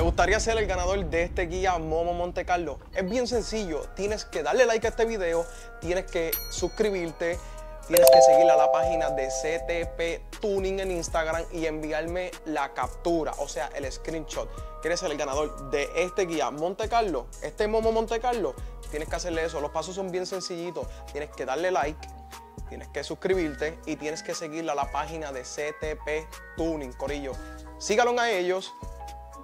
¿Te gustaría ser el ganador de este guía Momo Monte Carlo? Es bien sencillo, tienes que darle like a este video, tienes que suscribirte, tienes que seguir a la página de CTP Tuning en Instagram y enviarme la captura, o sea, el screenshot. ¿Quieres ser el ganador de este guía Monte Carlo? Este Momo Monte Carlo, tienes que hacerle eso. Los pasos son bien sencillitos, tienes que darle like, tienes que suscribirte y tienes que seguir a la página de CTP Tuning, Corillo. Sígalon a ellos,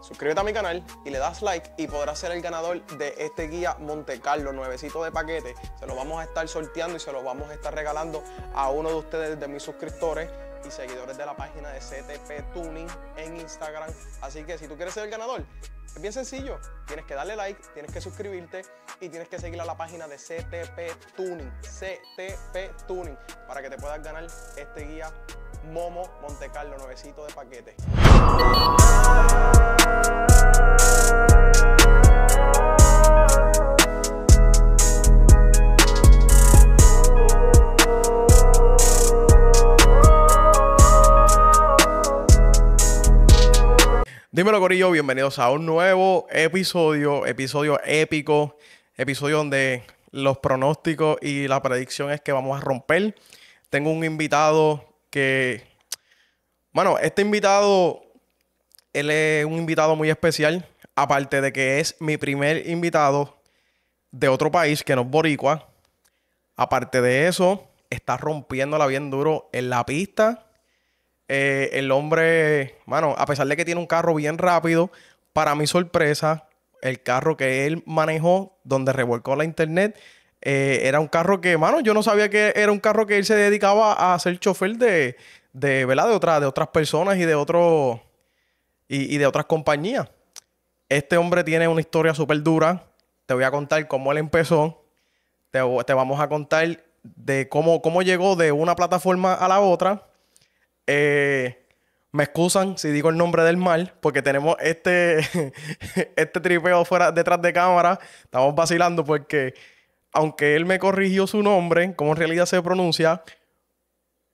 Suscríbete a mi canal y le das like y podrás ser el ganador de este guía Monte Carlo nuevecito de paquete. Se lo vamos a estar sorteando y se lo vamos a estar regalando a uno de ustedes de mis suscriptores y seguidores de la página de CTP Tuning en Instagram. Así que si tú quieres ser el ganador, es bien sencillo. Tienes que darle like, tienes que suscribirte y tienes que seguir a la página de CTP Tuning, CTP Tuning, para que te puedas ganar este guía Momo Montecarlo, nuevecito de paquete. Dímelo Corillo, bienvenidos a un nuevo episodio, episodio épico, episodio donde los pronósticos y la predicción es que vamos a romper. Tengo un invitado que, bueno, este invitado, él es un invitado muy especial, aparte de que es mi primer invitado de otro país que no es boricua. Aparte de eso, está rompiéndola bien duro en la pista. Eh, el hombre, bueno, a pesar de que tiene un carro bien rápido, para mi sorpresa, el carro que él manejó, donde revolcó la internet, eh, era un carro que, mano, yo no sabía que era un carro que él se dedicaba a ser chofer de, de De, de otras personas y de y, de otras compañías. Este hombre tiene una historia súper dura. Te voy a contar cómo él empezó. Te, te, vamos a contar de cómo, cómo llegó de una plataforma a la otra. Eh, me excusan si digo el nombre del mal, porque tenemos este, este tripeo fuera detrás de cámara. Estamos vacilando porque aunque él me corrigió su nombre, como en realidad se pronuncia,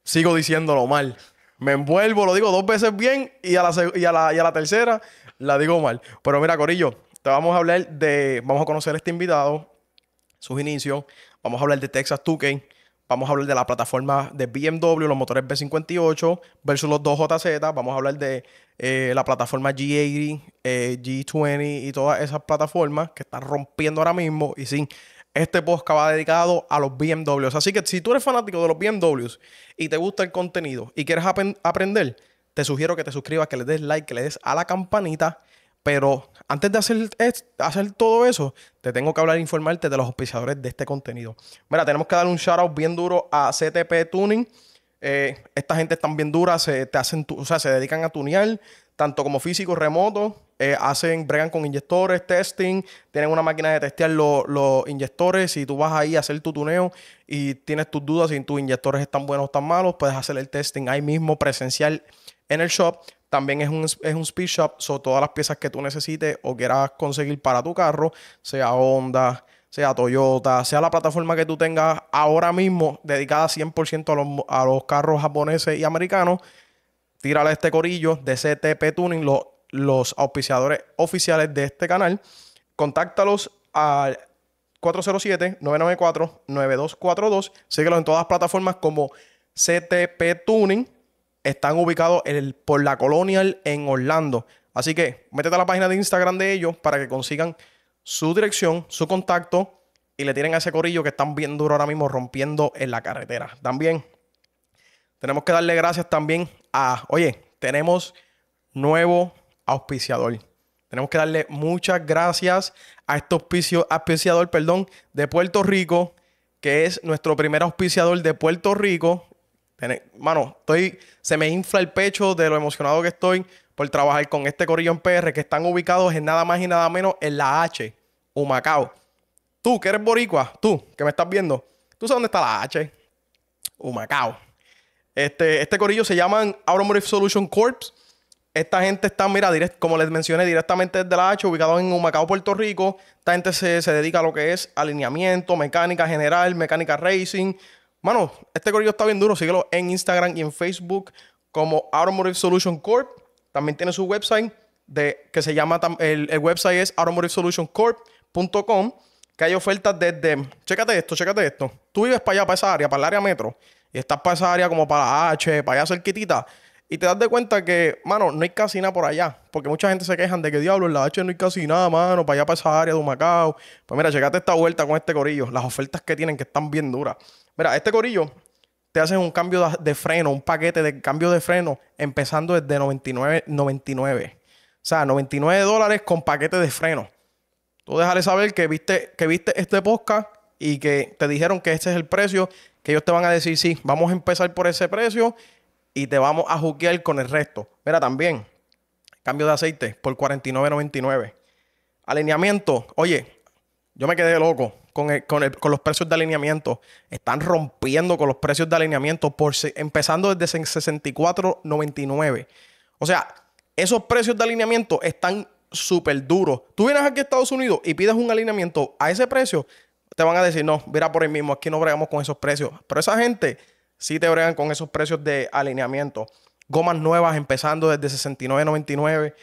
sigo diciéndolo mal. Me envuelvo, lo digo dos veces bien y a la, tercera la digo mal. Pero mira, Corillo, te vamos a hablar de. Vamos a conocer a este invitado, sus inicios. Vamos a hablar de Texas 2 Vamos a hablar de la plataforma de BMW, los motores B58 versus los dos jz Vamos a hablar de eh, la plataforma G80, eh, G20 y todas esas plataformas que están rompiendo ahora mismo. Y sin... Este podcast va dedicado a los BMWs. Así que si tú eres fanático de los BMWs y te gusta el contenido y quieres aprender, te sugiero que te suscribas, que le des like, que le des a la campanita. Pero antes de hacer, todo eso, te tengo que hablar e informarte de los auspiciadores de este contenido. Mira, tenemos que dar un shout out bien duro a CTP Tuning. Eh, esta gente tan bien dura, se, te hacen, o sea, se dedican a tunear, tanto como físico, remoto. Eh, hacen, bregan con inyectores, testing, tienen una máquina de testear los, inyectores. Si tú vas ahí a hacer tu tuneo y tienes tus dudas si tus inyectores están buenos o están malos, puedes hacer el testing ahí mismo presencial en el shop. También es un, speed shop, son todas las piezas que tú necesites o quieras conseguir para tu carro, sea Honda, sea Toyota, sea la plataforma que tú tengas ahora mismo dedicada 100% a los carros japoneses y americanos tírale a este corillo de CTP Tuning, los, auspiciadores oficiales de este canal. Contáctalos al 407-994-9242. Síguelos en todas las plataformas como CTP Tuning. Están ubicados en, por la Colonial en Orlando. Así que métete a la página de Instagram de ellos para que consigan su dirección, su contacto y le tiren a ese corillo que están bien duro ahora mismo rompiendo en la carretera. También tenemos que darle gracias también oye, tenemos nuevo auspiciador. Tenemos que darle muchas gracias a este auspicio, auspiciador perdón, de Puerto Rico, que es nuestro primer auspiciador de Puerto Rico. Mano, estoy, se me infla el pecho de lo emocionado que estoy por trabajar con este en PR, que están ubicados en nada más y nada menos en la H, Humacao. Tú, que eres boricua, tú, que me estás viendo, tú sabes dónde está la H, Humacao. Este, este, corillo se llama Automotive Solution Corps. Esta gente está, mira, como les mencioné, directamente desde la H, Ubicado en Humacao, Puerto Rico. Esta gente se, dedica a lo que es alineamiento, mecánica general, mecánica racing. Mano, este corillo está bien duro. Síguelo en Instagram y en Facebook como Automotive Solution Corp. También tiene su website que se llama, el, website es automotivesolutioncorp.com que hay ofertas desde, chécate esto, chécate esto. Tú vives para allá, para esa área, para el área metro y estás para esa área como para H, para allá cerquitita, y te das de cuenta que, mano, no hay casi nada por allá. Porque mucha gente se quejan de que diablo, en la H no hay casi nada, mano, para allá para esa área de Macao. Pues mira, checate esta vuelta con este corillo, las ofertas que tienen que están bien duras. Mira, este corillo te hacen un cambio de freno, un paquete de cambio de freno, empezando desde 99, 99. O sea, 99 dólares con paquete de freno. Tú dejaré saber que viste, que viste este podcast y que te dijeron que este es el precio que ellos te van a decir, sí, vamos a empezar por ese precio y te vamos a juzgar con el resto. Mira, también, cambio de aceite por 49.99. Alineamiento, oye, yo me quedé loco con, los precios de alineamiento. Están rompiendo con los precios de alineamiento, por empezando desde 64.99. O sea, esos precios de alineamiento están súper duros. Tú vienes aquí a Estados Unidos y pides un alineamiento a ese precio, te van a decir, no, mira por ahí mismo, aquí no bregamos con esos precios. Pero esa gente sí te bregan con esos precios de alineamiento. Gomas nuevas empezando desde 69.99.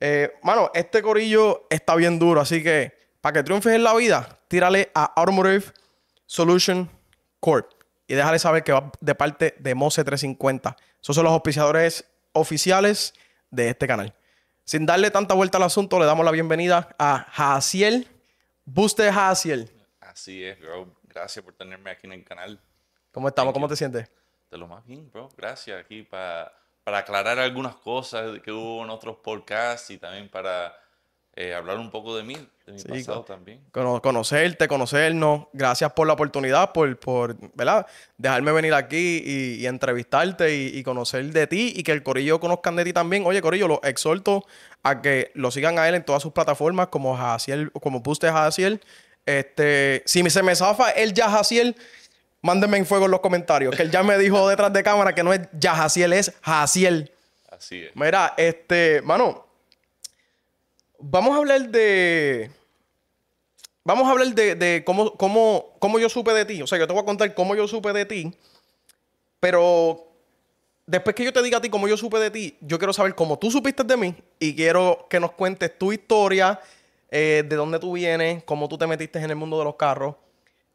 Eh, mano, este corillo está bien duro, así que para que triunfes en la vida, tírale a Automotive Solution Corp y déjale saber que va de parte de Mose350. Esos son los auspiciadores oficiales de este canal. Sin darle tanta vuelta al asunto, le damos la bienvenida a Jaciel, Buster Haciel. Así es, bro. Gracias por tenerme aquí en el canal. ¿Cómo estamos? ¿Cómo te sientes? De lo más bien, bro. Gracias aquí para, aclarar algunas cosas que hubo en otros podcasts y también para eh, hablar un poco de mí, de mi pasado también. conocerte, conocernos. Gracias por la oportunidad, por, ¿verdad? dejarme venir aquí y, entrevistarte y, conocer de ti y que el Corillo conozcan de ti también. Oye, Corillo, lo exhorto a que lo sigan a él en todas sus plataformas como Puste como Buste este, si se me zafa el Yajaciel, mándenme en fuego en los comentarios. Que él ya me dijo detrás de cámara que no es Yajaciel, es Jaciel. Así es. Mira, este, mano, vamos a hablar de. Vamos a hablar de, de cómo, cómo yo supe de ti. O sea, yo te voy a contar cómo yo supe de ti. Pero después que yo te diga a ti cómo yo supe de ti, yo quiero saber cómo tú supiste de mí y quiero que nos cuentes tu historia, eh, de dónde tú vienes, cómo tú te metiste en el mundo de los carros.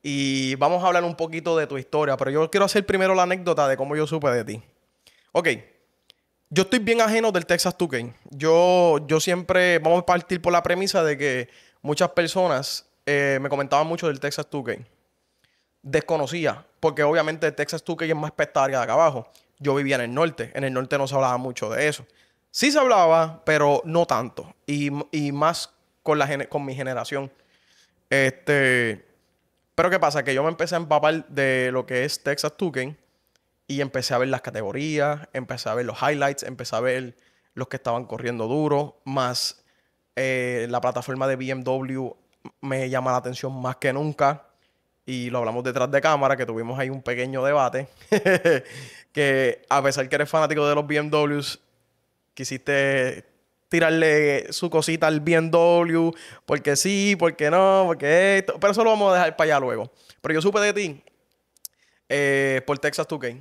Y vamos a hablar un poquito de tu historia, pero yo quiero hacer primero la anécdota de cómo yo supe de ti. Ok, yo estoy bien ajeno del Texas 2K. Yo, yo siempre, vamos a partir por la premisa de que muchas personas eh, me comentaban mucho del Texas 2K. Desconocía, porque obviamente Texas 2K es más espectacular de acá abajo. Yo vivía en el norte, en el norte no se hablaba mucho de eso. Sí se hablaba, pero no tanto. Y, y más con, la, con mi generación. Este, pero ¿qué pasa? Que yo me empecé a empapar de lo que es Texas Token y empecé a ver las categorías, empecé a ver los highlights, empecé a ver los que estaban corriendo duro, más eh, la plataforma de BMW me llama la atención más que nunca. Y lo hablamos detrás de cámara, que tuvimos ahí un pequeño debate. que a pesar que eres fanático de los BMWs, quisiste tirarle su cosita al BMW, porque sí, porque no, porque esto. Pero eso lo vamos a dejar para allá luego. Pero yo supe de ti eh, por Texas 2K.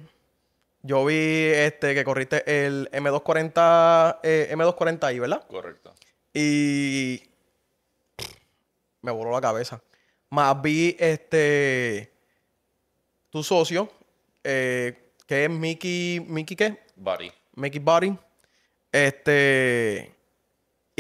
Yo vi este que corriste el M240, eh, M240i, ¿verdad? Correcto. Y me voló la cabeza. Más vi este tu socio, eh, que es Mickey, ¿Mickey qué? Buddy. Mickey Buddy. Este,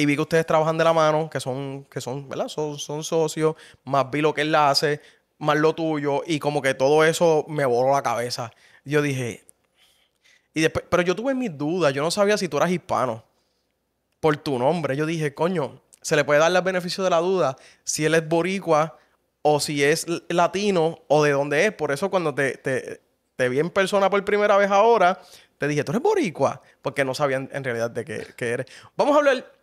y vi que ustedes trabajan de la mano, que son, que son, ¿verdad? Son, socios, más vi lo que él hace, más lo tuyo, y como que todo eso me voló la cabeza. Yo dije, y pero yo tuve mis dudas, yo no sabía si tú eras hispano por tu nombre. Yo dije, coño, se le puede dar el beneficio de la duda si él es boricua o si es latino o de dónde es. Por eso cuando te, te, te vi en persona por primera vez ahora, te dije, tú eres boricua, porque no sabían en realidad de qué, qué eres. Vamos a hablar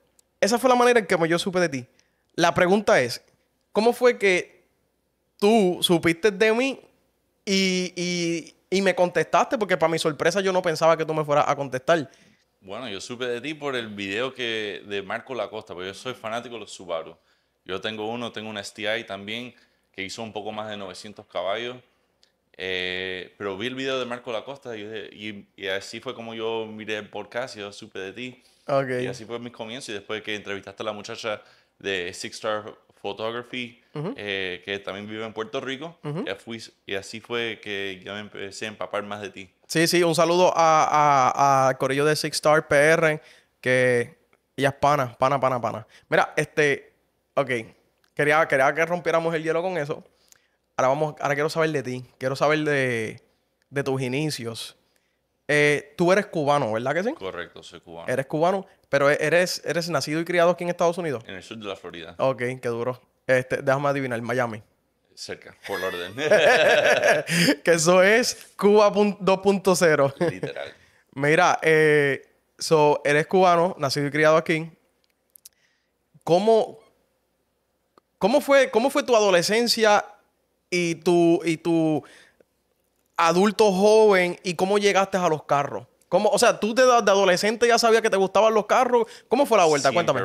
esa fue la manera en que yo supe de ti. La pregunta es, ¿cómo fue que tú supiste de mí y, me contestaste? Porque para mi sorpresa yo no pensaba que tú me fueras a contestar. Bueno, yo supe de ti por el video que, de Marco Lacosta, porque yo soy fanático de los Subaru. Yo tengo uno, tengo un STI también, que hizo un poco más de 900 caballos. Eh, pero vi el video de Marco Lacosta y, así fue como yo miré por podcast y yo supe de ti. Y así fue mi comienzo. Y después que entrevistaste a la muchacha de Six Star Photography, eh, que también vive en Puerto Rico, eh, y así fue que ya me empecé a empapar más de ti. Sí, sí, un saludo a, a, Corillo de Six Star PR, que ella es pana, pana, pana, pana. Mira, este, ok, quería, quería que rompiéramos el hielo con eso. Ahora, vamos, ahora quiero saber de ti, quiero saber de, de tus inicios. Eh, tú eres cubano, ¿verdad que sí? Correcto, soy cubano. Eres cubano, pero eres, eres nacido y criado aquí en Estados Unidos. En el sur de la Florida. Ok, qué duro. Este, déjame adivinar, Miami. Cerca, por orden. que eso es Cuba 2.0. Literal. Mira, eh, so, eres cubano, nacido y criado aquí. ¿Cómo, cómo, fue, cómo fue tu adolescencia y tu, y tu adulto joven y cómo llegaste a los carros? ¿Cómo, o sea, tú de, adolescente ya sabías que te gustaban los carros. ¿Cómo fue la vuelta? Cuéntame.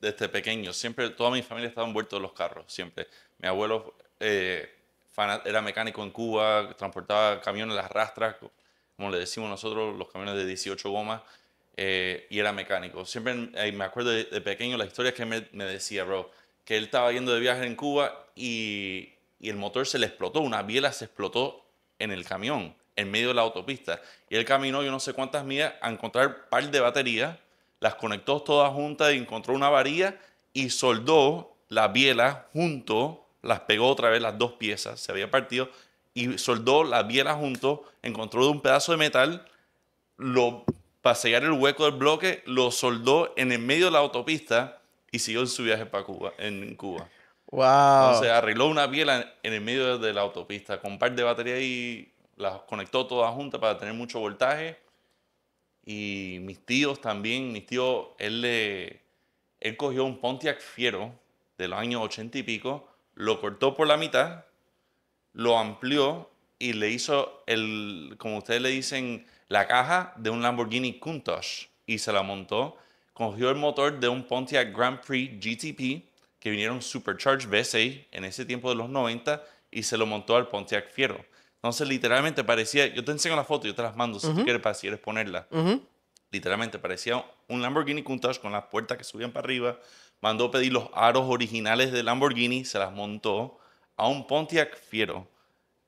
desde pequeño, siempre toda mi familia estaba envuelta en los carros, siempre. Mi abuelo eh, era mecánico en Cuba, transportaba camiones, las rastras, como le decimos nosotros, los camiones de 18 gomas, eh, y era mecánico. Siempre eh, me acuerdo de, pequeño la historia que me, decía, bro, que él estaba yendo de viaje en Cuba y, y el motor se le explotó, una biela se explotó en el camión, en medio de la autopista. Y él caminó yo no sé cuántas millas a encontrar par de baterías, las conectó todas juntas y encontró una varilla y soldó la biela junto, las pegó otra vez las dos piezas, se había partido, y soldó la biela junto, encontró de un pedazo de metal, lo para sellar el hueco del bloque, lo soldó en el medio de la autopista y siguió en su viaje para Cuba, en Cuba. Wow. Entonces arregló una biela en el medio de la autopista con par de baterías y las conectó todas juntas para tener mucho voltaje. Y mis tíos también, mis tíos, él, le, él cogió un Pontiac Fiero de los años ochenta y pico, lo cortó por la mitad, lo amplió y le hizo, el, como ustedes le dicen, la caja de un Lamborghini Countach y se la montó. Cogió el motor de un Pontiac Grand Prix GTP que vinieron supercharged V6 en ese tiempo de los 90 y se lo montó al Pontiac Fiero. Entonces, literalmente parecía, yo te enseño la foto, yo te las mando si tú quieres, para, si quieres ponerla. Literalmente parecía un Lamborghini Countach con las puertas que subían para arriba. Mandó pedir los aros originales del Lamborghini, se las montó a un Pontiac Fiero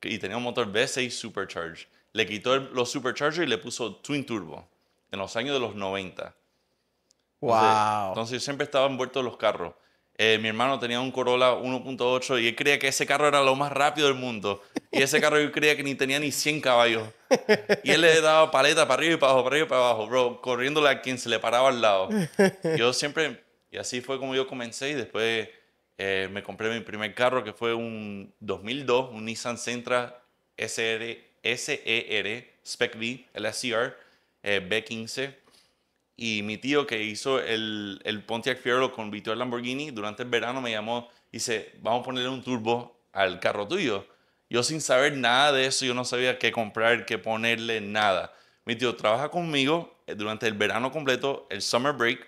y tenía un motor V6 supercharged. Le quitó los supercharger y le puso twin turbo en los años de los 90. Wow. Entonces, siempre estaban envuelto los carros. Eh, mi hermano tenía un Corolla 1.8 y él creía que ese carro era lo más rápido del mundo. Y ese carro yo creía que ni tenía ni 100 caballos. Y él le daba paleta para arriba y para abajo, para arriba y para abajo, bro, corriéndole a quien se le paraba al lado. Yo siempre, y así fue como yo comencé y después eh, me compré mi primer carro que fue un 2002, un Nissan Sentra SR, SER Spec V, el eh, B15. Y mi tío que hizo el, Pontiac Fiero con convirtió Lamborghini. Durante el verano me llamó y dice, vamos a ponerle un turbo al carro tuyo. Yo sin saber nada de eso, yo no sabía qué comprar, qué ponerle, nada. Mi tío trabaja conmigo eh, durante el verano completo, el summer break,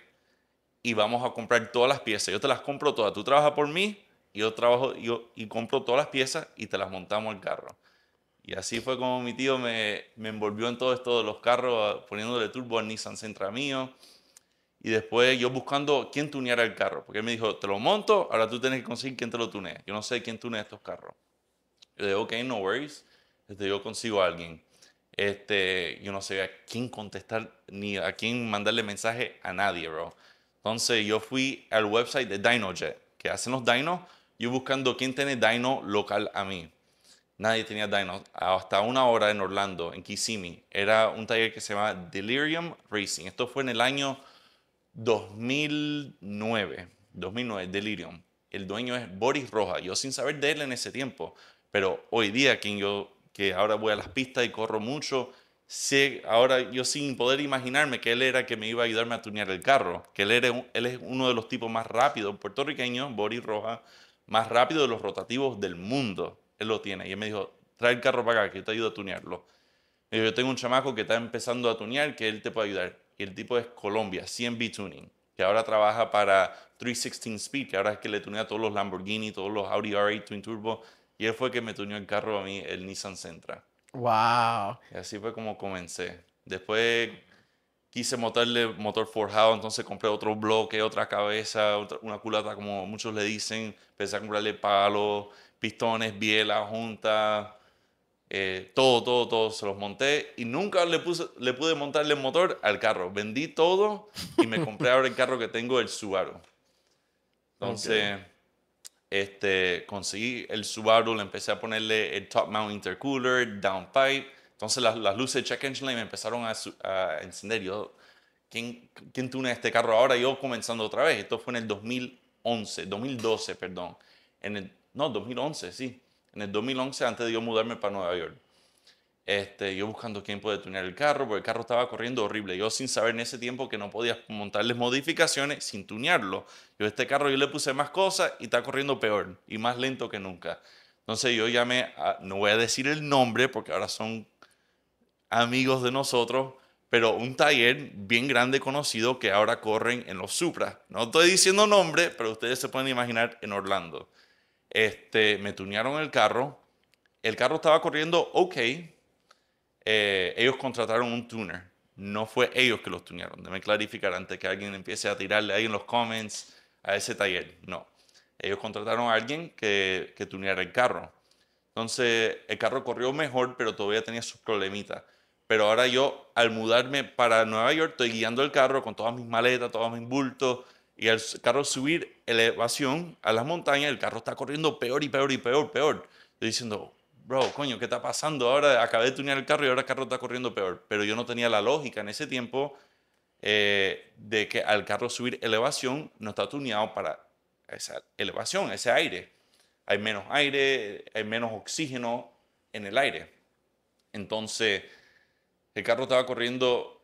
y vamos a comprar todas las piezas. Yo te las compro todas. Tú trabajas por mí, y yo trabajo yo, y compro todas las piezas y te las montamos al carro. Y así fue como mi tío me, envolvió en todo esto de los carros, poniéndole turbo a Nissan Sentra mío. Y después yo buscando quién tuneara el carro, porque él me dijo, te lo monto, ahora tú tienes que conseguir quién te lo tunea. Yo no sé quién tunea estos carros. Yo le digo, ok, no worries, este, yo consigo a alguien. Este, yo no sé a quién contestar ni a quién mandarle mensaje a nadie, bro. Entonces yo fui al website de DinoJet, que hacen los dinos, yo buscando quién tiene dino local a mí. Nadie tenía Dino. Hasta una hora en Orlando, en Kissimmee. Era un taller que se llama Delirium Racing. Esto fue en el año 2009. 2009, Delirium. El dueño es Boris Roja. Yo sin saber de él en ese tiempo. Pero hoy día, quien yo, que ahora voy a las pistas y corro mucho, sé, ahora yo sin poder imaginarme que él era que me iba a ayudarme a tunear el carro. Que él, era, él es uno de los tipos más rápidos puertorriqueños, Boris Roja, más rápido de los rotativos del mundo él lo tiene. Y él me dijo, trae el carro para acá, que yo te ayudo a tunearlo. Me yo tengo un chamaco que está empezando a tunear, que él te puede ayudar. Y el tipo es Colombia, CMB Tuning, que ahora trabaja para 316 Speed, que ahora es que le tunea todos los Lamborghini, todos los Audi R8 Twin Turbo. Y él fue que me tuneó el carro a mí, el Nissan Sentra. ¡Wow! Y así fue como comencé. Después quise montarle motor forjado, entonces compré otro bloque, otra cabeza, una culata, como muchos le dicen. Empecé a comprarle palo pistones, bielas, junta, eh, todo, todo, todo se los monté y nunca le, puse, le pude montarle el motor al carro. Vendí todo y me compré ahora el carro que tengo, el Subaru. Entonces, este, conseguí el Subaru, le empecé a ponerle el top mount intercooler, downpipe. Entonces las, las luces check engine me empezaron a, encender. Yo, ¿quién, ¿quién este carro ahora? Yo comenzando otra vez. Esto fue en el 2011, 2012, perdón. En el no, 2011, sí. En el 2011, antes de yo mudarme para Nueva York. Este, yo buscando quién puede tunear el carro, porque el carro estaba corriendo horrible. Yo sin saber en ese tiempo que no podía montarles modificaciones sin tunearlo. Yo este carro yo le puse más cosas y está corriendo peor y más lento que nunca. Entonces yo llamé, a, no voy a decir el nombre porque ahora son amigos de nosotros, pero un taller bien grande conocido que ahora corren en los Supra. No estoy diciendo nombre, pero ustedes se pueden imaginar en Orlando. Este, me tunearon el carro. El carro estaba corriendo ok. Eh, ellos contrataron un tuner. No fue ellos que los tunearon. Debe clarificar antes que alguien empiece a tirarle ahí en los comments a ese taller. No. Ellos contrataron a alguien que, que tuneara el carro. Entonces, el carro corrió mejor, pero todavía tenía sus problemitas. Pero ahora yo, al mudarme para Nueva York, estoy guiando el carro con todas mis maletas, todos mis bultos y al carro subir elevación a las montañas, el carro está corriendo peor y peor y peor, peor. Yo diciendo, bro, coño, ¿qué está pasando? Ahora acabé de tunear el carro y ahora el carro está corriendo peor. Pero yo no tenía la lógica en ese tiempo eh, de que al carro subir elevación no está tuneado para esa elevación, ese aire. Hay menos aire, hay menos oxígeno en el aire. Entonces, el carro estaba corriendo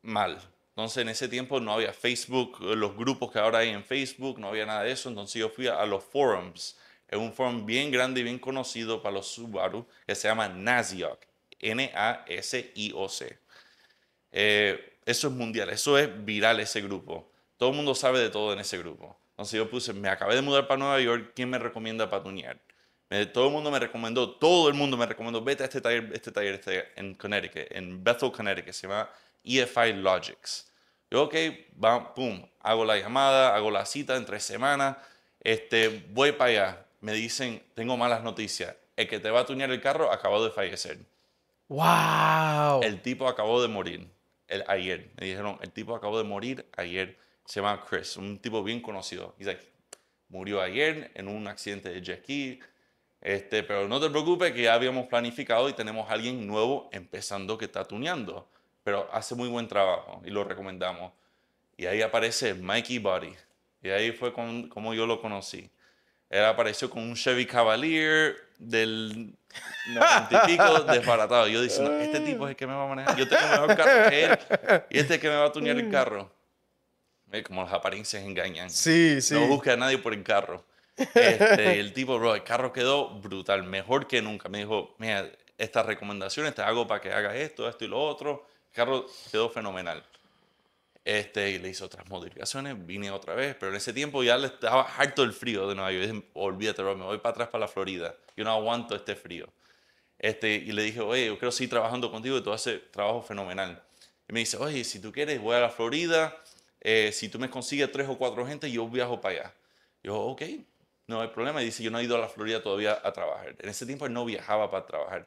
mal. Entonces en ese tiempo no había Facebook, eh, los grupos que ahora hay en Facebook, no había nada de eso. Entonces yo fui a, los forums. Es un forum bien grande y bien conocido para los Subaru que se llama NASIOC. N-A-S-I-O-C. Eh, eso es mundial, eso es viral ese grupo. Todo el mundo sabe de todo en ese grupo. Entonces yo puse, me acabé de mudar para Nueva York, ¿quién me recomienda para Me, todo el mundo me recomendó, todo el mundo me recomendó, vete a este taller, este taller, este taller en Connecticut, en Bethel, Connecticut, se llama EFI Logics. Yo, ok, va, pum, hago la llamada, hago la cita en tres semanas, este, voy para allá. Me dicen, tengo malas noticias. El que te va a tuñar el carro acabó de fallecer. ¡Wow! El tipo acabó de morir ayer. Me dijeron, el tipo acabó de morir ayer. Se llama Chris, un tipo bien conocido. Dice, murió ayer en un accidente de jet ski. Este, pero no te preocupes que ya habíamos planificado y tenemos alguien nuevo empezando que está tuneando pero hace muy buen trabajo y lo recomendamos. Y ahí aparece Mikey Buddy. Y ahí fue como yo lo conocí. Él apareció con un Chevy Cavalier del 90 pico desbaratado. Yo diciendo, este tipo es el que me va a manejar. Yo tengo mejor carro que él. Y este es el que me va a tunear el carro. Eh, como las apariencias engañan. Sí, sí. No busque a nadie por el carro. Este, el tipo, bro, el carro quedó brutal, mejor que nunca. Me dijo, mira, estas recomendaciones te hago para que hagas esto, esto y lo otro carro quedó fenomenal. Este, y le hizo otras modificaciones, vine otra vez, pero en ese tiempo ya le estaba harto el frío de Nueva York. olvídate, me voy para atrás para la Florida. Yo no aguanto este frío. Este, y le dije, oye, yo creo seguir trabajando contigo y tú haces trabajo fenomenal. Y me dice, oye, si tú quieres, voy a la Florida. Eh, si tú me consigues tres o cuatro gente, yo viajo para allá. Yo, ok, no hay problema. Y dice, yo no he ido a la Florida todavía a trabajar. En ese tiempo no viajaba para trabajar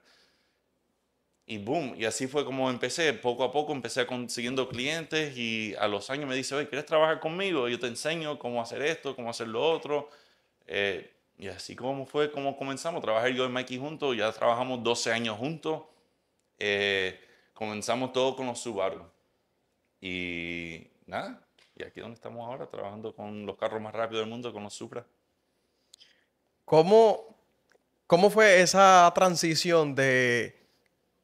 y boom, y así fue como empecé, poco a poco empecé consiguiendo clientes y a los años me dice, oye, ¿quieres trabajar conmigo? Yo te enseño cómo hacer esto, cómo hacer lo otro. Eh, y así como fue como comenzamos, a trabajar yo y Mikey juntos, ya trabajamos 12 años juntos, eh, comenzamos todo con los Subaru. Y nada, y aquí donde estamos ahora, trabajando con los carros más rápidos del mundo, con los Supra. ¿Cómo, cómo fue esa transición de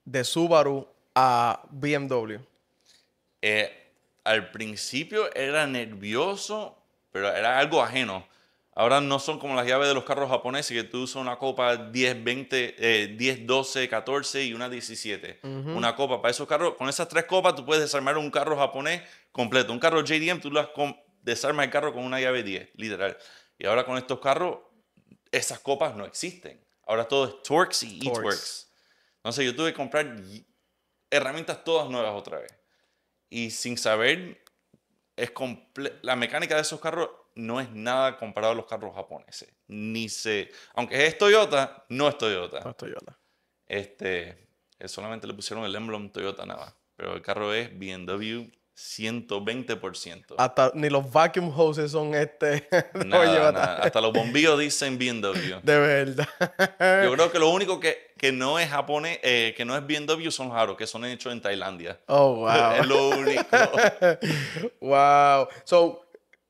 de Subaru a BMW? Eh, al principio era nervioso, pero era algo ajeno. Ahora no son como las llaves de los carros japoneses que tú usas una copa 10, 20, 10, 12, 14 y una 17. Una copa para esos carros. Con esas tres copas tú puedes desarmar un carro japonés completo. Un carro JDM tú desarmas el carro con una llave 10, literal. Y ahora con estos carros, esas copas no existen. Ahora todo es Torx y E-Torx. Entonces yo tuve que comprar herramientas todas nuevas otra vez. Y sin saber, es la mecánica de esos carros no es nada comparado a los carros japoneses. Ni sé Aunque es Toyota, no es Toyota. No es Toyota. Este, eh, solamente le pusieron el emblem Toyota nada Pero el carro es BMW 120%. Hasta ni los vacuum hoses son este. no nada. Hasta los bombillos dicen BMW. De verdad. Yo creo que lo único que que no es japonés, eh, que no es BMW, son los que son hechos en Tailandia. Oh, wow. es lo único. wow. So,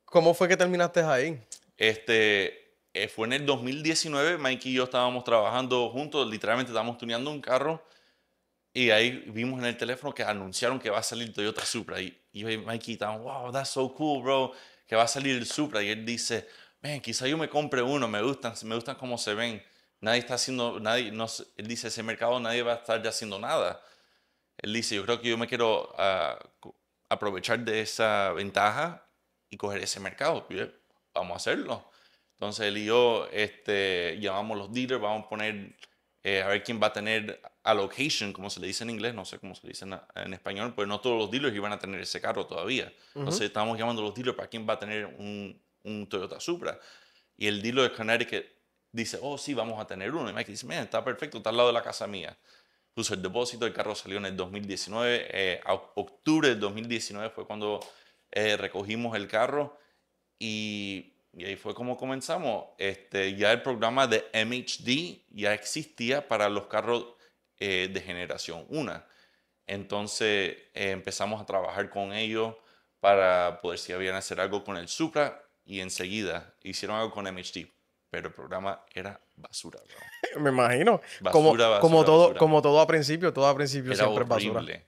¿cómo fue que terminaste ahí? Este, eh, fue en el 2019, Mike y yo estábamos trabajando juntos, literalmente estábamos tuneando un carro. Y ahí vimos en el teléfono que anunciaron que va a salir Toyota Supra. Y, yo y Mikey estaban, wow, that's so cool, bro, que va a salir el Supra. Y él dice, ven, quizá yo me compre uno, me gustan, me gustan cómo se ven. Nadie está haciendo, nadie, él dice, ese mercado nadie va a estar ya haciendo nada. Él dice, yo creo que yo me quiero ah, aprovechar de esa ventaja y coger ese mercado. Eh, vamos a hacerlo. Entonces él y yo este, llamamos los dealers, vamos a poner, eh, a ver quién va a tener allocation, como se le dice en inglés, no sé cómo se le dice en, español, pues no todos los dealers iban a tener ese carro todavía. Entonces estábamos llamando a los dealers para quién va a tener un, un Toyota Supra. Y el dealer de Connecticut dice, oh, sí, vamos a tener uno. Y Mike dice, mira, está perfecto, está al lado de la casa mía. Puso el depósito, el carro salió en el 2019. Eh, octubre del 2019 fue cuando eh, recogimos el carro y, ahí fue como comenzamos. Este, ya el programa de MHD ya existía para los carros eh, de generación 1. Entonces empezamos a trabajar con ellos para poder si habían hacer algo con el Supra y enseguida hicieron algo con MHD pero el programa era basura, bro. Me imagino. Basura, como, basura, como, todo, basura. como todo a principio, todo a principio era siempre horrible. es basura.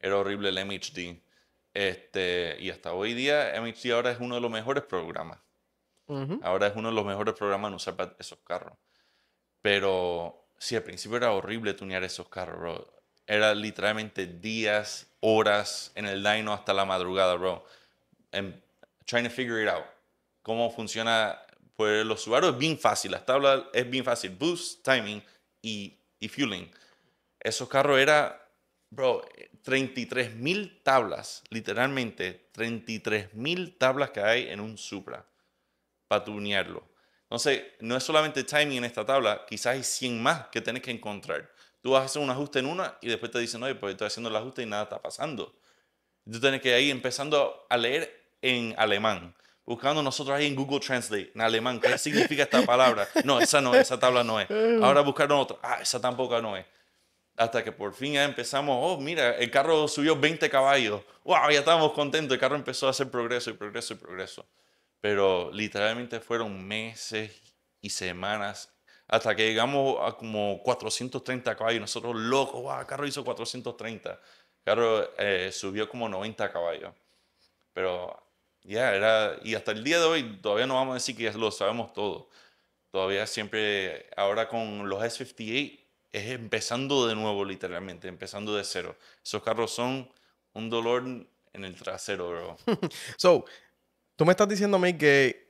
Era horrible el MHD. Este, y hasta hoy día, MHD ahora es uno de los mejores programas. Ahora es uno de los mejores programas en usar esos carros. Pero sí, al principio era horrible tunear esos carros, bro. Era literalmente días, horas en el dyno hasta la madrugada, bro. Em, trying to figure it out. Cómo funciona pues los Subaru es bien fácil, las tablas es bien fácil, boost, timing y, fueling. Esos carros eran, bro, 33 mil tablas, literalmente 33 mil tablas que hay en un Supra para tunearlo. Entonces, no es solamente timing en esta tabla, quizás hay 100 más que tienes que encontrar. Tú vas a hacer un ajuste en una y después te dicen, oye, pues estoy haciendo el ajuste y nada está pasando. Tú tienes que ir empezando a leer en alemán buscando nosotros ahí en Google Translate, en alemán, ¿qué significa esta palabra? No, esa no, esa tabla no es. Ahora buscaron otra, ah, esa tampoco no es. Hasta que por fin ya empezamos, oh, mira, el carro subió 20 caballos, wow, ya estábamos contentos, el carro empezó a hacer progreso y progreso y progreso. Pero literalmente fueron meses y semanas hasta que llegamos a como 430 caballos, nosotros locos, wow, el carro hizo 430, el carro eh, subió como 90 caballos. Pero era, y hasta el día de hoy todavía no vamos a decir que ya lo sabemos todo. Todavía siempre, ahora con los S58, es empezando de nuevo literalmente, empezando de cero. Esos carros son un dolor en el trasero, bro. so, tú me estás diciendo a mí que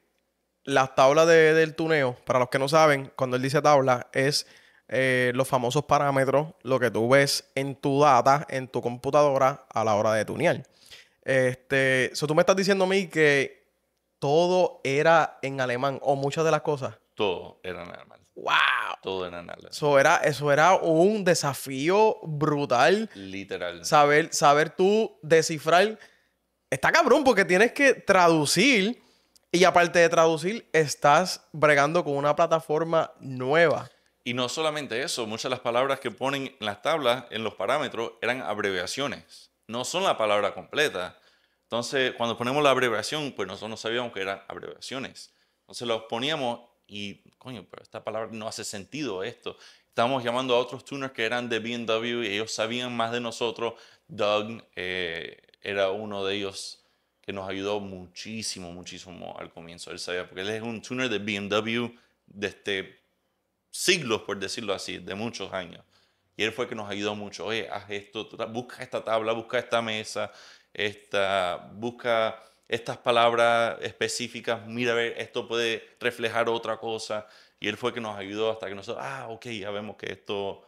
las tablas del tuneo, para los que no saben, cuando él dice tabla, es eh, los famosos parámetros, lo que tú ves en tu data, en tu computadora a la hora de tunear. Este, so, tú me estás diciendo a mí que todo era en alemán o muchas de las cosas. Todo era en alemán. ¡Wow! Todo en alemán. Eso era, eso era un desafío brutal. Literal. Saber, saber tú descifrar. Está cabrón porque tienes que traducir y aparte de traducir, estás bregando con una plataforma nueva. Y no solamente eso, muchas de las palabras que ponen en las tablas, en los parámetros, eran abreviaciones no son la palabra completa. Entonces, cuando ponemos la abreviación, pues nosotros no sabíamos que eran abreviaciones. Entonces los poníamos y, coño, pero esta palabra no hace sentido esto. Estábamos llamando a otros tuners que eran de BMW y ellos sabían más de nosotros. Doug eh, era uno de ellos que nos ayudó muchísimo, muchísimo al comienzo. Él sabía, porque él es un tuner de BMW desde este siglos, por decirlo así, de muchos años. Y él fue que nos ayudó mucho. esto, busca esta tabla, busca esta mesa, esta, busca estas palabras específicas, mira, a ver, esto puede reflejar otra cosa. Y él fue que nos ayudó hasta que nosotros, ah, ok, ya vemos que esto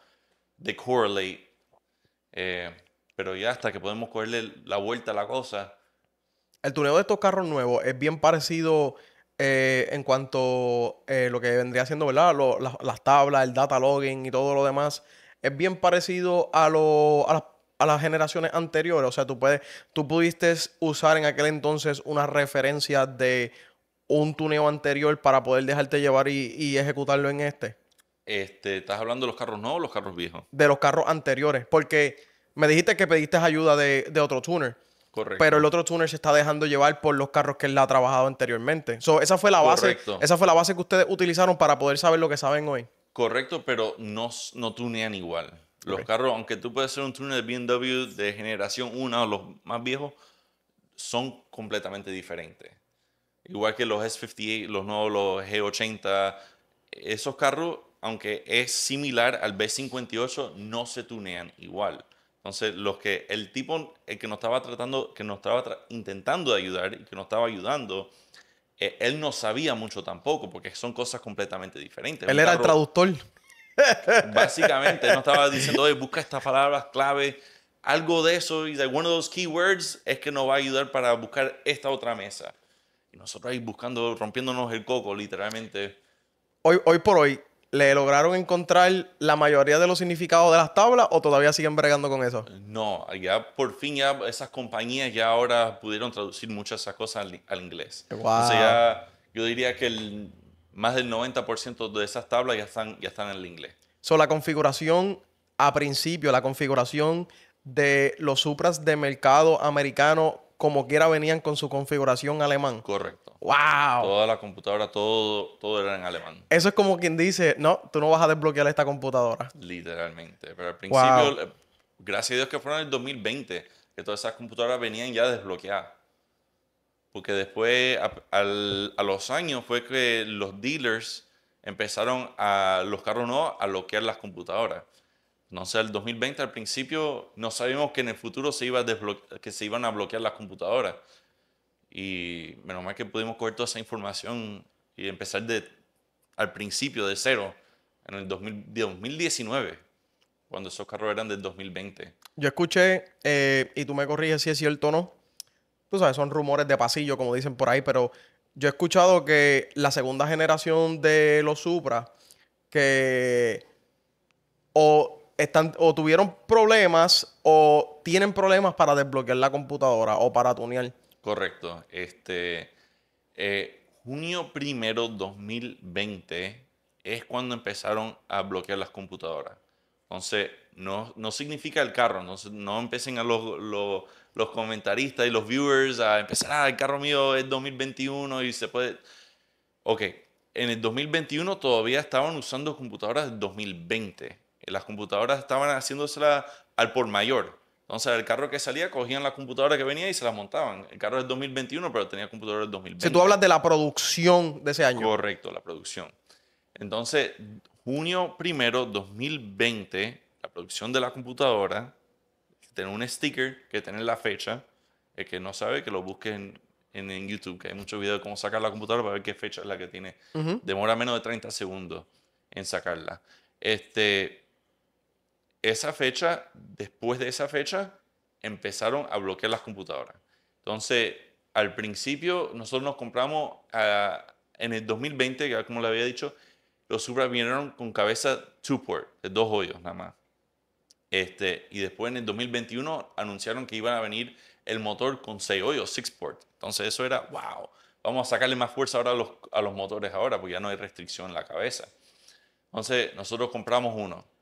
de correlate. Eh, pero ya hasta que podemos cogerle la vuelta a la cosa. El tuneo de estos carros nuevos es bien parecido eh, en cuanto a eh, lo que vendría haciendo ¿verdad? las tablas, el data logging y todo lo demás es bien parecido a, a, las, generaciones anteriores. O sea, tú, puedes, tú pudiste usar en aquel entonces una referencia de un tuneo anterior para poder dejarte llevar y, ejecutarlo en este. Este, ¿Estás hablando de los carros nuevos o los carros viejos? De los carros anteriores, porque me dijiste que pediste ayuda de, otro tuner. Correcto. Pero el otro tuner se está dejando llevar por los carros que él ha trabajado anteriormente. esa fue la base. Esa fue la base que ustedes utilizaron para poder saber lo que saben hoy. Correcto, pero no, no tunean igual. Los carros, aunque tú puedes ser un tuner de BMW de generación 1 o los más viejos, son completamente diferentes. Igual que los S58, los nuevos, los G80, esos carros, aunque es similar al B58, no se tunean igual. Entonces, los que el tipo el que nos estaba tratando, que nos estaba intentando ayudar y que nos estaba ayudando, eh, él no sabía mucho tampoco, porque son cosas completamente diferentes. Él era el traductor. Básicamente, no estaba diciendo, oye, busca estas palabras clave, algo de eso, y de one de those keywords es que nos va a ayudar para buscar esta otra mesa. Y nosotros ahí buscando, rompiéndonos el coco, literalmente. Hoy, hoy por hoy, ¿Le lograron encontrar la mayoría de los significados de las tablas o todavía siguen bregando con eso? No, ya por fin ya esas compañías ya ahora pudieron traducir muchas de esas cosas al, inglés. O sea, yo diría que el, más del 90% de esas tablas ya están, ya están en el inglés. So, la configuración a principio, la configuración de los supras de mercado americano como quiera venían con su configuración alemán. Correcto. ¡Wow! Toda la computadora, todo, todo era en alemán. Eso es como quien dice, no, tú no vas a desbloquear esta computadora. Literalmente. Pero al principio, eh, gracias a Dios que fueron en el 2020, que todas esas computadoras venían ya desbloqueadas. Porque después, a, a los años, fue que los dealers empezaron a, los carros no, a bloquear las computadoras no sé, el 2020 al principio no sabíamos que en el futuro se, iba que se iban a bloquear las computadoras. Y menos mal que pudimos coger toda esa información y empezar de, al principio, de cero, en el 2019, cuando esos carros eran del 2020. Yo escuché, eh, y tú me corriges si es cierto o no, tú sabes, son rumores de pasillo, como dicen por ahí, pero yo he escuchado que la segunda generación de los Supra, que o están o tuvieron problemas o tienen problemas para desbloquear la computadora o para tunear. Correcto. Este, eh, junio primero 2020 es cuando empezaron a bloquear las computadoras. Entonces, no, no significa el carro, no, no empiecen a los, los, comentaristas y los viewers a empezar, ah, el carro mío es 2021 y se puede... Ok, en el 2021 todavía estaban usando computadoras del 2020 eh, las computadoras estaban haciéndosela al por mayor. Entonces, el carro que salía, cogían las computadoras que venía y se las montaban. El carro es 2021, pero tenía computadoras del 2020. Si tú hablas de la producción de ese año. Correcto, la producción. Entonces, junio primero, 2020, la producción de la computadora, tiene un sticker que tiene la fecha, el que no sabe que lo busque en, en, YouTube, que hay muchos videos de cómo sacar la computadora para ver qué fecha es la que tiene. Demora menos de 30 segundos en sacarla. Este, esa fecha, después de esa fecha, empezaron a bloquear las computadoras. Entonces, al principio nosotros nos compramos en el 2020, como le había dicho, los Supra vinieron con cabeza two-port, de dos hoyos nada más. Este, y después en el 2021 anunciaron que iban a venir el motor con seis hoyos, six-port. Entonces eso era, wow, vamos a sacarle más fuerza ahora a los, a los motores ahora, porque ya no hay restricción en la cabeza. Entonces nosotros compramos uno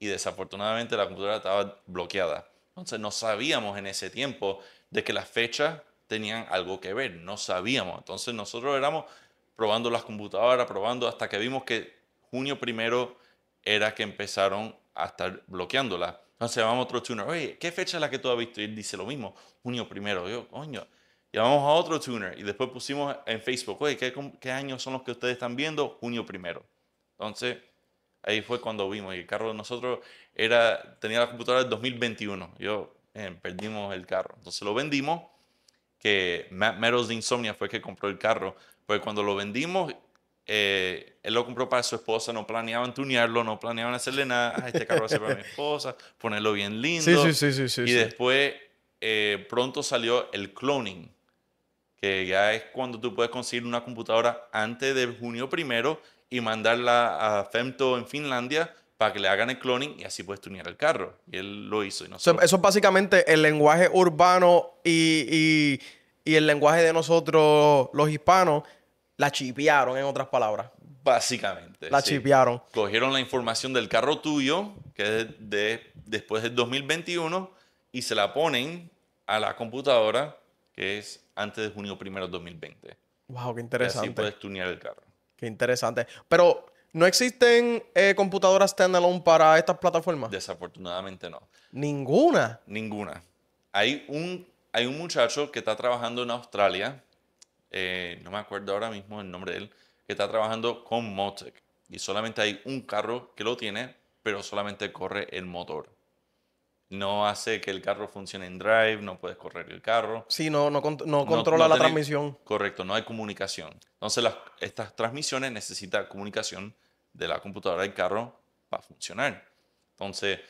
y desafortunadamente la computadora estaba bloqueada. Entonces no sabíamos en ese tiempo de que las fechas tenían algo que ver, no sabíamos. Entonces nosotros éramos probando las computadoras, probando hasta que vimos que junio primero era que empezaron a estar bloqueándolas. Entonces llamamos a otro tuner, oye, ¿qué fecha es la que tú has visto? Y él dice lo mismo, junio primero. Yo, coño, llamamos a otro tuner y después pusimos en Facebook, oye, ¿qué, qué años son los que ustedes están viendo? Junio primero. Entonces Ahí fue cuando vimos. Y el carro de nosotros era, tenía la computadora del 2021. Yo eh, perdimos el carro. Entonces lo vendimos. Que Matt de Insomnia fue el que compró el carro. Pues cuando lo vendimos, eh, él lo compró para su esposa. No planeaban tunearlo, no planeaban hacerle nada. este carro va a ser para mi esposa. Ponerlo bien lindo. y después eh, pronto salió el cloning que ya es cuando tú puedes conseguir una computadora antes de junio primero y mandarla a Femto en Finlandia para que le hagan el cloning y así puedes tunear el carro. Y él lo hizo. Y eso es básicamente el lenguaje urbano y, y, el lenguaje de nosotros, los hispanos, la chipearon, en otras palabras. Básicamente. La chipiaron Cogieron la información del carro tuyo, que es de, después del 2021, y se la ponen a la computadora, que es antes de junio primero de 2020. Wow, qué interesante. Y así puedes tunear el carro. Qué interesante. Pero, ¿no existen eh, computadoras standalone para estas plataformas? Desafortunadamente no. ¿Ninguna? Ninguna. Hay un, hay un muchacho que está trabajando en Australia, eh, no me acuerdo ahora mismo el nombre de él, que está trabajando con Motec. Y solamente hay un carro que lo tiene, pero solamente corre el motor no hace que el carro funcione en drive, no puedes correr el carro. Sí, no, controla la transmisión. Correcto, no hay comunicación. Entonces, las, estas transmisiones necesitan comunicación de la computadora del carro para funcionar. Entonces,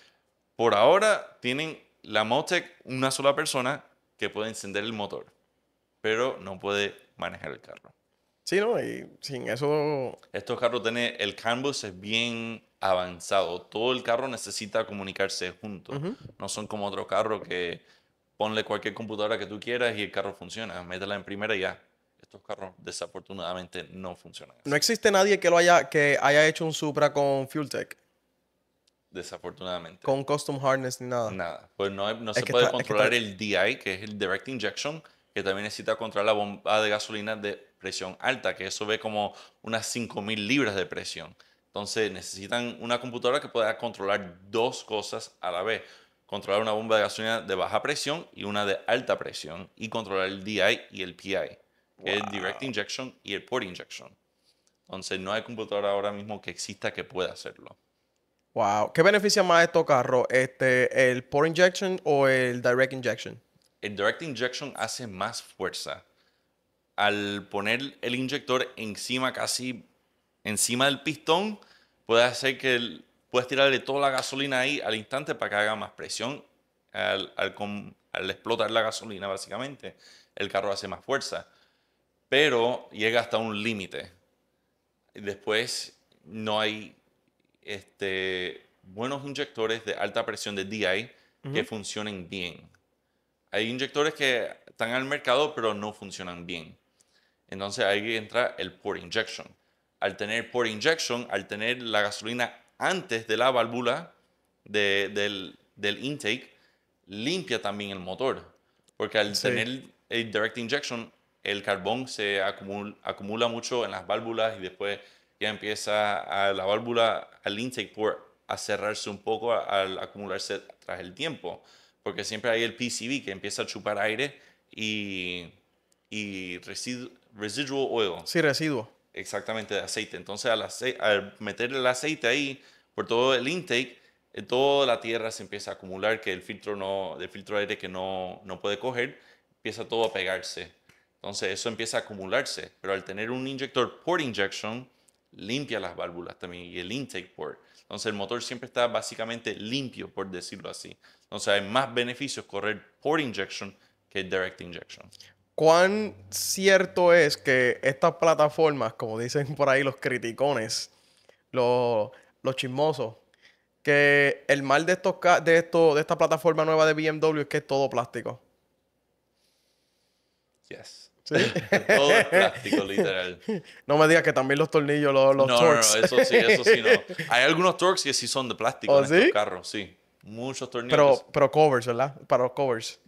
por ahora tienen la Motec una sola persona que puede encender el motor, pero no puede manejar el carro. Sí, ¿no? Y sin eso... Estos carros tienen... El canvas es bien avanzado. Todo el carro necesita comunicarse juntos. No son como otro carro que ponle cualquier computadora que tú quieras y el carro funciona. Métela en primera y ya. Estos carros desafortunadamente no funcionan. No existe nadie que lo haya que haya hecho un Supra con FuelTech Desafortunadamente. Con custom harness ni nada. Nada. Pues no, no se puede controlar el DI, que es el direct injection, que también necesita controlar la bomba de gasolina de presión alta, que eso ve como unas 5000 libras de presión. Entonces necesitan una computadora que pueda controlar dos cosas a la vez. Controlar una bomba de gasolina de baja presión y una de alta presión. Y controlar el DI y el PI, El Direct Injection y el Port Injection. Entonces no hay computadora ahora mismo que exista que pueda hacerlo. Wow. ¿Qué beneficia más estos carros? Este, ¿El Port Injection o el Direct Injection? El Direct Injection hace más fuerza. Al poner el inyector encima casi encima del pistón, puede hacer que puedes tirarle toda la gasolina ahí al instante para que haga más presión al, explotar la gasolina, básicamente. El carro hace más fuerza, pero llega hasta un límite. Después no hay este, buenos inyectores de alta presión de DI que funcionen bien. Hay inyectores que están al mercado pero no funcionan bien. Entonces ahí entra el port injection al tener port injection, al tener la gasolina antes de la válvula del, intake, limpia también el motor. Porque al tener el direct injection, el carbón se acumula, mucho en las válvulas y después ya empieza a la válvula, al intake por a cerrarse un poco al acumularse tras el tiempo. Porque siempre hay el PCB que empieza a chupar aire y, y residual oil. Sí, residuo exactamente de aceite. Entonces al, meter el aceite ahí, por todo el intake, toda la tierra se empieza a acumular que el filtro no filtro de aire que no, no, puede coger empieza todo a pegarse entonces eso empieza a acumularse pero al tener un inyector port injection limpia las válvulas también y el intake port entonces el motor siempre está básicamente limpio por decirlo así entonces hay más beneficios correr port injection que direct injection ¿cuán cierto es que estas plataformas, como dicen por ahí los criticones, los, chismosos, que el mal de, estos, de, esto, de esta plataforma nueva de BMW es que es todo plástico? ¿Sí? todo es plástico, literal. No me digas que también los tornillos, los, los no, No, eso sí, eso sí, no. Hay algunos torques que sí son de plástico ¿Oh, en estos carros, sí. Muchos tornillos. Pero, pero covers, ¿verdad? Para los covers.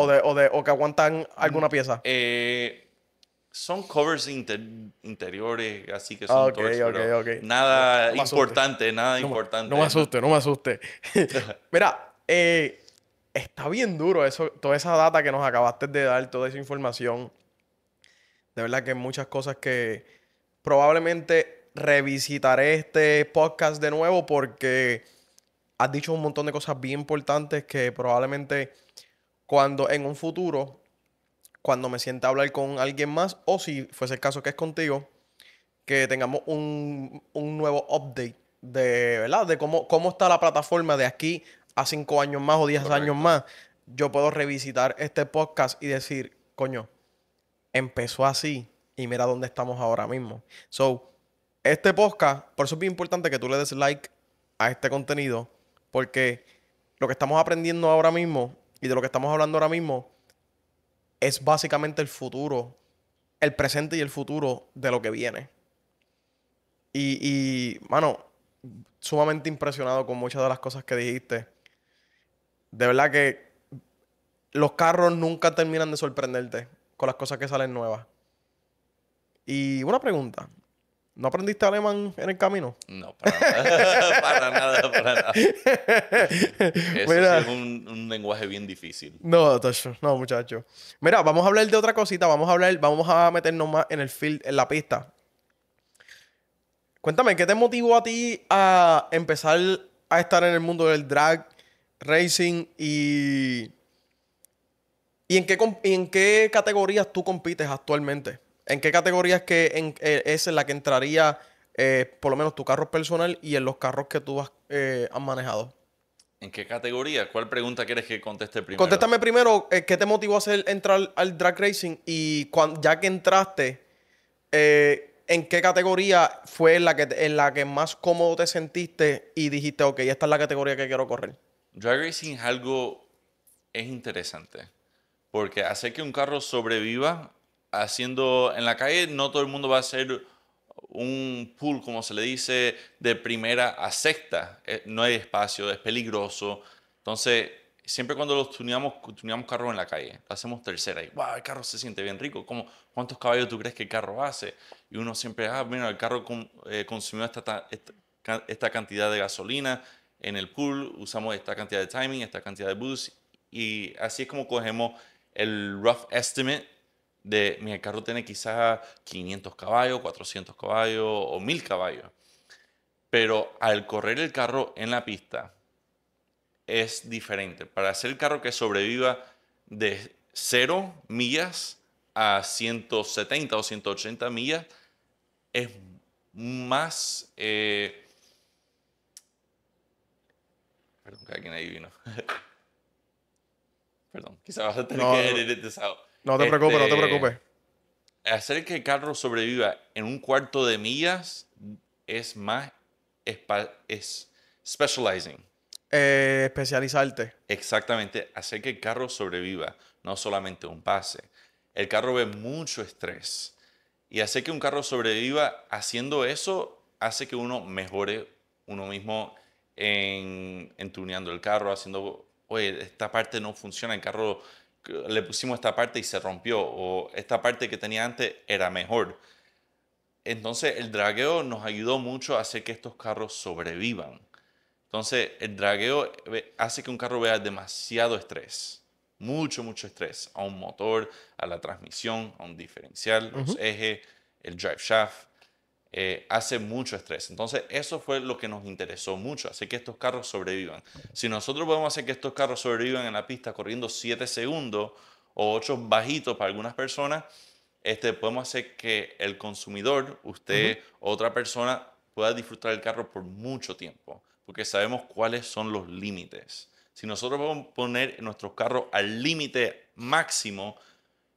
O, que aguantan alguna mm, pieza. Eh, son covers interiores, así que son ah, nada importante, nada importante. No me asuste, no me asuste. Mira, eh, está bien duro eso, toda esa data que nos acabaste de dar, toda esa información. De verdad que muchas cosas que probablemente revisitaré este podcast de nuevo porque has dicho un montón de cosas bien importantes que probablemente cuando en un futuro, cuando me sienta a hablar con alguien más, o si fuese el caso que es contigo, que tengamos un, un nuevo update de, ¿verdad? de cómo, cómo está la plataforma de aquí a cinco años más o diez años más, yo puedo revisitar este podcast y decir, coño, empezó así y mira dónde estamos ahora mismo. So, este podcast, por eso es bien importante que tú le des like a este contenido, porque lo que estamos aprendiendo ahora mismo y de lo que estamos hablando ahora mismo es básicamente el futuro, el presente y el futuro de lo que viene. Y, mano, sumamente impresionado con muchas de las cosas que dijiste. De verdad que los carros nunca terminan de sorprenderte con las cosas que salen nuevas. Y una pregunta, ¿No aprendiste alemán en el camino? No, para, nada, para nada, para nada. Eso es un, lenguaje bien difícil. No, no, muchacho. Mira, vamos a hablar de otra cosita. Vamos a hablar, vamos a meternos más en el field, en la pista. Cuéntame, ¿qué te motivó a ti a empezar a estar en el mundo del drag, racing y. ¿Y en qué, y en qué categorías tú compites actualmente? ¿En qué categoría es, que, en, eh, es la que entraría eh, por lo menos tu carro personal y en los carros que tú has, eh, manejado? ¿En qué categoría? ¿Cuál pregunta quieres que conteste primero? Contéstame primero, ¿qué te motivó a hacer entrar al drag racing? Y ya que entraste, ¿en qué categoría fue en la, que, en la que más cómodo te sentiste y dijiste, ok, esta es la categoría que quiero correr? Drag racing es algo, es interesante, porque hace que un carro sobreviva haciendo en la calle, no todo el mundo va a ser un pool, como se le dice, de primera a sexta. Eh, no hay espacio, es peligroso. Entonces, siempre cuando los tuneamos, tuneamos carro en la calle, hacemos tercera y, wow, el carro se siente bien rico. ¿Cuántos caballos tú crees que el carro hace? Y uno siempre, ah, mira, el carro eh, consumió esta, cantidad de gasolina en el pool, usamos esta cantidad de timing, esta cantidad de boost. Y así es como cogemos el rough estimate de, mi carro tiene quizás 500 caballos, 400 caballos o 1000 caballos. Pero al correr el carro en la pista es diferente. Para hacer el carro que sobreviva de 0 millas a 170 o 180 millas es más... Eh, perdón, que alguien vino. Perdón, quizás vas a tener que no te preocupes, no te este, preocupes. Hacer que el carro sobreviva en un cuarto de millas es más es specializing. Eh, especializarte. Exactamente, hacer que el carro sobreviva, no solamente un pase. El carro ve mucho estrés. Y hacer que un carro sobreviva haciendo eso hace que uno mejore uno mismo en, en tuneando el carro, haciendo, oye, esta parte no funciona, el carro le pusimos esta parte y se rompió, o esta parte que tenía antes era mejor. Entonces el dragueo nos ayudó mucho a hacer que estos carros sobrevivan. Entonces el dragueo eh, hace que un carro vea demasiado estrés, mucho, mucho estrés, a un motor, a la transmisión, a un diferencial, los ejes, el drive shaft. Eh, hace mucho estrés. Entonces, eso fue lo que nos interesó mucho, hacer que estos carros sobrevivan. Si nosotros podemos hacer que estos carros sobrevivan en la pista corriendo 7 segundos o 8 bajitos para algunas personas, este, podemos hacer que el consumidor, usted o otra persona, pueda disfrutar el carro por mucho tiempo, porque sabemos cuáles son los límites. Si nosotros podemos poner nuestros carros al límite máximo,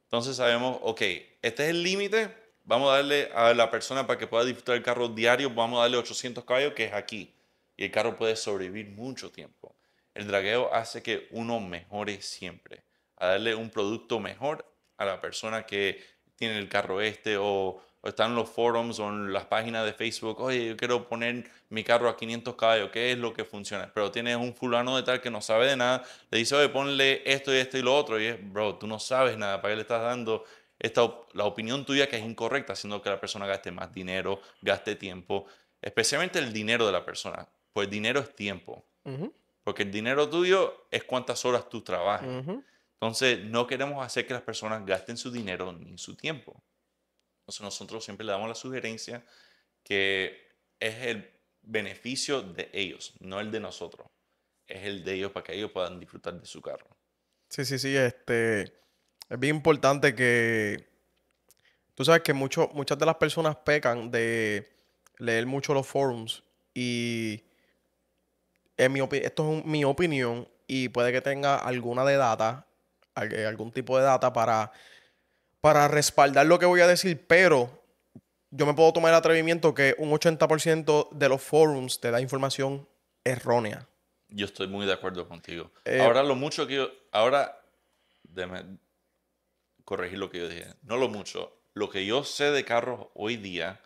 entonces sabemos, ok, este es el límite, vamos a darle a la persona para que pueda disfrutar el carro diario, vamos a darle 800 caballos, que es aquí. Y el carro puede sobrevivir mucho tiempo. El dragueo hace que uno mejore siempre, a darle un producto mejor a la persona que tiene el carro este o, están en los forums o en las páginas de Facebook, oye, yo quiero poner mi carro a 500 caballos, ¿qué es lo que funciona? Pero tienes un fulano de tal que no sabe de nada, le dice, oye, ponle esto y esto y lo otro, y es, bro, tú no sabes nada, ¿para qué le estás dando esta, la opinión tuya que es incorrecta, haciendo que la persona gaste más dinero, gaste tiempo, especialmente el dinero de la persona, pues dinero es tiempo, porque el dinero tuyo es cuántas horas tú trabajas. Entonces, no queremos hacer que las personas gasten su dinero ni su tiempo. Entonces, nosotros siempre le damos la sugerencia que es el beneficio de ellos, no el de nosotros. Es el de ellos para que ellos puedan disfrutar de su carro. Sí, sí, sí. Este, es bien importante que. Tú sabes que mucho, muchas de las personas pecan de leer mucho los forums y. En esto es mi opinión y puede que tenga alguna de data, eh, algún tipo de data para, para respaldar lo que voy a decir, pero yo me puedo tomar el atrevimiento que un 80% de los forums te da información errónea. Yo estoy muy de acuerdo contigo. Eh, ahora lo mucho que yo, ahora, Deme corregir lo que yo dije, no lo mucho, lo que yo sé de carros hoy día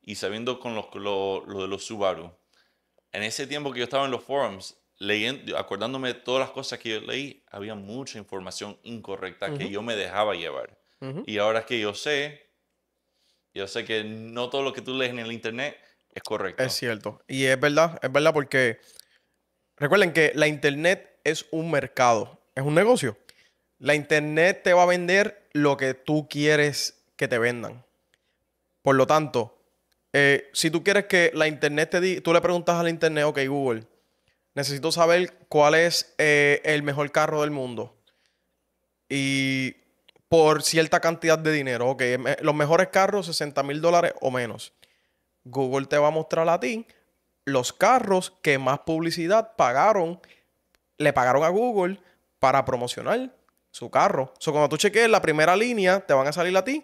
y sabiendo con lo, de los Subaru, en ese tiempo que yo estaba en los forums, leyendo, acordándome de todas las cosas que yo leí, había mucha información incorrecta que yo me dejaba llevar. Y ahora que yo sé, yo sé que no todo lo que tú lees en el internet es correcto. Es cierto. Y es verdad, es verdad porque recuerden que la internet es un mercado, es un negocio. La internet te va a vender lo que tú quieres que te vendan. Por lo tanto, eh, si tú quieres que la internet te diga, tú le preguntas a la internet, ok Google, necesito saber cuál es eh, el mejor carro del mundo. Y por cierta cantidad de dinero, ok, eh, los mejores carros 60 mil dólares o menos. Google te va a mostrar a ti los carros que más publicidad pagaron, le pagaron a Google para promocionar su carro. O so, cuando tú cheques la primera línea, te van a salir a ti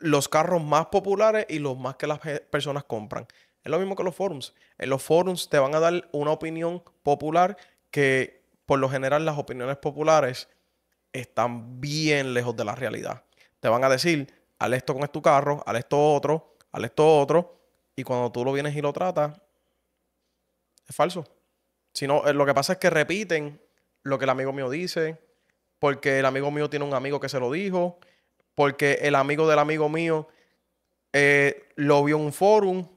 los carros más populares y los más que las personas compran. Es lo mismo que los forums. En los forums te van a dar una opinión popular que por lo general las opiniones populares están bien lejos de la realidad. Te van a decir, al esto con tu carro, al esto otro, al esto otro, y cuando tú lo vienes y lo tratas, es falso. Si eh, lo que pasa es que repiten lo que el amigo mío dice, porque el amigo mío tiene un amigo que se lo dijo, porque el amigo del amigo mío eh, lo vio en un forum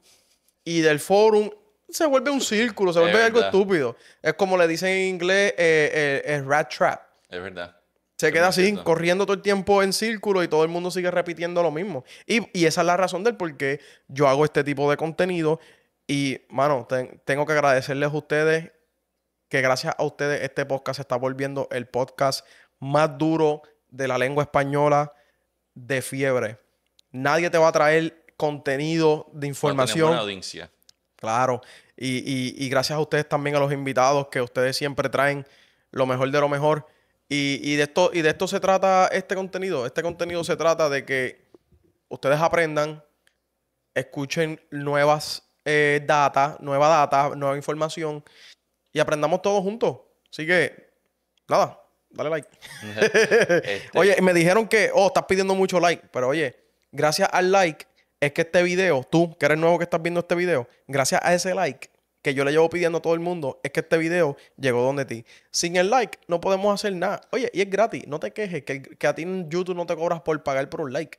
y del forum se vuelve un círculo, se vuelve algo estúpido. Es como le dicen en inglés, eh, eh, el rat trap. Es verdad. Se queda así, corriendo todo el tiempo en círculo y todo el mundo sigue repitiendo lo mismo. Y, esa es la razón del por qué yo hago este tipo de contenido. Y, mano, tengo que agradecerles a ustedes que gracias a ustedes este podcast se está volviendo el podcast más duro de la lengua española de fiebre. Nadie te va a traer contenido de información. Claro. Y, gracias a ustedes también, a los invitados, que ustedes siempre traen lo mejor de lo mejor. Y, de esto, y de esto se trata este contenido. Este contenido se trata de que ustedes aprendan, escuchen nuevas datas eh, data, nueva data, nueva información y aprendamos todos juntos. Así que, nada, dale like. Este. Oye, me dijeron que, oh, estás pidiendo mucho like, pero oye, gracias al like es que este video, tú que eres nuevo que estás viendo este video, gracias a ese like que yo le llevo pidiendo a todo el mundo, es que este video llegó donde ti. Sin el like no podemos hacer nada. Oye, y es gratis, no te quejes, que a ti en YouTube no te cobras por pagar por un like.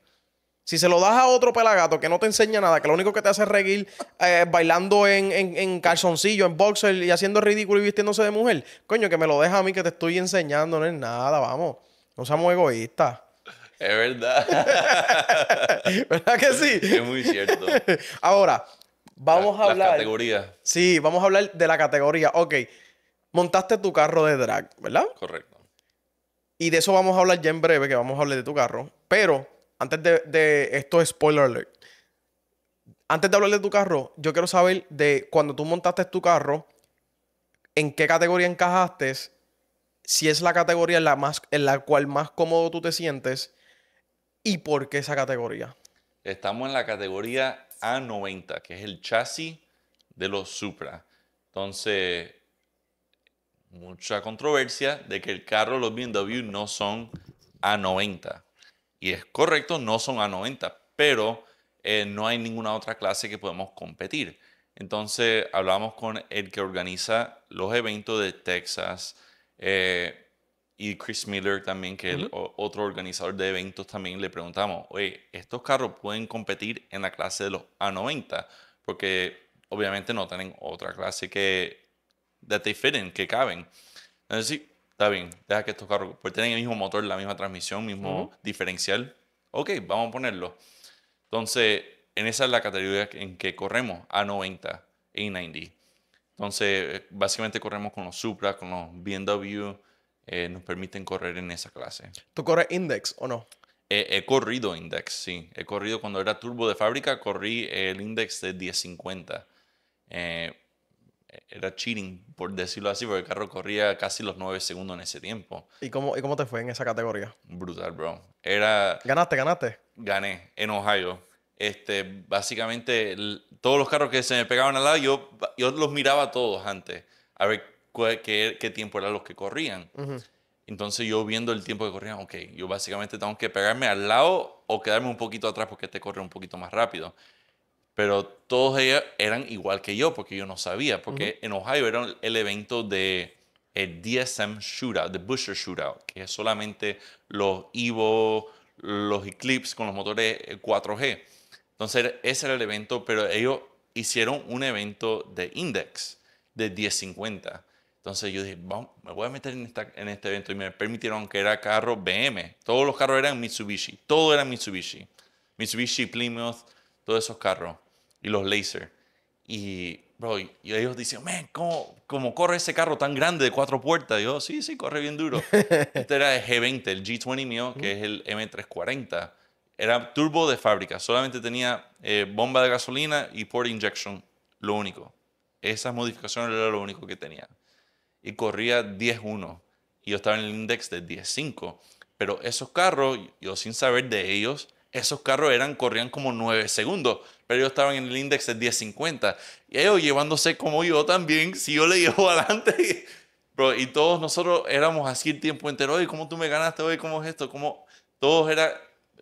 Si se lo das a otro pelagato que no te enseña nada, que lo único que te hace es eh, bailando en, en, calzoncillo, en boxer y haciendo ridículo y vistiéndose de mujer, coño, que me lo deja a mí que te estoy enseñando, no es nada, vamos. No seamos egoístas. Es verdad. ¿Verdad que sí? Es muy cierto. Ahora, vamos a hablar. La categoría. Sí, vamos a hablar de la categoría. Ok, montaste tu carro de drag, ¿verdad? Correcto. Y de eso vamos a hablar ya en breve, que vamos a hablar de tu carro. Pero antes de, esto spoiler alert. Antes de hablar de tu carro, yo quiero saber de cuando tú montaste tu carro, en qué categoría encajaste, si es la categoría en la, más, en la cual más cómodo tú te sientes y por qué esa categoría. Estamos en la categoría A90, que es el chasis de los Supra. Entonces, mucha controversia de que el carro, los BMW, no son A90. Y es correcto, no son A90, pero eh, no hay ninguna otra clase que podemos competir. Entonces hablamos con el que organiza los eventos de Texas eh, y Chris Miller también, que otro organizador de eventos, también le preguntamos, oye, ¿estos carros pueden competir en la clase de los A90? Porque obviamente no tienen otra clase que that they que caben está bien, deja que estos carros pues tienen el mismo motor, la misma transmisión, mismo diferencial. Ok, vamos a ponerlo. Entonces, en esa es la categoría en que corremos, A90, A90. Entonces, básicamente corremos con los Supra, con los BMW, eh, nos permiten correr en esa clase. ¿Tú corres Index o no? Eh, he corrido Index, sí. He corrido cuando era turbo de fábrica, corrí el Index de 1050. Eh, era cheating, por decirlo así, porque el carro corría casi los nueve segundos en ese tiempo. ¿Y cómo, cómo te fue en esa categoría? Brutal, bro. Era... ¿Ganaste, ganaste? Gané, en Ohio. Este, básicamente, todos los carros que se me pegaban al lado, yo, yo los miraba todos antes, a ver qué, tiempo eran los que corrían. Entonces yo viendo el tiempo que corrían, ok, yo básicamente tengo que pegarme al lado o quedarme un poquito atrás porque este corre un poquito más rápido pero todos ellos eran igual que yo porque yo no sabía, porque en Ohio era el evento de el eh, DSM Shootout, the Busher Shootout, que es solamente los Evo, los Eclipse con los motores 4G. Eh, Entonces ese era el evento, pero ellos hicieron un evento de Index de 1050. Entonces yo dije, vamos, me voy a meter en, en este evento y me permitieron que era carro BM. Todos los carros eran Mitsubishi, todo era Mitsubishi. Mitsubishi, Plymouth, todos esos carros y los laser. Y, bro, ellos dicen, man, ¿cómo, ¿cómo, corre ese carro tan grande de cuatro puertas? yo, sí, sí, corre bien duro. este era el G20, el G20 mío, que es el M340. Era turbo de fábrica, solamente tenía eh, bomba de gasolina y port injection, lo único. Esas modificaciones era lo único que tenía. Y corría 10.1 y yo estaba en el index de 5 Pero esos carros, yo sin saber de ellos, esos carros eran, corrían como 9 segundos pero ellos estaban en el índice de 1050. Y ellos llevándose como yo también, si yo le llevo adelante. y todos nosotros éramos así el tiempo entero. Oye, ¿cómo tú me ganaste hoy? ¿Cómo es esto? ¿Cómo? Todos era,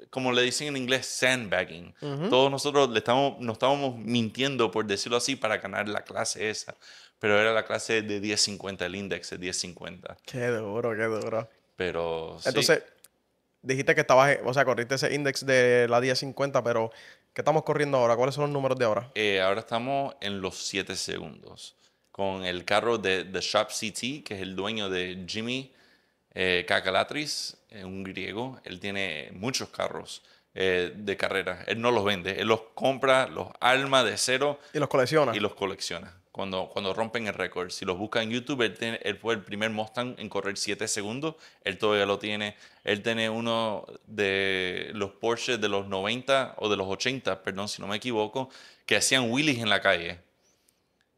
como le dicen en inglés, sandbagging. Todos nosotros le estamos, nos estábamos mintiendo, por decirlo así, para ganar la clase esa. Pero era la clase de 1050, el índice de 1050. Qué duro, qué duro. Pero. Entonces, dijiste que estabas, o sea, corriste ese índice de la 1050, pero ¿Qué estamos corriendo ahora? ¿Cuáles son los números de ahora? Eh, ahora estamos en los 7 segundos con el carro de The Shop City que es el dueño de Jimmy eh, Kakalatris, eh, un griego. Él tiene muchos carros eh, de carrera. Él no los vende, él los compra, los arma de cero. Y los colecciona. Y los colecciona cuando, cuando rompen el récord. Si los busca en YouTube, él, fue el primer Mustang en correr 7 segundos. Él todavía lo tiene. Él tiene uno de los Porsche de los 90 o de los 80, perdón, si no me equivoco, que hacían wheelies en la calle.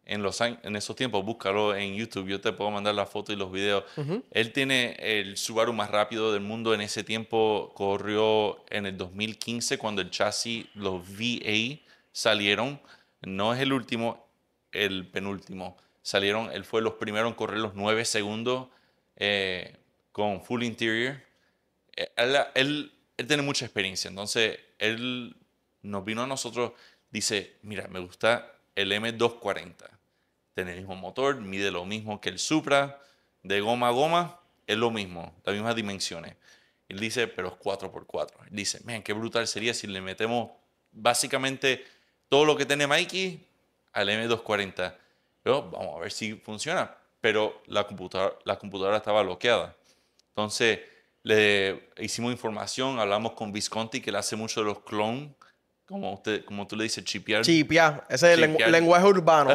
En, los, en esos tiempos, búscalo en YouTube. Yo te puedo mandar la foto y los videos. Él tiene el Subaru más rápido del mundo. En ese tiempo corrió en el 2015 cuando el chasis, los VA, salieron. No es el último, el penúltimo. Salieron, él fue los primeros en correr los nueve segundos eh, con full interior. Eh, él, tiene mucha experiencia, entonces él nos vino a nosotros, dice, mira, me gusta el M240, tiene el mismo motor, mide lo mismo que el Supra, de goma a goma, es lo mismo, las mismas dimensiones. Él dice, pero es 4x4. Él dice, miren qué brutal sería si le metemos básicamente todo lo que tiene Mikey al M240. vamos a ver si funciona. Pero la computadora, la computadora estaba bloqueada. Entonces le hicimos información, hablamos con Visconti, que le hace mucho de los clones. Como, usted, como tú le dices, chipear. chipiar, ese es el lenguaje urbano.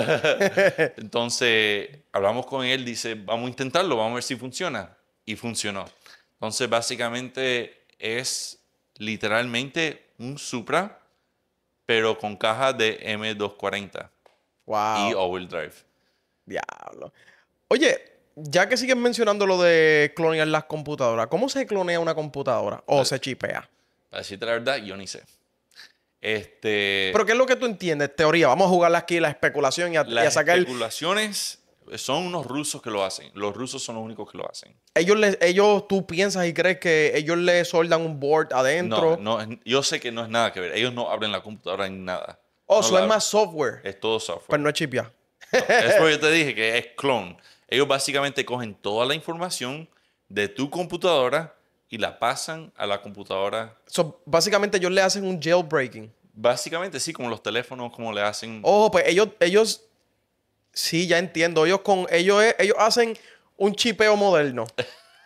Entonces, hablamos con él, dice, vamos a intentarlo, vamos a ver si funciona. Y funcionó. Entonces, básicamente es literalmente un Supra, pero con caja de M240. Wow. Y Drive. Diablo. Oye, ya que siguen mencionando lo de clonear las computadoras, ¿cómo se clonea una computadora o pues, se chipea? Para decirte la verdad, yo ni sé. Este... ¿Pero qué es lo que tú entiendes? Teoría. Vamos a jugar aquí la especulación y a, sacar... Las especulaciones son unos rusos que lo hacen. Los rusos son los únicos que lo hacen. Ellos, ellos tú piensas y crees que ellos les soldan un board adentro. No, no, yo sé que no es nada que ver. Ellos no abren la computadora en nada. Oh, es más software. Es todo software. Pero no es ya. Eso es que yo te dije que es clone. Ellos básicamente cogen toda la información de tu computadora y la pasan a la computadora. So, básicamente ellos le hacen un jailbreaking. Básicamente sí, como los teléfonos, como le hacen. oh, pues ellos, ellos, sí, ya entiendo. Ellos con, ellos, eh, ellos hacen un chipeo moderno.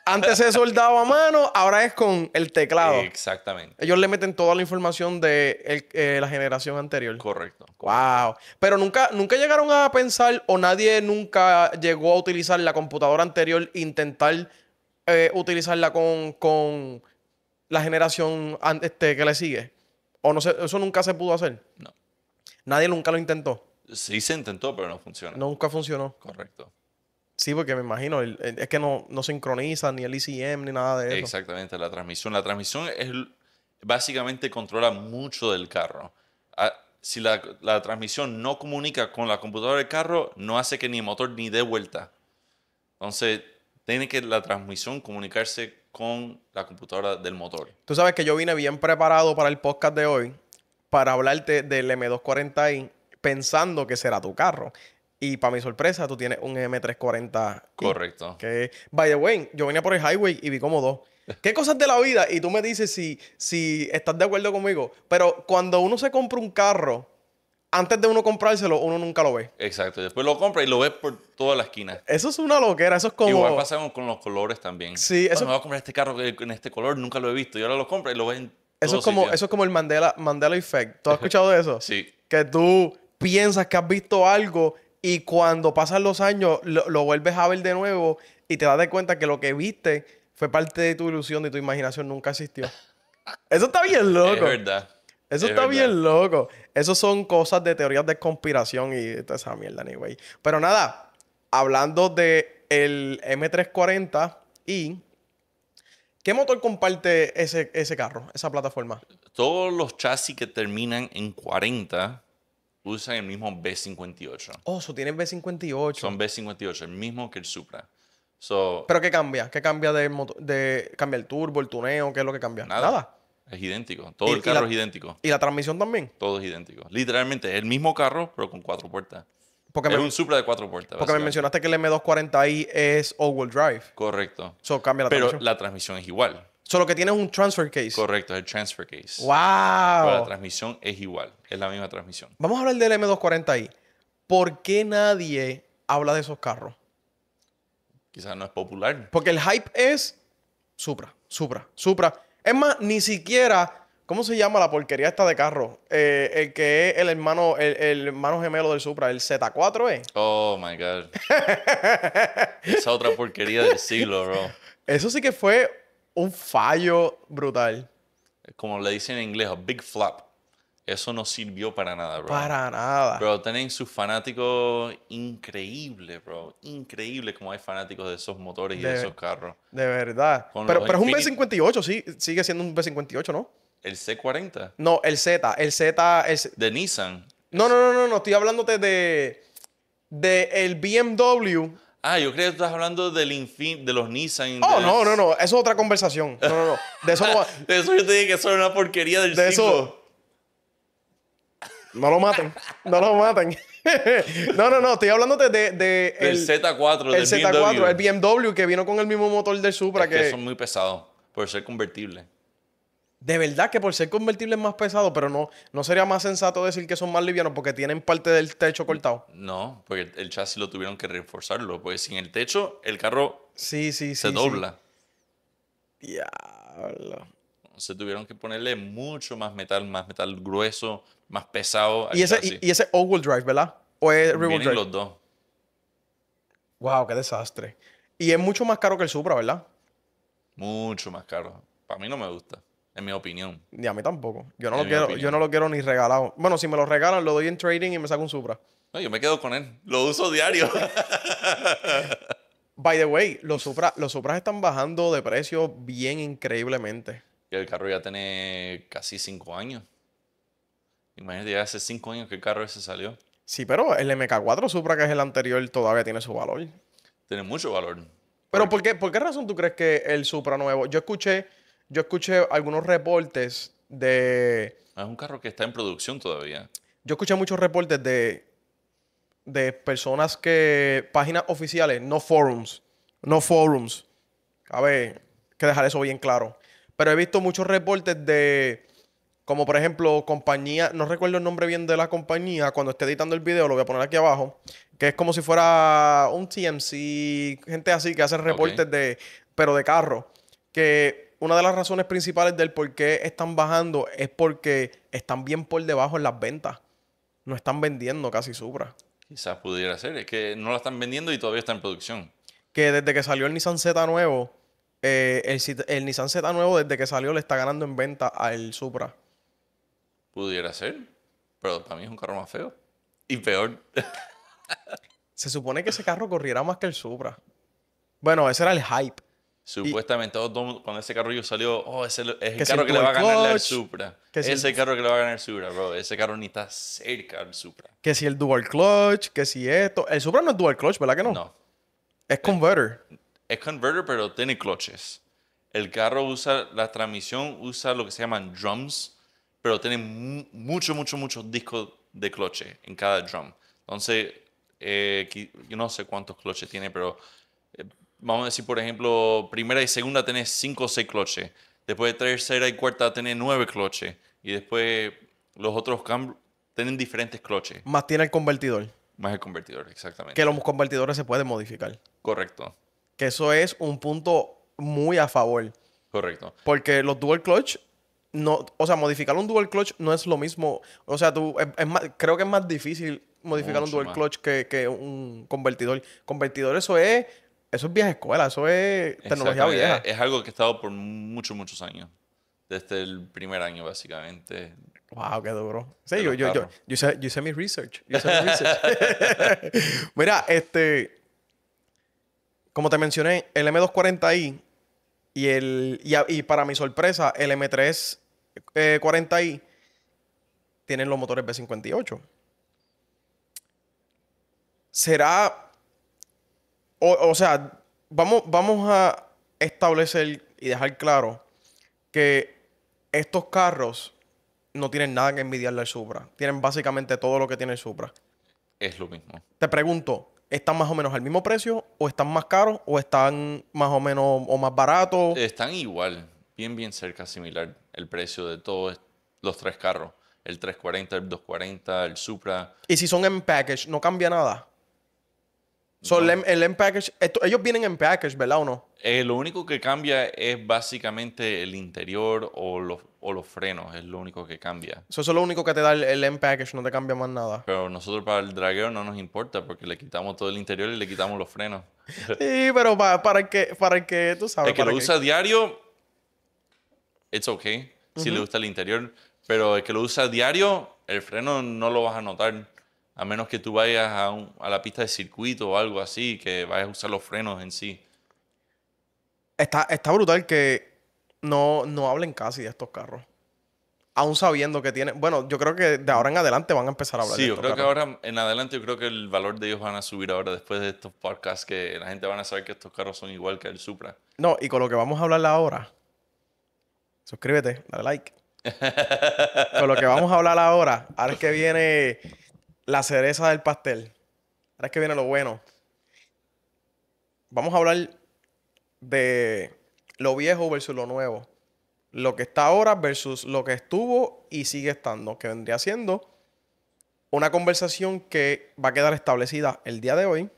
Antes se soldaba a mano, ahora es con el teclado. Exactamente. Ellos le meten toda la información de eh, la generación anterior. Correcto. Wow. Pero nunca, nunca llegaron a pensar o nadie nunca llegó a utilizar la computadora anterior e intentar eh, utilizarla con, la generación este, que le sigue. O no sé, eso nunca se pudo hacer. No. Nadie nunca lo intentó. Sí se intentó, pero no funcionó. Nunca funcionó. Correcto. Sí, porque me imagino, eh, es que no, no sincroniza ni el ICM e ni nada de eso. Exactamente, la transmisión. La transmisión es básicamente controla mucho del carro. Ah, si la, la, transmisión no comunica con la computadora del carro, no hace que ni el motor ni dé vuelta. Entonces, tiene que la transmisión comunicarse con la computadora del motor. Tú sabes que yo vine bien preparado para el podcast de hoy, para hablarte del M240i, pensando que será tu carro. Y para mi sorpresa, tú tienes un M340. Correcto. Que, by the way, yo venía por el highway y vi como dos. ¿Qué cosas de la vida? Y tú me dices si, si estás de acuerdo conmigo. Pero cuando uno se compra un carro, antes de uno comprárselo, uno nunca lo ve. Exacto. Después lo compra y lo ves por toda la esquina. Eso es una loquera. Eso es como. Igual pasa con, los colores también. Sí, eso. me voy a comprar este carro en eh, este color, nunca lo he visto. Y ahora lo compra y lo ves en. Eso es, como, eso es como el Mandela, Mandela Effect. ¿Tú has escuchado de eso? sí. Que tú piensas que has visto algo y cuando pasan los años, lo, vuelves a ver de nuevo y te das de cuenta que lo que viste fue parte de tu ilusión, y tu imaginación, nunca existió. Eso está bien loco. Es verdad. Eso está bien loco. Eso son cosas de teorías de conspiración y toda esa mierda, anyway. Pero nada, hablando de el M340 y... ¿Qué motor comparte ese, ese carro, esa plataforma? Todos los chasis que terminan en 40 usan el mismo B58. Oh, so tienen B58. Son B58, el mismo que el Supra. ¿Pero qué cambia? ¿Qué cambia de, cambia el turbo, el tuneo? ¿Qué es lo que cambia? Nada. Es idéntico. Todo el carro es idéntico. ¿Y la transmisión también? Todo es idéntico. Literalmente, es el mismo carro, pero con cuatro puertas. Porque es un Supra de cuatro puertas. Porque me mencionaste que el M240i es all-wheel drive. Correcto. pero la transmisión es igual. Solo que tienes un transfer case. Correcto, es el transfer case. ¡Wow! la transmisión es igual, es la misma transmisión. Vamos a hablar del M240i. ¿Por qué nadie habla de esos carros? Quizás no es popular. Porque el hype es Supra, Supra, Supra. Es más, ni siquiera. ¿Cómo se llama la porquería esta de carro? Eh, el que es el hermano, el, hermano gemelo del Supra, el Z4, e Oh my God. Esa otra porquería del siglo, bro. Eso sí que fue un fallo brutal. Como le dicen en inglés, big flop. Eso no sirvió para nada, bro. Para nada. Bro, tienen sus fanáticos increíbles, bro. Increíble como hay fanáticos de esos motores y de, esos carros. De verdad. pero, es un B58, sí. Sigue siendo un B58, ¿no? El C40. No, el Z. El Z. es... De Nissan. No, no, no, no, no. Estoy hablándote de. De el BMW Ah, yo creo que estás hablando del infin, de los Nissan. Oh, no, no, no. Eso es otra conversación. No, no, no. De eso, no de eso yo te dije que eso era una porquería del De eso. No lo maten. No lo maten. no, no, no. Estoy hablando de, de, de el, Z4. El Z4, el BMW que vino con el mismo motor del Supra. que, que son muy pesados por ser convertible. De verdad que por ser convertible es más pesado, pero no, no sería más sensato decir que son más livianos porque tienen parte del techo cortado. No, porque el, chasis lo tuvieron que reforzarlo, porque sin el techo el carro se dobla. Se tuvieron que ponerle mucho más metal, más metal grueso, más pesado. ¿Y, ese, y, ese, all-wheel drive, ¿verdad? ¿O es wheel los dos. Wow, qué desastre. Y es mucho más caro que el Supra, ¿verdad? Mucho más caro. Para mí no me gusta en mi opinión. Ni a mí tampoco. Yo no, lo quiero, yo no lo quiero ni regalado. Bueno, si me lo regalan, lo doy en trading y me saco un Supra. No, yo me quedo con él. Lo uso diario. By the way, los Supra, los Supras están bajando de precio bien increíblemente. Y el carro ya tiene casi cinco años. Imagínate, ya hace cinco años que el carro ese salió. Sí, pero el MK4 Supra, que es el anterior, todavía tiene su valor. Tiene mucho valor. Pero ¿por qué, ¿por qué razón tú crees que el Supra nuevo? Yo escuché yo escuché algunos reportes de... Ah, es un carro que está en producción todavía. Yo escuché muchos reportes de, de personas que... Páginas oficiales, no forums. No forums. A ver, que dejar eso bien claro. Pero he visto muchos reportes de... Como por ejemplo, compañía, no recuerdo el nombre bien de la compañía, cuando esté editando el video lo voy a poner aquí abajo, que es como si fuera un TMC, gente así que hace reportes de, pero de carro, que una de las razones principales del por qué están bajando es porque están bien por debajo en las ventas. No están vendiendo casi Supra. Quizás pudiera ser, es que no la están vendiendo y todavía está en producción. Que desde que salió el Nissan Z nuevo, eh, el, Nissan Z nuevo desde que salió le está ganando en venta al Supra. Pudiera ser, pero para mí es un carro más feo y peor. Se supone que ese carro corriera más que el Supra. Bueno, ese era el hype. Supuestamente, cuando ese carro salió, oh, ese es el carro que le va a ganar el Supra. ese el, carro que le va a ganar el Supra, bro. Ese carro ni está cerca del Supra. Que si el dual clutch, que si esto. El Supra no es dual clutch, ¿verdad que no? No. Es converter. Es, converter, pero tiene clutches. El carro usa, la transmisión usa lo que se llaman drums, pero tiene mucho, mucho, muchos discos de cloche en cada drum. Entonces, eh, yo no sé cuántos cloches tiene, pero eh, vamos a decir, por ejemplo, primera y segunda tenés 5 o 6 cloches, después de tercera y cuarta tenés nueve cloches, y después los otros cambios tienen diferentes cloches. Más tiene el convertidor. Más el convertidor, exactamente. Que los convertidores se pueden modificar. Correcto. Que eso es un punto muy a favor. Correcto. Porque los dual clutch, no, o sea, modificar un dual clutch no es lo mismo. O sea, tú, creo que es más difícil modificar un dual clutch que, que, un convertidor. Convertidor, eso es eso es vieja escuela, eso es tecnología vieja. Es algo que he estado por muchos, muchos años. Desde el primer año, básicamente. Wow, qué duro. Sí, yo, yo, yo, yo, hice, mi research. Mira, este. Como te mencioné, el M240i y el. Y, para mi sorpresa, el M340i eh, tienen los motores B58. ¿Será o, sea, vamos, vamos a establecer y dejar claro que estos carros no tienen nada que envidiarle al Supra. Tienen básicamente todo lo que tiene el Supra. Es lo mismo. Te pregunto, ¿están más o menos al mismo precio? ¿O están más caros? ¿O están más o menos o más baratos? Están igual, bien, bien cerca, similar el precio de todos los tres carros. El 340, el 240, el Supra. ¿Y si son en package, no cambia nada? el, M em, package, ellos vienen en package, ¿verdad o no? Eh, lo único que cambia es básicamente el interior o los, o los frenos, es lo único que cambia. eso es lo único que te da el, el, M package, no te cambia más nada. Pero nosotros para el dragueo no nos importa porque le quitamos todo el interior y le quitamos los frenos. sí, pero para, para, que, para que tú sabes. El que lo usa diario, it's okay. Si le gusta el interior, pero el que lo usa diario, el freno no lo vas a notar a menos que tú vayas a, la pista de circuito o algo así, que vayas a usar los frenos en sí. Está, está brutal que no, no hablen casi de estos carros. Aún sabiendo que tienen. Bueno, yo creo que de ahora en adelante van a empezar a hablar de estos Sí, yo creo que ahora en adelante, yo creo que el valor de ellos van a subir ahora después de estos podcasts, que la gente van a saber que estos carros son igual que el Supra. No, y con lo que vamos a hablar ahora, suscríbete, dale like. con lo que vamos a hablar ahora, ahora que viene la cereza del pastel. Ahora es que viene lo bueno. Vamos a hablar de lo viejo versus lo nuevo. Lo que está ahora versus lo que estuvo y sigue estando, que vendría siendo una conversación que va a quedar establecida el día de hoy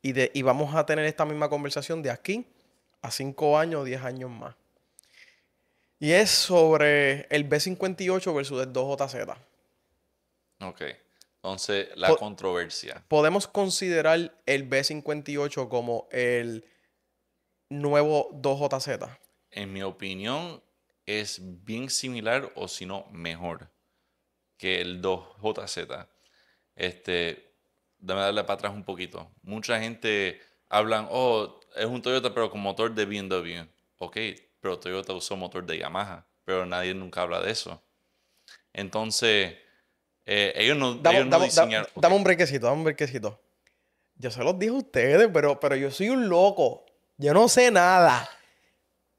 y, de, vamos a tener esta misma conversación de aquí a 5 años diez 10 años más. Y es sobre el B58 versus el 2JZ. Ok. Entonces, la controversia. Podemos considerar el B58 como el nuevo 2JZ. En mi opinión, es bien similar o si no mejor que el 2JZ. Este, dame darle para atrás un poquito. Mucha gente hablan, oh, es un Toyota pero con motor de BMW. Ok, pero Toyota usó motor de Yamaha, pero nadie nunca habla de eso. Entonces, eh, ellos no, dame, un brequecito, dame un brequecito. Yo se los dije a ustedes, pero, pero yo soy un loco. Yo no sé nada.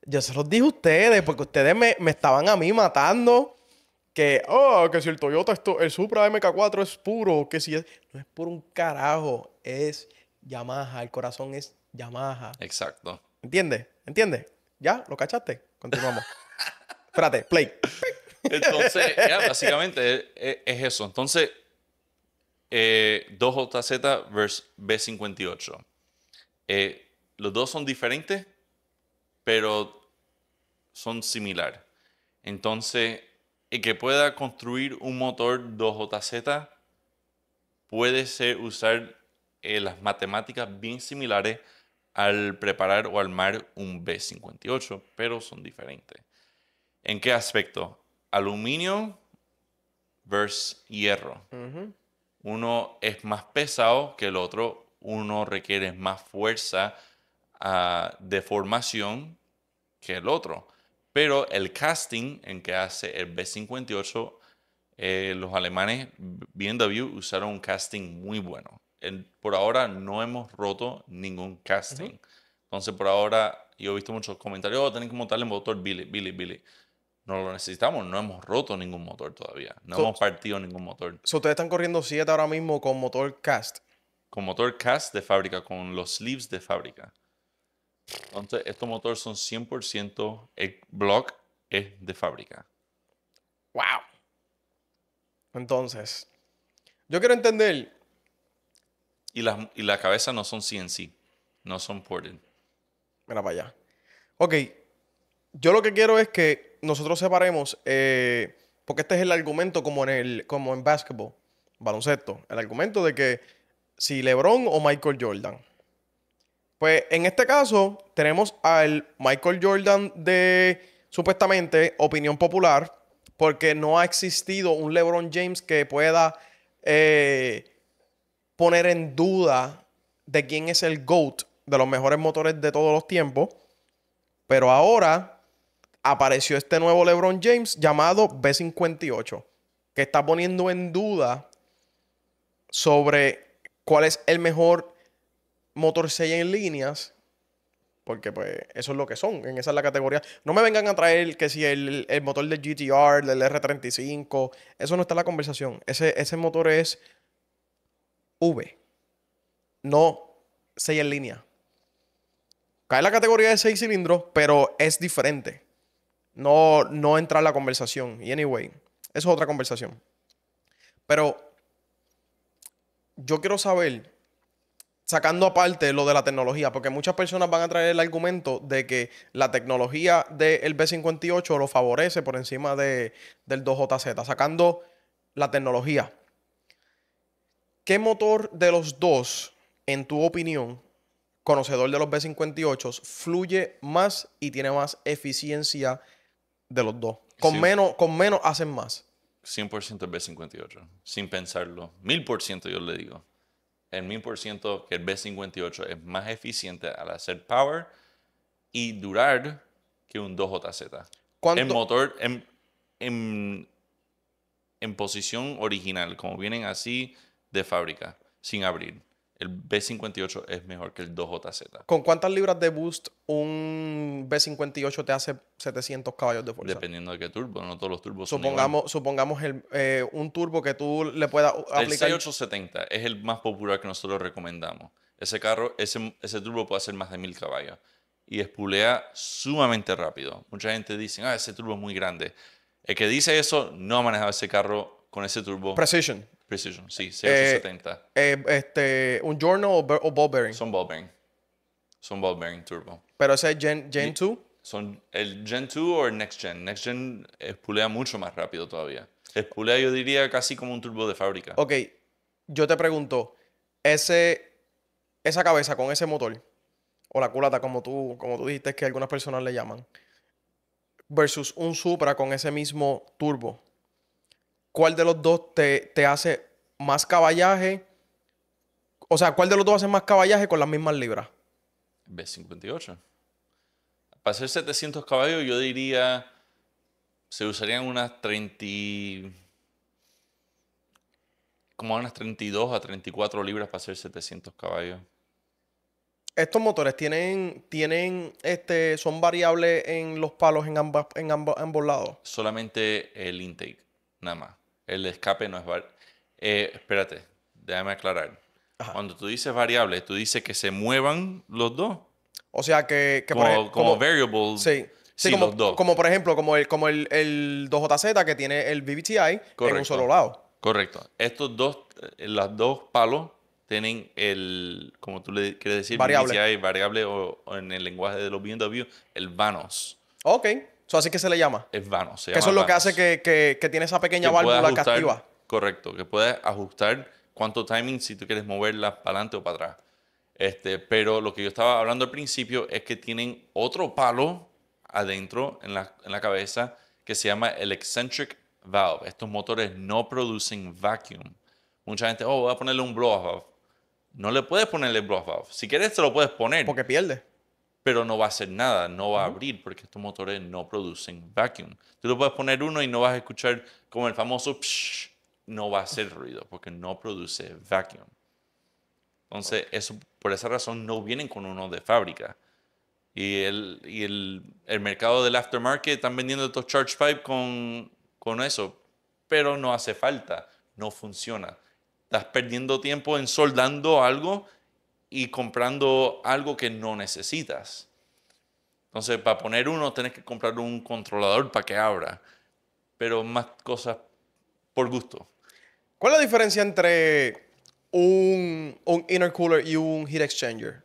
Yo se los dije a ustedes, porque ustedes me, estaban a mí matando. Que, ah, que si el Toyota, esto, el Supra MK4 es puro, que si No es puro un carajo, es Yamaha, el corazón es Yamaha. Exacto. ¿Entiendes? ¿Entiendes? ¿Ya? ¿Lo cachaste? Continuamos. Espérate, play. Entonces, básicamente es, eso. Entonces, 2JZ versus B58. los dos son diferentes, pero son similares. Entonces, el que pueda construir un motor 2JZ puede ser usar eh, las matemáticas bien similares al preparar o armar un B58, pero son diferentes. ¿En qué aspecto? aluminio versus hierro. Uno es más pesado que el otro, uno requiere más fuerza ah, de formación que el otro. Pero el casting en que hace el B58, eh, los alemanes BMW usaron un casting muy bueno. por ahora no hemos roto ningún casting. Entonces, por ahora, yo he visto muchos comentarios, oh, tienen que montarle motor Billy, Billy, Billy no lo necesitamos, no hemos roto ningún motor todavía, no hemos partido ningún motor. So, ustedes están corriendo 7 ahora mismo con motor cast. Con motor cast de fábrica, con los sleeves de fábrica. Entonces, estos motores son 100% el block es de fábrica. ¡Wow! Entonces, yo quiero entender. Y las la cabezas no son CNC, no son ported. Mira para allá. Ok, yo lo que quiero es que nosotros separemos, eh, porque este es el argumento como en el, como en basketball, baloncesto, el argumento de que si LeBron o Michael Jordan. Pues en este caso tenemos al Michael Jordan de supuestamente opinión popular, porque no ha existido un LeBron James que pueda eh, poner en duda de quién es el GOAT de los mejores motores de todos los tiempos. Pero ahora apareció este nuevo LeBron James llamado B58, que está poniendo en duda sobre cuál es el mejor motor 6 en líneas, porque pues eso es lo que son, en esa es la categoría. No me vengan a traer que si el, motor del GTR, del R35, eso no está en la conversación. Ese, ese motor es V, no 6 en línea. Cae en la categoría de 6 cilindros, pero es diferente no, no entrar la conversación. Y anyway, eso es otra conversación. Pero yo quiero saber, sacando aparte lo de la tecnología, porque muchas personas van a traer el argumento de que la tecnología del B58 lo favorece por encima del 2JZ, sacando la tecnología. ¿Qué motor de los dos, en tu opinión, conocedor de los B58, fluye más y tiene más eficiencia de los dos. Con, menos, con menos hacen más. 100% el B58, sin pensarlo. 1000% yo le digo. El 1000% que el B58 es más eficiente al hacer power y durar que un 2JZ. El motor en, en, en posición original, como vienen así de fábrica, sin abrir el B58 es mejor que el 2JZ. ¿Con cuántas libras de boost un B58 te hace 700 caballos de fuerza? Dependiendo de qué turbo, no todos los turbos supongamos, son Supongamos eh, un turbo que tú le puedas aplicar. El 6870 es el más popular que nosotros recomendamos. Ese carro, ese, ese turbo puede hacer más de 1000 caballos y espulea sumamente rápido. Mucha gente dice, ah, ese turbo es muy grande. El que dice eso no ha manejado ese carro con ese turbo. Precision. Precision, sí, 0.70. Eh, eh, este, ¿Un Journal o, ball bearing? Son ball bearing. Son ball bearing turbo. ¿Pero ese es Gen, gen 2? Son el Gen 2 o Next Gen. Next Gen espulea mucho más rápido todavía. Espulea yo diría casi como un turbo de fábrica. Ok, yo te pregunto, esa cabeza con ese motor, o la culata como tú, como tú dijiste que algunas personas le llaman, versus un Supra con ese mismo turbo, cuál de los dos te, hace más caballaje. O sea, ¿cuál de los dos hace más caballaje con las mismas libras? B58. Para hacer 700 caballos, yo diría. Se usarían unas 30. Como unas 32 a 34 libras para hacer 700 caballos. Estos motores tienen, tienen, este, son variables en los palos en, ambas, en ambos lados. Solamente el intake, nada más el escape no es... Eh, espérate, déjame aclarar. Cuando tú dices variable, tú dices que se muevan los dos. O sea que... como, variables. Sí. Sí, como, como por ejemplo, como el, como el, 2JZ que tiene el BBTI en un solo lado. Correcto. Estos dos, eh, los dos palos tienen el, como tú le quieres decir, variable, variable o, en el lenguaje de los BMW, el vanos. Ok. ¿Así que se le llama? Es vano. Se eso es lo que hace que, que, tiene esa pequeña válvula que activa. Correcto, que puedes ajustar cuánto timing si tú quieres moverla para adelante o para atrás. Este, pero lo que yo estaba hablando al principio es que tienen otro palo adentro en la, en la cabeza que se llama el eccentric valve. Estos motores no producen vacuum. Mucha gente, oh, voy a ponerle un blow off. No le puedes ponerle blow off. Si quieres, te lo puedes poner. Porque pierde pero no va a hacer nada, no va a abrir porque estos motores no producen vacuum. Tú lo puedes poner uno y no vas a escuchar como el famoso no va a hacer ruido porque no produce vacuum. Entonces, por esa razón no vienen con uno de fábrica. Y el, mercado del aftermarket están vendiendo estos charge pipe con, con eso, pero no hace falta, no funciona. Estás perdiendo tiempo en soldando algo y comprando algo que no necesitas. Entonces, para poner uno, tienes que comprar un controlador para que abra, pero más cosas por gusto. ¿Cuál es la diferencia entre un, un intercooler y un heat exchanger?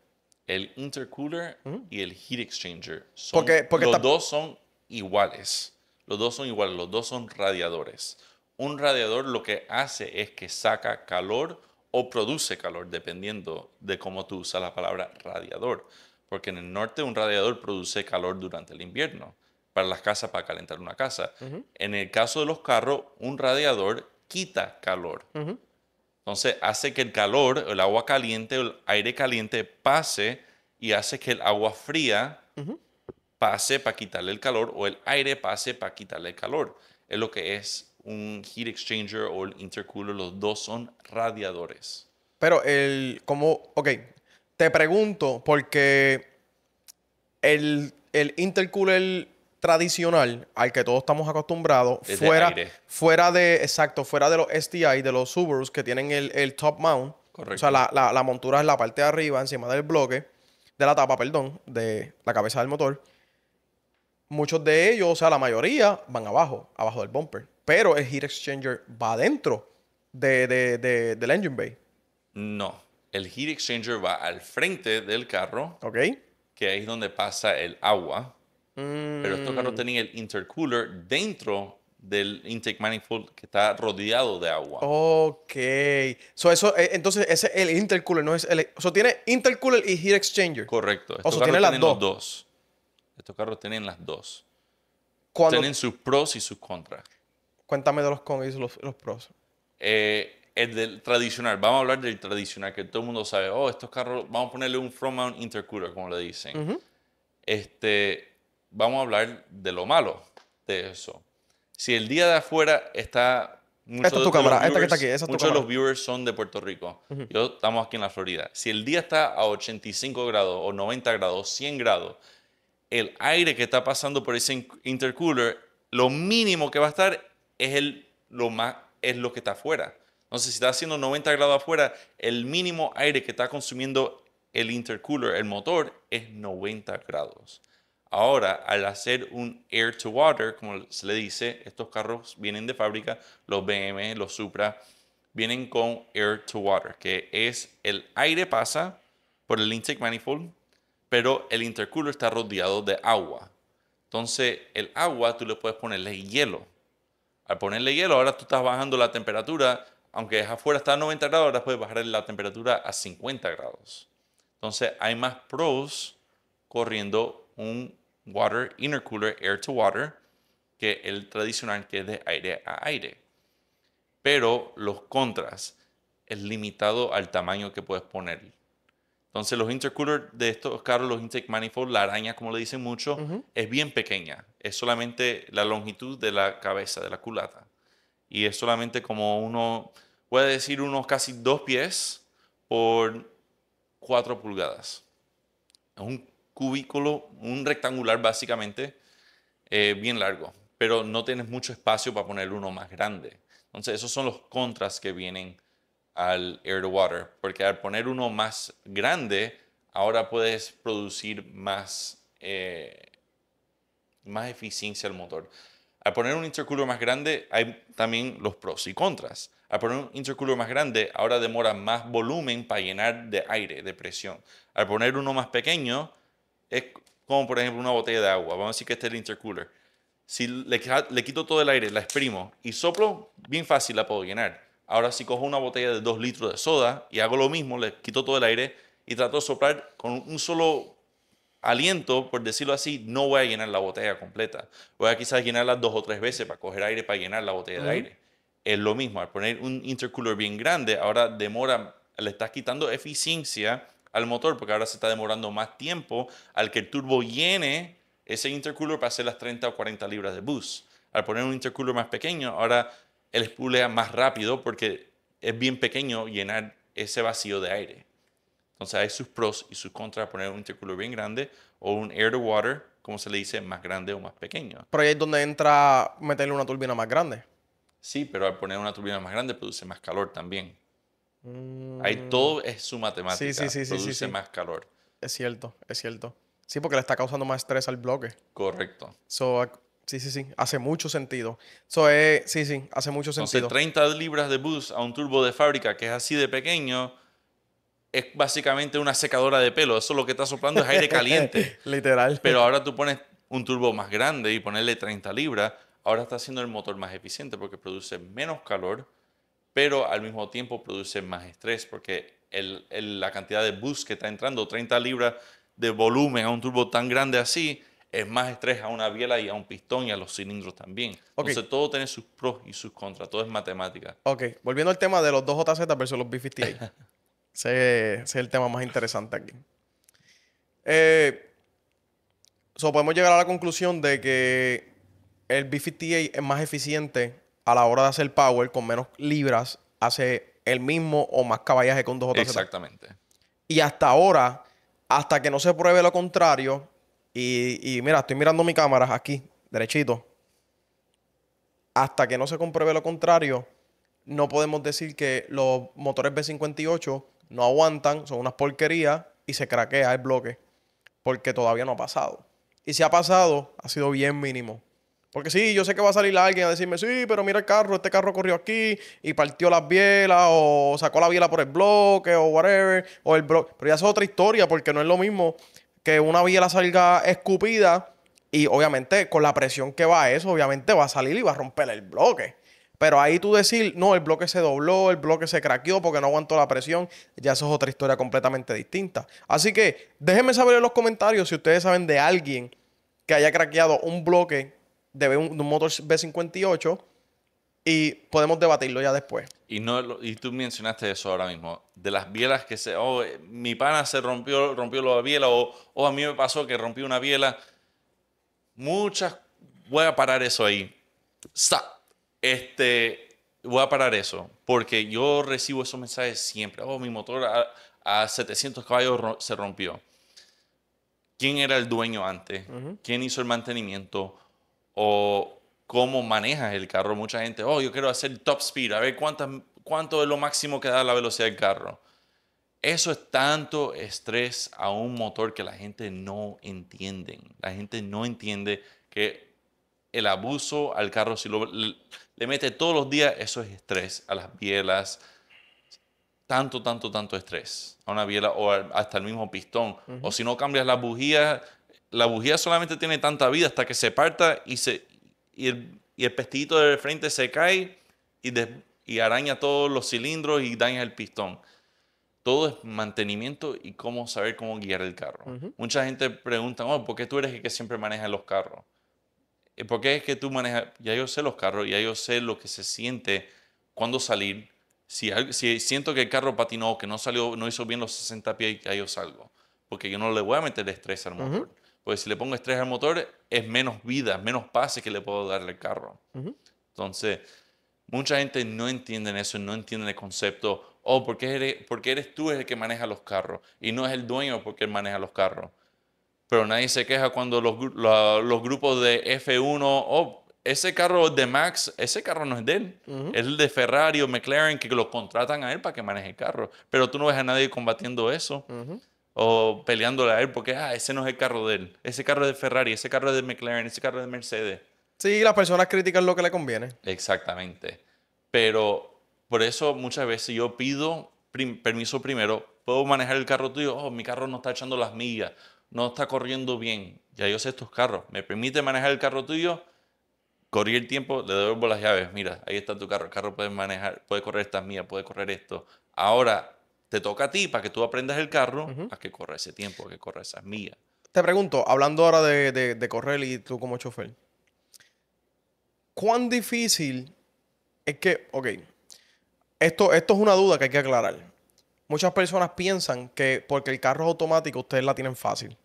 El intercooler y el heat exchanger son, los dos son iguales. Los dos son iguales, los dos son radiadores. Un radiador lo que hace es que saca calor o produce calor, dependiendo de cómo tú usas la palabra radiador. Porque en el norte un radiador produce calor durante el invierno, para las casas, para calentar una casa. En el caso de los carros, un radiador quita calor. Entonces hace que el calor, el agua caliente, el aire caliente pase y hace que el agua fría pase para quitarle el calor o el aire pase para quitarle el calor. Es lo que es un heat exchanger o el intercooler, los dos son radiadores. Pero el, como, ok, te pregunto porque el, el intercooler tradicional al que todos estamos acostumbrados, fuera, de fuera de, exacto, fuera de los STI, de los Subarus que tienen el, top mount, o sea, la, la, la montura es la parte de arriba, encima del bloque, de la tapa, perdón, de la cabeza del motor muchos de ellos, o sea, la mayoría, van abajo, abajo del bumper. Pero el heat exchanger va dentro de, de, de, del engine bay. No, el heat exchanger va al frente del carro. Ok. Que ahí es donde pasa el agua. Pero estos carros mm. tienen el intercooler dentro del intake manifold que está rodeado de agua. Ok. Eh, entonces, ese es el intercooler, no es el. O tiene intercooler y heat exchanger. Correcto. o sea, tiene las dos. Estos carros tienen las dos. tienen sus pros y sus contras. Cuéntame de los cons y los, pros. Eh, el del tradicional, vamos a hablar del tradicional, que todo el mundo sabe, oh, estos carros, vamos a ponerle un front mount intercooler, como le dicen. Este, vamos a hablar de lo malo de eso. Si el día de afuera está... esta es tu cámara, que está aquí, Muchos de los viewers son de Puerto Rico. Yo estamos aquí en la Florida. Si el día está a 85 grados o 90 grados, 100 grados, el aire que está pasando por ese intercooler, lo mínimo que va a estar es, el, lo, más, es lo que está afuera. Entonces, si está haciendo 90 grados afuera, el mínimo aire que está consumiendo el intercooler, el motor, es 90 grados. Ahora, al hacer un air to water, como se le dice, estos carros vienen de fábrica, los BM, los Supra, vienen con air to water, que es el aire pasa por el intake manifold, pero el intercooler está rodeado de agua. Entonces, el agua tú le puedes ponerle hielo. Al ponerle hielo, ahora tú estás bajando la temperatura, aunque es afuera está a 90 grados, ahora puedes bajar la temperatura a 50 grados. Entonces, hay más pros corriendo un water intercooler air to water que el tradicional que es de aire a aire. Pero los contras es limitado al tamaño que puedes poner. Entonces los intercoolers de estos carros, los intake manifold, la araña como le dicen mucho, es bien pequeña. Es solamente la longitud de la cabeza, de la culata. Y es solamente como uno, puede decir unos casi dos pies por cuatro pulgadas. Es un cubículo, un rectangular básicamente, eh, bien largo. Pero no tienes mucho espacio para poner uno más grande. Entonces esos son los contras que vienen al air to water, porque al poner uno más grande, ahora puedes producir más, eh, más eficiencia al motor. Al poner un intercooler más grande, hay también los pros y contras. Al poner un intercooler más grande, ahora demora más volumen para llenar de aire, de presión. Al poner uno más pequeño, es como por ejemplo una botella de agua. Vamos a decir que este es el intercooler. Si le, le quito todo el aire, la exprimo y soplo, bien fácil la puedo llenar. Ahora si cojo una botella de 2 litros de soda y hago lo mismo, le quito todo el aire y trato de soplar con un solo aliento, por decirlo así, no voy a llenar la botella completa. Voy a quizás llenarla dos o tres veces para coger aire, para llenar la botella de aire. Es lo mismo, al poner un intercooler bien grande, ahora demora, le estás quitando eficiencia al motor porque ahora se está demorando más tiempo al que el turbo llene ese intercooler para hacer las 30 o 40 libras de bus Al poner un intercooler más pequeño, ahora él espulea más rápido porque es bien pequeño llenar ese vacío de aire. Entonces hay sus pros y sus contras, poner un intercooler bien grande o un air to water, como se le dice, más grande o más pequeño. Pero ahí es donde entra meterle una turbina más grande. Sí, pero al poner una turbina más grande produce más calor también. Mm. Ahí todo es su matemática. Sí, sí, sí. sí, sí, sí. más calor. Es cierto, es cierto. Sí, porque le está causando más estrés al bloque. Correcto. So, Sí, sí, sí. Hace mucho sentido. Eso eh, sí, sí, hace mucho sentido. Entonces, 30 libras de boost a un turbo de fábrica que es así de pequeño es básicamente una secadora de pelo. Eso lo que está soplando es aire caliente. Literal. Pero ahora tú pones un turbo más grande y ponerle 30 libras, ahora está haciendo el motor más eficiente porque produce menos calor, pero al mismo tiempo produce más estrés porque la cantidad de boost que está entrando, 30 libras de volumen a un turbo tan grande así, es más estrés a una biela y a un pistón y a los cilindros también. Entonces todo tiene sus pros y sus contras, todo es matemática. Ok, volviendo al tema de los 2JZ versus los B58. ese, es el tema más interesante aquí. Eh, podemos llegar a la conclusión de que el B58 es más eficiente a la hora de hacer power con menos libras, hace el mismo o más caballaje con 2JZ. Exactamente. Y hasta ahora, hasta que no se pruebe lo contrario, y, mira, estoy mirando mi cámara aquí, derechito. Hasta que no se compruebe lo contrario, no podemos decir que los motores B58 no aguantan, son unas porquerías y se craquea el bloque, porque todavía no ha pasado. Y si ha pasado, ha sido bien mínimo. Porque sí, yo sé que va a salir alguien a decirme, sí, pero mira el carro, este carro corrió aquí y partió las bielas o sacó la biela por el bloque o whatever, o el bloque. Pero ya es otra historia porque no es lo mismo que una la salga escupida y obviamente con la presión que va a eso, obviamente va a salir y va a romper el bloque. Pero ahí tú decir, no, el bloque se dobló, el bloque se craqueó porque no aguantó la presión, ya eso es otra historia completamente distinta. Así que déjenme saber en los comentarios si ustedes saben de alguien que haya craqueado un bloque de un, de un motor B58 y podemos debatirlo ya después. Y, no, y tú mencionaste eso ahora mismo, de las bielas que se, oh, eh, mi pana se rompió, rompió la biela, o a mí me pasó que rompí una biela. Muchas, voy a parar eso ahí. Stop. Este, voy a parar eso, porque yo recibo esos mensajes siempre. Oh, mi motor a, 700 caballos se rompió. ¿Quién era el dueño antes? ¿Quién hizo el mantenimiento? O, cómo manejas el carro. Mucha gente, oh, yo quiero hacer top speed, a ver cuántas, cuánto es lo máximo que da la velocidad del carro. Eso es tanto estrés a un motor que la gente no entiende. La gente no entiende que el abuso al carro, si le mete todos los días, eso es estrés a las bielas. Tanto, tanto, tanto estrés a una biela o hasta el mismo pistón. O si no cambias la bujía, la bujía solamente tiene tanta vida hasta que se parta y se, y el, y de del frente se cae y, y araña todos los cilindros y daña el pistón. Todo es mantenimiento y cómo saber cómo guiar el carro. Mucha gente pregunta, oh, ¿por qué tú eres el que siempre maneja los carros? Eh, ¿Por qué es que tú manejas? Ya yo sé los carros, ya yo sé lo que se siente cuando salir. Si, si siento que el carro patinó, que no salió, no hizo bien los 60 pies, ya yo salgo. Porque yo no le voy a meter estrés al motor. Pues si le pongo estrés al motor, es menos vida, menos pase que le puedo darle al carro. Entonces, mucha gente no entiende eso, no entiende el concepto. Oh, porque eres, eres tú el que maneja los carros y no es el dueño porque él maneja los carros. Pero nadie se queja cuando los, grupos de F1, oh, ese carro de Max, ese carro no es de él. Es el de Ferrari o McLaren que lo contratan a él para que maneje el carro. Pero tú no ves a nadie combatiendo eso o peleándole a él porque, ah, ese no es el carro de él, ese carro es de Ferrari, ese carro es de McLaren, ese carro es de Mercedes. Sí, las personas critican lo que le conviene. Exactamente. Pero por eso muchas veces yo pido permiso primero, puedo manejar el carro tuyo, oh, mi carro no está echando las millas, no está corriendo bien, ya yo sé estos carros, me permite manejar el carro tuyo, corrí el tiempo, le devuelvo las llaves, mira, ahí está tu carro, el carro puede manejar, puede correr estas millas, puede correr esto. Ahora te toca a ti para que tú aprendas el carro a que corra ese tiempo, a que corra esas millas. Te pregunto, hablando ahora de, correr y tú como chofer, ¿cuán difícil es que, ok, esto, esto es una duda que hay que aclarar. Muchas personas piensan que porque el carro es automático ustedes la tienen fácil.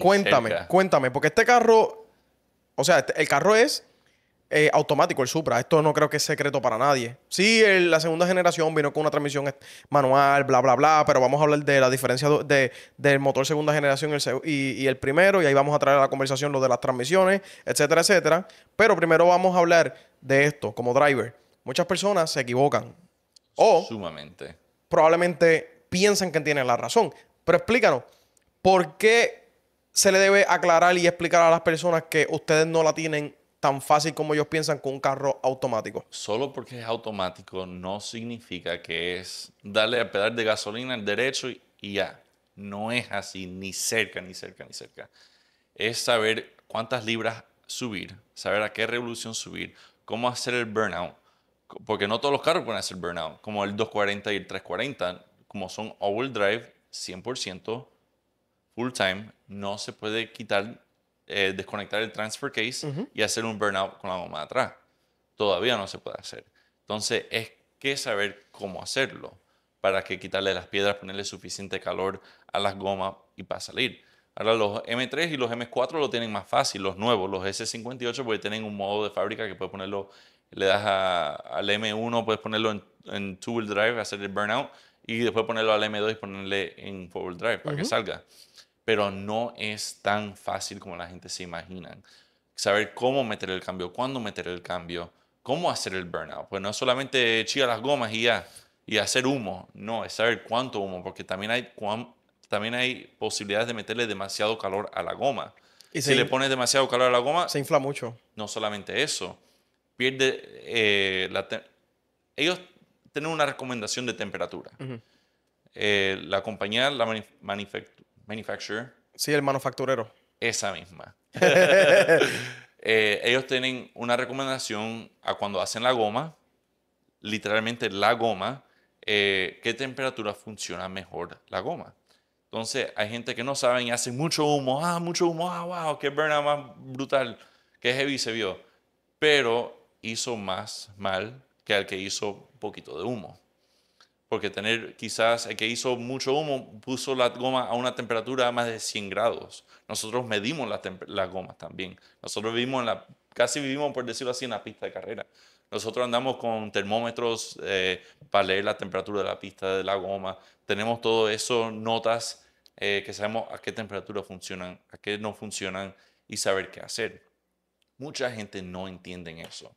cuéntame, cuéntame, porque este carro, o sea, este, el carro es eh, automático el Supra. Esto no creo que es secreto para nadie. Sí, la segunda generación vino con una transmisión manual, bla, bla, bla, pero vamos a hablar de la diferencia del motor segunda generación y el, y el primero, y ahí vamos a traer a la conversación lo de las transmisiones, etcétera, etcétera. Pero primero vamos a hablar de esto como driver. Muchas personas se equivocan. O Sumamente. probablemente piensan que tienen la razón. Pero explícanos, ¿por qué se le debe aclarar y explicar a las personas que ustedes no la tienen tan fácil como ellos piensan con un carro automático. Solo porque es automático no significa que es darle a pedal de gasolina al derecho y ya. No es así, ni cerca, ni cerca, ni cerca. Es saber cuántas libras subir, saber a qué revolución subir, cómo hacer el burnout. Porque no todos los carros pueden hacer burnout, como el 240 y el 340, como son all drive, 100% full time, no se puede quitar eh, desconectar el transfer case y hacer un burnout con la goma de atrás. Todavía no se puede hacer. Entonces, es que saber cómo hacerlo para que quitarle las piedras, ponerle suficiente calor a las gomas y para salir. Ahora los M3 y los M4 lo tienen más fácil, los nuevos, los S58, porque tienen un modo de fábrica que puedes ponerlo, le das al M1, puedes ponerlo en, two-wheel drive, hacer el burnout, y después ponerlo al M2 y ponerle en four-wheel drive para que salga pero no es tan fácil como la gente se imagina. Saber cómo meter el cambio, cuándo meter el cambio, cómo hacer el burnout. Pues no es solamente echar las gomas y ya, y hacer humo. No, es saber cuánto humo, porque también hay, también hay posibilidades de meterle demasiado calor a la goma. Y si le pones demasiado calor a la goma... Se infla mucho. No solamente eso. Pierde eh, la... Ellos tienen una recomendación de temperatura. Eh, la compañía, la manufactura manufacturer. Sí, el manufacturero. Esa misma. Eh, ellos tienen una recomendación a cuando hacen la goma, literalmente la goma, eh, qué temperatura funciona mejor la goma. Entonces, hay gente que no saben y hace mucho humo, ah, mucho humo, ah, wow, qué burna más brutal, qué heavy se vio. Pero hizo más mal que al que hizo un poquito de humo porque tener quizás el eh, que hizo mucho humo puso la goma a una temperatura de más de 100 grados. Nosotros medimos las la gomas también. Nosotros vivimos en la, casi vivimos, por decirlo así, en la pista de carrera. Nosotros andamos con termómetros eh, para leer la temperatura de la pista, de la goma. Tenemos todo eso, notas eh, que sabemos a qué temperatura funcionan, a qué no funcionan y saber qué hacer. Mucha gente no entiende eso.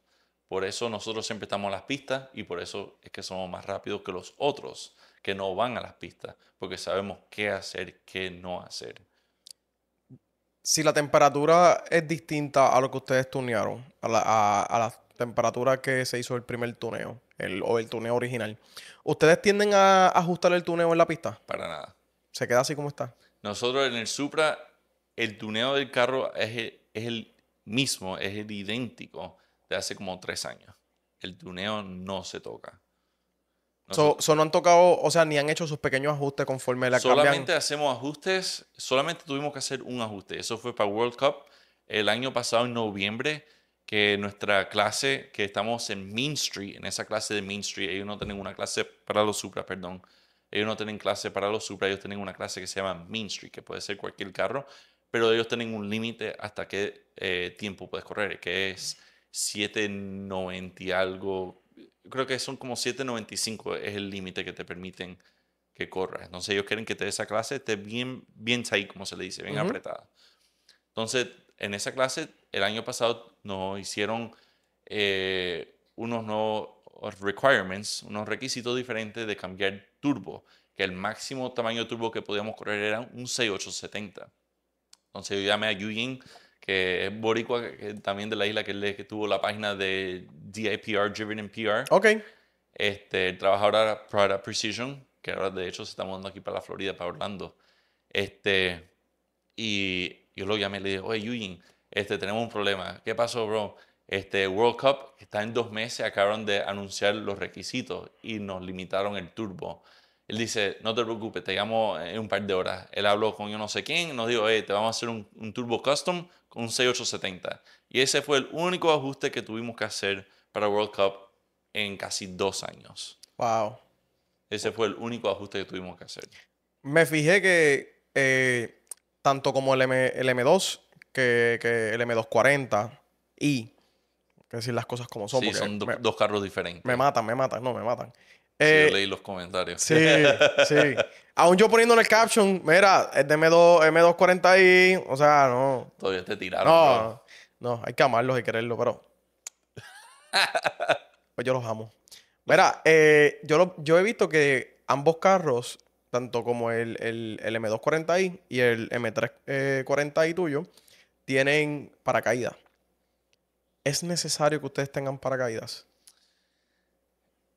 Por eso nosotros siempre estamos en las pistas y por eso es que somos más rápidos que los otros que no van a las pistas, porque sabemos qué hacer, qué no hacer. Si la temperatura es distinta a lo que ustedes tunearon, a la, temperatura que se hizo el primer tuneo o el tuneo original, ¿ustedes tienden a ajustar el tuneo en la pista? Para nada. ¿Se queda así como está? Nosotros en el Supra, el tuneo del carro es el mismo, es el idéntico de hace como tres años. El tuneo no se toca. No han tocado, o sea, ni han hecho sus pequeños ajustes conforme la Solamente hacemos ajustes, solamente tuvimos que hacer un ajuste. Eso fue para World Cup el año pasado en noviembre, que nuestra clase, que estamos en Main Street, en esa clase de Main Street, ellos no tienen una clase para los supra perdón. Ellos no tienen clase para los supra, ellos tienen una clase que se llama Main Street, que puede ser cualquier carro, pero ellos tienen un límite hasta qué eh, tiempo puedes correr, que es 790 y algo. Creo que son como 795 es el límite que te permiten que corras. Entonces ellos quieren que te dé esa clase, esté bien, bien ahí como se le dice, bien apretada. Entonces, en esa clase, el año pasado nos hicieron eh, unos nuevos requirements, unos requisitos diferentes de cambiar turbo, que el máximo tamaño de turbo que podíamos correr era un 6870. Entonces yo llamé a que es boricua, también de la isla, que él que tuvo la página de DIPR, Driven in PR. Ok. Este, trabaja ahora para Precision, que ahora de hecho se está mudando aquí para la Florida, para Orlando. Este, y yo lo llamé y le dije, oye, Yuyin, este, tenemos un problema. ¿Qué pasó, bro? Este World Cup está en dos meses, acabaron de anunciar los requisitos y nos limitaron el turbo. Él dice, no te preocupes, te llamo en un par de horas. Él habló con yo no sé quién, nos dijo, hey, te vamos a hacer un, Turbo Custom con un 6870. Y ese fue el único ajuste que tuvimos que hacer para World Cup en casi dos años. Wow. Ese fue el único ajuste que tuvimos que hacer. Me fijé que eh, tanto como el, M, el M2 que, que, el M240 y que decir las cosas como son. Sí, son dos carros diferentes. Me matan, me matan, no, me matan yo eh, leí los comentarios. Sí, sí. Aún yo poniendo en el caption, mira, es m M240i, o sea, no. Todavía te tiraron. No, hay que amarlos y quererlos, pero. pues yo los amo. Mira, eh, yo, yo he visto que ambos carros, tanto como el, M240i y el M340i eh, tuyo, tienen paracaídas. ¿Es necesario que ustedes tengan paracaídas?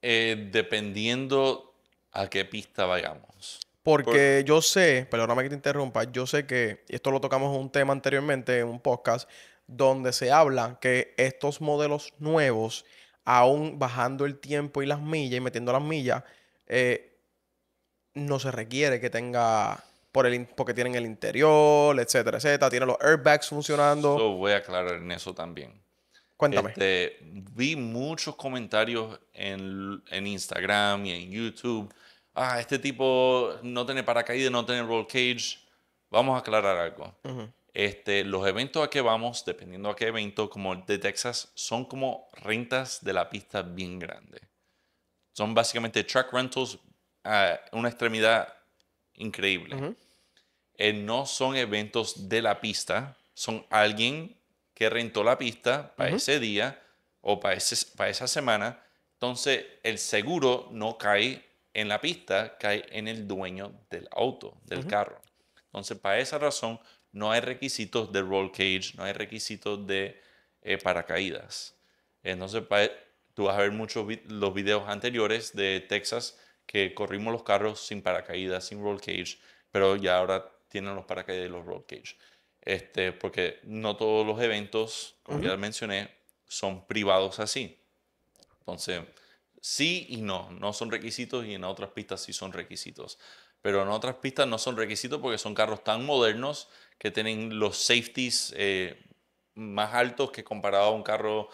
Eh, dependiendo a qué pista vayamos. Porque yo sé, perdóname que te interrumpa, yo sé que esto lo tocamos en un tema anteriormente, en un podcast, donde se habla que estos modelos nuevos, aún bajando el tiempo y las millas y metiendo las millas, eh, no se requiere que tenga por el, porque tienen el interior, etcétera, etcétera, tienen los airbags funcionando. So, voy a aclarar en eso también. Cuéntame. Este, vi muchos comentarios en, Instagram y en YouTube. Ah, este tipo no tiene paracaídas, no tiene roll cage. Vamos a aclarar algo. este, los eventos a que vamos, dependiendo a qué evento, como el de Texas, son como rentas de la pista bien grande. Son básicamente track rentals a una extremidad increíble. Eh, no son eventos de la pista, son alguien que rentó la pista para ese día o para, ese, para esa semana, entonces el seguro no cae en la pista, cae en el dueño del auto, del carro. Entonces, para esa razón, no hay requisitos de roll cage, no hay requisitos de eh, paracaídas. Entonces, tú vas a ver muchos los videos anteriores de Texas que corrimos los carros sin paracaídas, sin roll cage, pero ya ahora tienen los paracaídas y los roll cage. Este, porque no todos los eventos, como ya mencioné, son privados así. Entonces, sí y no, no son requisitos y en otras pistas sí son requisitos. Pero en otras pistas no son requisitos porque son carros tan modernos que tienen los safeties eh, más altos que comparado a un carro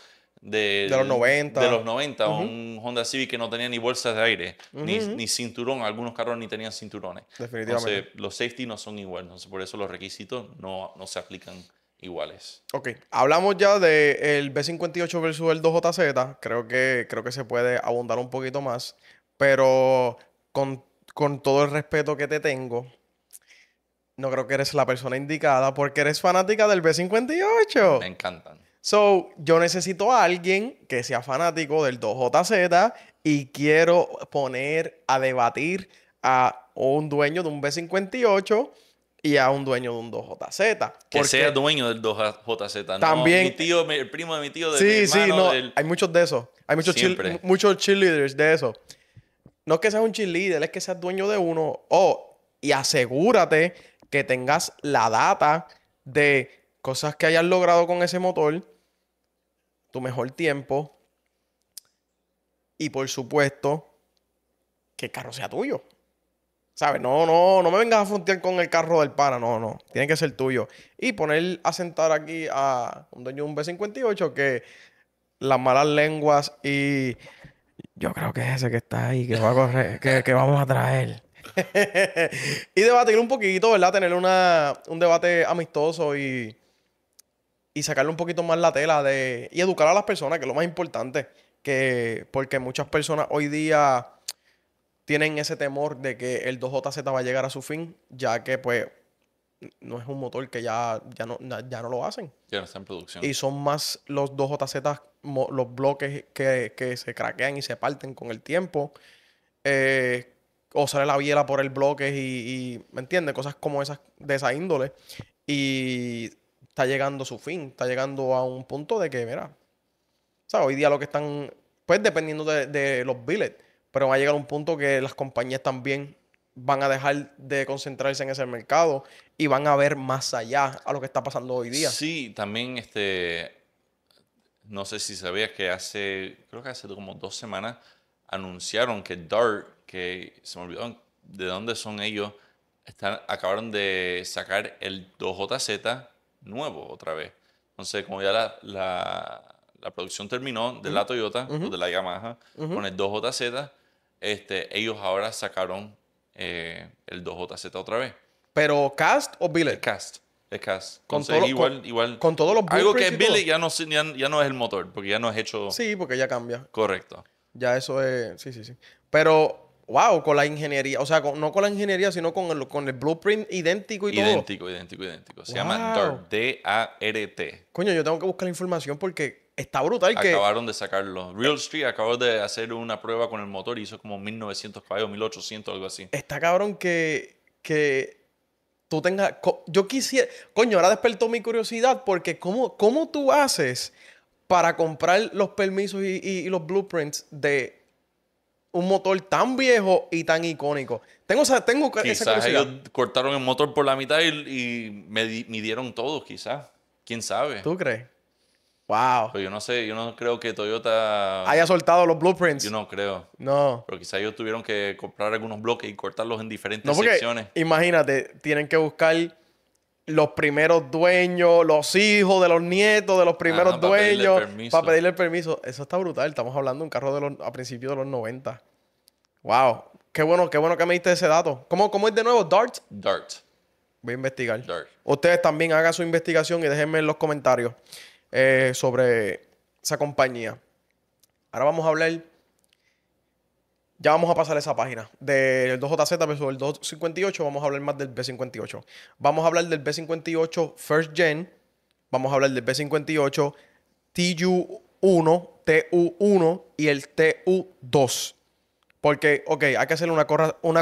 de, los 90. De los 90, un Honda Civic que no tenía ni bolsas de aire, ni, cinturón. Algunos carros ni tenían cinturones. Definitivamente. los safety no son iguales. por eso los requisitos no, no se aplican iguales. Ok. Hablamos ya del B58 versus el 2JZ. Creo que, creo que se puede abundar un poquito más. Pero con, con todo el respeto que te tengo, no creo que eres la persona indicada porque eres fanática del B58. Me encantan. So, yo necesito a alguien que sea fanático del 2JZ y quiero poner a debatir a un dueño de un B58 y a un dueño de un 2JZ. Que sea dueño del 2JZ. También. el primo de mi tío. De sí, mi sí, no. Hay muchos de esos. Hay muchos, chill, muchos cheerleaders de eso. No es que seas un cheerleader, es que seas dueño de uno. Oh, y asegúrate que tengas la data de cosas que hayas logrado con ese motor tu mejor tiempo y por supuesto que el carro sea tuyo. ¿Sabes? No, no, no me vengas a frontear con el carro del para. no, no, tiene que ser tuyo. Y poner a sentar aquí a un dueño un B58 que las malas lenguas y yo creo que es ese que está ahí, que, va a correr, que, vamos a traer. y debatir un poquito, ¿verdad? Tener una, un debate amistoso y y sacarle un poquito más la tela de, y educar a las personas, que es lo más importante, que, porque muchas personas hoy día tienen ese temor de que el 2JZ va a llegar a su fin, ya que pues no es un motor que ya, ya, no, lo hacen. Ya no está en producción. Y son más los 2JZ, los bloques que, se craquean y se parten con el tiempo. Eh, o sale la biela por el bloque y, ¿me entiendes? Cosas como esas de esa índole. Y está llegando a su fin, está llegando a un punto de que, mira, o sea, hoy día lo que están, pues dependiendo de, los billets, pero va a llegar a un punto que las compañías también van a dejar de concentrarse en ese mercado y van a ver más allá a lo que está pasando hoy día. Sí, también este, no sé si sabías que hace, creo que hace como dos semanas anunciaron que Dart, que se me olvidó de dónde son ellos, están, acabaron de sacar el 2JZ, nuevo otra vez. Entonces, como ya la, producción terminó de la Toyota, o de la Yamaha, con el 2JZ, este, ellos ahora sacaron eh, el 2JZ otra vez. ¿Pero cast o billet? cast. Es cast. Con igual, todos los Algo que es billet ya no, ya no es el motor, porque ya no es hecho... Sí, porque ya cambia. Correcto. Ya eso es... Sí, sí, sí. Pero wow, con la ingeniería, o sea, no con la ingeniería, sino con el, con el blueprint idéntico y todo. Idéntico, idéntico, idéntico. Se llama DART, d t Coño, yo tengo que buscar la información porque está brutal Acabaron que... de sacarlo. Real Street acabó de hacer una prueba con el motor y hizo como 1900 caballos, 1800, algo así. Está cabrón que, que tú tengas... Yo quisiera... Coño, ahora despertó mi curiosidad porque cómo, cómo tú haces para comprar los permisos y los blueprints de un motor tan viejo y tan icónico. Tengo, tengo quizás esa ellos cortaron el motor por la mitad y, me midieron todos, quizás. ¿Quién sabe? ¿Tú crees? Wow. yo no sé, yo no creo que Toyota haya soltado los blueprints. Yo no creo. No. Pero quizás ellos tuvieron que comprar algunos bloques y cortarlos en diferentes secciones. Imagínate, tienen que buscar los primeros dueños, los hijos de los nietos de los primeros dueños ah, para pedirle, el permiso. Eso está brutal. Estamos hablando de un carro de los, a principios de los 90. Wow. Qué bueno, qué bueno que me diste ese dato. ¿Cómo, cómo es de nuevo? Dart. Dart. Voy a investigar. Dart. Ustedes también hagan su investigación y déjenme en los comentarios eh, sobre esa compañía. Ahora vamos a hablar. Ya vamos a pasar esa página del 2JZ versus el 258. Vamos a hablar más del B58. Vamos a hablar del B58 First Gen. Vamos a hablar del B58 TU1, TU1 y el TU2. Porque, ok, hay que hacerle una,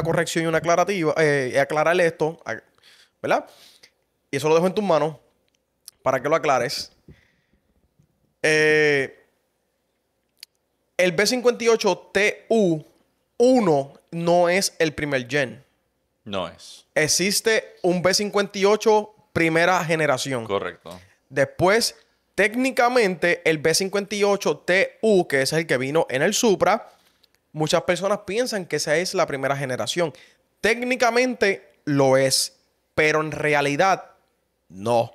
corrección y una aclarativa, eh, Y aclarar esto, ¿verdad? Y eso lo dejo en tus manos para que lo aclares. Eh, el B58 TU1 no es el primer gen. No es. Existe un B58 primera generación. Correcto. Después, técnicamente, el B58 TU, que es el que vino en el Supra, muchas personas piensan que esa es la primera generación. Técnicamente lo es, pero en realidad no.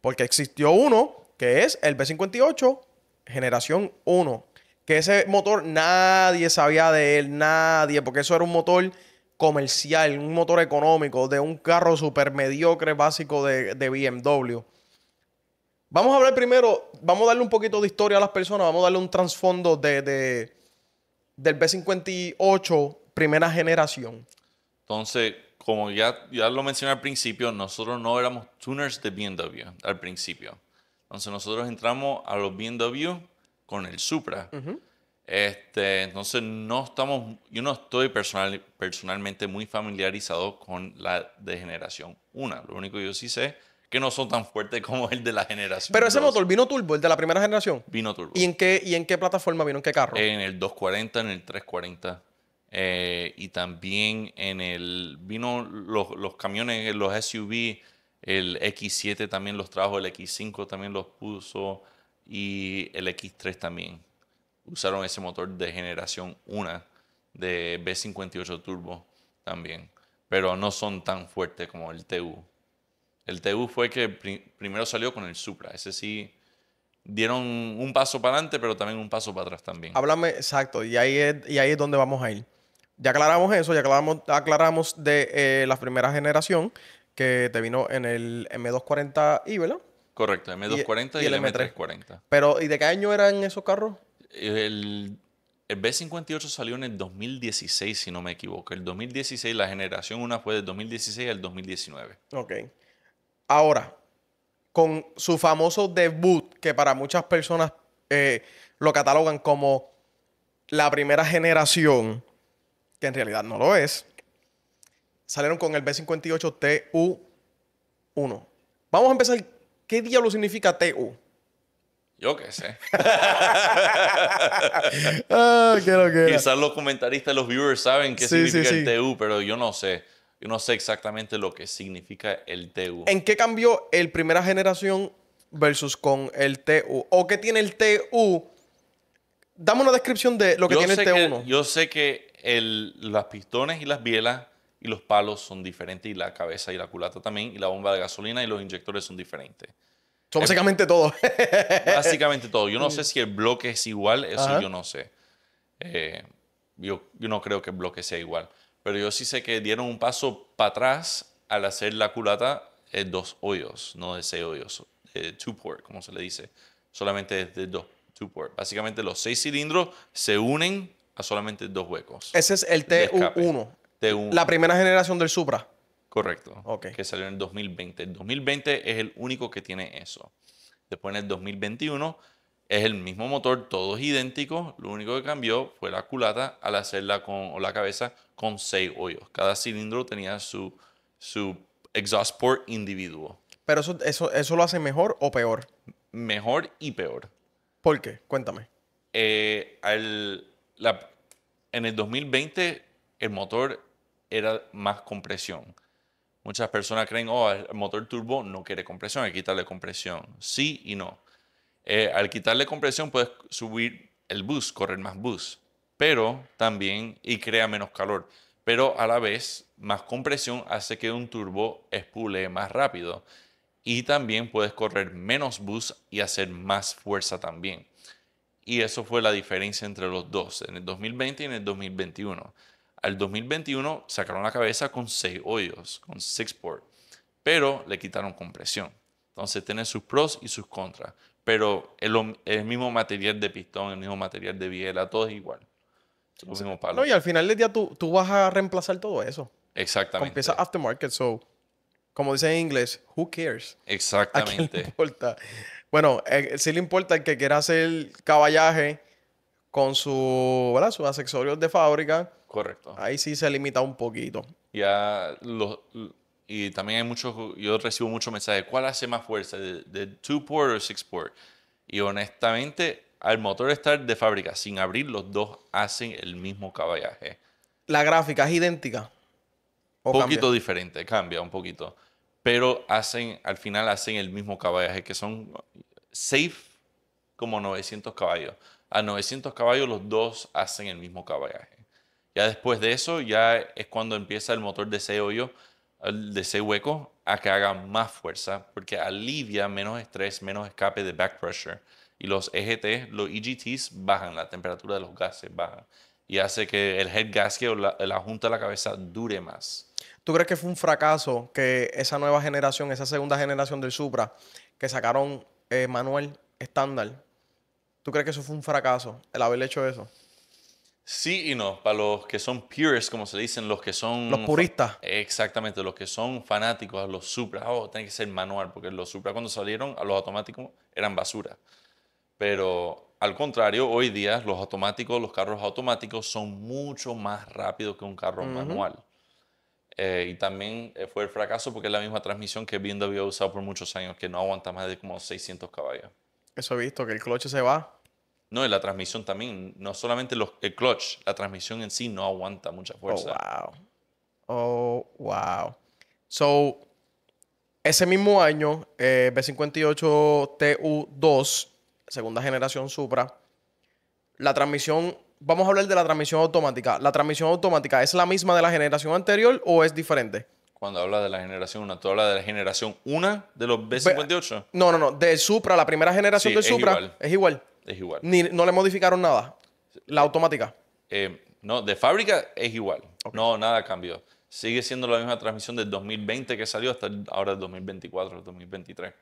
Porque existió uno que es el B58 generación 1. Que ese motor nadie sabía de él, nadie, porque eso era un motor comercial, un motor económico, de un carro super mediocre básico de, BMW. Vamos a hablar primero, vamos a darle un poquito de historia a las personas, vamos a darle un trasfondo de, del B58 primera generación. Entonces, como ya, ya lo mencioné al principio, nosotros no éramos tuners de BMW al principio. Entonces nosotros entramos a los BMW con el Supra. este, entonces no estamos, yo no estoy personal, personalmente muy familiarizado con la de generación 1. Lo único que yo sí sé que no son tan fuertes como el de la generación. Pero ese motor vino turbo, el de la primera generación. Vino turbo. ¿Y en qué, y en qué plataforma vino? ¿En qué carro? En el 240, en el 340. Eh, y también en el. Vino los, los camiones, los SUV, el X7 también los trajo, el X5 también los puso y el X3 también. Usaron ese motor de generación 1 de B58 Turbo también, pero no son tan fuertes como el TU. El TU fue que primero salió con el Supra. Ese sí dieron un paso para adelante, pero también un paso para atrás también. Háblame, exacto, y ahí es, y ahí es donde vamos a ir. Ya aclaramos eso, ya aclaramos, aclaramos de eh, la primera generación que te vino en el M240i, ¿verdad? Correcto, M240 y, el, M340. Pero, ¿y de qué año eran esos carros? El, el B58 salió en el 2016, si no me equivoco. El 2016, la generación 1 fue del 2016 al 2019. Ok. Ahora, con su famoso debut, que para muchas personas eh, lo catalogan como la primera generación, que en realidad no lo es, salieron con el B58TU1. Vamos a empezar. ¿Qué diablo significa TU? Yo qué sé. Ah, Quizás los comentaristas, los viewers saben qué significa el TU, pero yo no sé. Yo no sé exactamente lo que significa el TU. ¿En qué cambió el primera generación versus con el TU? ¿O qué tiene el TU? Dame una descripción de lo que tiene el T1. yo sé que las pistones y las bielas y los palos son diferentes y la cabeza y la culata también y la bomba de gasolina y los inyectores son diferentes. Son básicamente todo. básicamente todo. Yo no sé si el bloque es igual, eso yo no sé. Eh, yo, no creo que el bloque sea igual. Pero yo sí sé que dieron un paso para atrás al hacer la culata en dos hoyos, no de seis hoyos. De two port, como se le dice. Solamente de dos. Two port. Básicamente los seis cilindros se unen a solamente dos huecos. Ese es el T 1 t 1 La primera generación del Supra. Correcto. Que salió en el 2020. El 2020 es el único que tiene eso. Después en el 2021 es el mismo motor, todo es idéntico. Lo único que cambió fue la culata al hacerla con, o la cabeza con seis hoyos. Cada cilindro tenía su, su exhaust port individuo. ¿Pero eso, eso, eso lo hace mejor o peor? Mejor y peor. ¿Por qué? Cuéntame. Eh, en el 2020 el motor era más compresión. Muchas personas creen, oh, el motor turbo no quiere compresión, hay que quitarle compresión. Sí y no. Eh, al quitarle compresión puedes subir el bus correr más bus pero también y crea menos calor. Pero a la vez, más compresión hace que un turbo espule más rápido y también puedes correr menos bus y hacer más fuerza también. Y eso fue la diferencia entre los dos, en el 2020 y en el 2021. Al 2021 sacaron la cabeza con 6 hoyos, con 6 port, pero le quitaron compresión. Entonces tiene sus pros y sus contras, pero el mismo material de pistón, el mismo material de biela, todo es igual. No, y al final del día tú, tú vas a reemplazar todo eso. Exactamente. empieza aftermarket, so. Como dice en inglés, who cares? Exactamente. ¿A le importa? Bueno, si eh, sí le importa el que quiera hacer caballaje con su, sus accesorios de fábrica. Correcto. Ahí sí se limita un poquito. Ya los y también hay muchos, yo recibo muchos mensajes, ¿cuál hace más fuerza? ¿De, 2 port o 6 port? Y honestamente, al motor estar de fábrica sin abrir, los dos hacen el mismo caballaje. La gráfica es idéntica. Un poquito diferente, cambia un poquito. Pero hacen, al final hacen el mismo caballaje, que son safe como 900 caballos. A 900 caballos los dos hacen el mismo caballaje. Ya después de eso, ya es cuando empieza el motor de ese de ese hueco, a que haga más fuerza, porque alivia menos estrés, menos escape de back pressure y los EGT, los EGTs bajan, la temperatura de los gases baja y hace que el head gasket o la, la junta de la cabeza dure más. ¿Tú crees que fue un fracaso que esa nueva generación, esa segunda generación del Supra, que sacaron eh, manual estándar, ¿tú crees que eso fue un fracaso, el haber hecho eso? Sí y no. Para los que son purists, como se dicen, los que son... Los puristas. Exactamente, los que son fanáticos a los Supra. Oh, tiene que ser manual, porque los Supra cuando salieron, a los automáticos, eran basura. Pero al contrario, hoy día los automáticos, los carros automáticos son mucho más rápidos que un carro manual. Eh, y también eh, fue el fracaso porque es la misma transmisión que BMW había usado por muchos años, que no aguanta más de como 600 caballos. Eso he visto, que el clutch se va. No, y la transmisión también, no solamente el clutch, la transmisión en sí no aguanta mucha oh, fuerza. Oh, wow. Oh, wow. So, ese mismo año, eh, B58 TU2 segunda generación Supra. La transmisión, vamos a hablar de la transmisión automática. ¿La transmisión automática es la misma de la generación anterior o es diferente? Cuando habla de la generación 1, ¿tú hablas de la generación 1 de los B58? no, no, no. De Supra, la primera generación de Supra es igual. Es igual. no le modificaron nada. La automática. Eh, no, de fábrica es igual. No, nada cambió. Sigue siendo la misma transmisión del 2020 que salió hasta ahora el 2024, el 2023.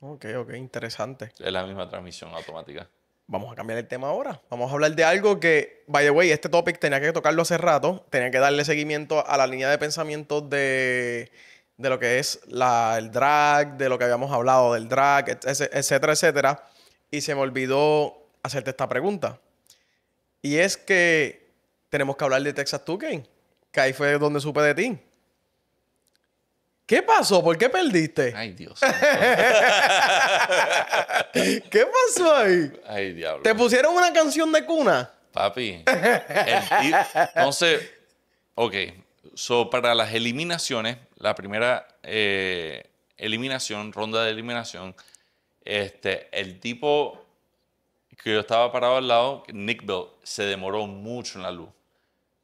Ok, ok, interesante. Es la misma transmisión automática. Vamos a cambiar el tema ahora. Vamos a hablar de algo que, by the way, este topic tenía que tocarlo hace rato. Tenía que darle seguimiento a la línea de pensamiento de, de lo que es el drag, de lo que habíamos hablado del drag, etcétera, etcétera. Y se me olvidó hacerte esta pregunta. Y es que tenemos que hablar de Texas 2 que ahí fue donde supe de ti. ¿Qué pasó? ¿Por qué perdiste? Ay, Dios. ¿Qué pasó ahí? Ay, diablo. ¿Te pusieron una canción de cuna? Papi. Entonces, ok. para las eliminaciones, la primera eh, eliminación, ronda de eliminación, este, el tipo que yo estaba parado al lado, Nick Bell, se demoró mucho en la luz.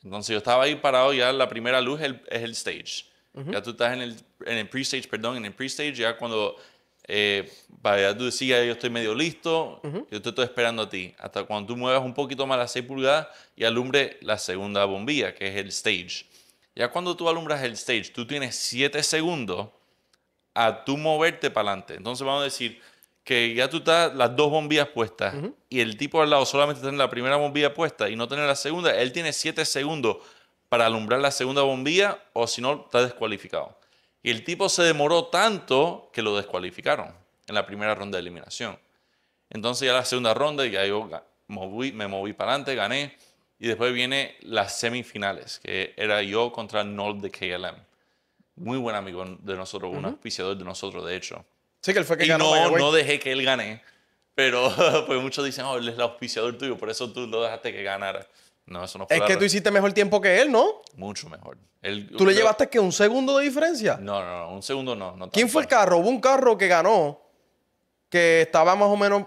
Entonces yo estaba ahí parado y ya, la primera luz es el stage. Ya tú estás en el, pre-stage, perdón, en el pre-stage, ya cuando eh, tú decías, yo estoy medio listo, yo te estoy esperando a ti. Hasta cuando tú muevas un poquito más las 6 pulgadas y alumbre la segunda bombilla, que es el stage. Ya cuando tú alumbras el stage, tú tienes 7 segundos a tú moverte para adelante. Entonces vamos a decir que ya tú estás las dos bombillas puestas y el tipo al lado solamente tiene la primera bombilla puesta y no tiene la segunda, él tiene 7 segundos para alumbrar la segunda bombilla o si no, está descualificado. Y el tipo se demoró tanto que lo descualificaron en la primera ronda de eliminación. Entonces ya la segunda ronda, ya yo me moví para adelante, gané. Y después viene las semifinales, que era yo contra Nold de KLM. Muy buen amigo de nosotros, un auspiciador de nosotros, de hecho. sé que él fue que ganó. No, dejé que él gane. Pero pues muchos dicen, oh, él es el auspiciador tuyo, por eso tú no dejaste que ganara. No, eso no fue Es que tú hiciste mejor tiempo que él, ¿no? Mucho mejor. ¿Tú le llevaste que un segundo de diferencia? No, no, no, un segundo no. no ¿Quién fue el carro? Hubo un carro que ganó, que estaba más o menos...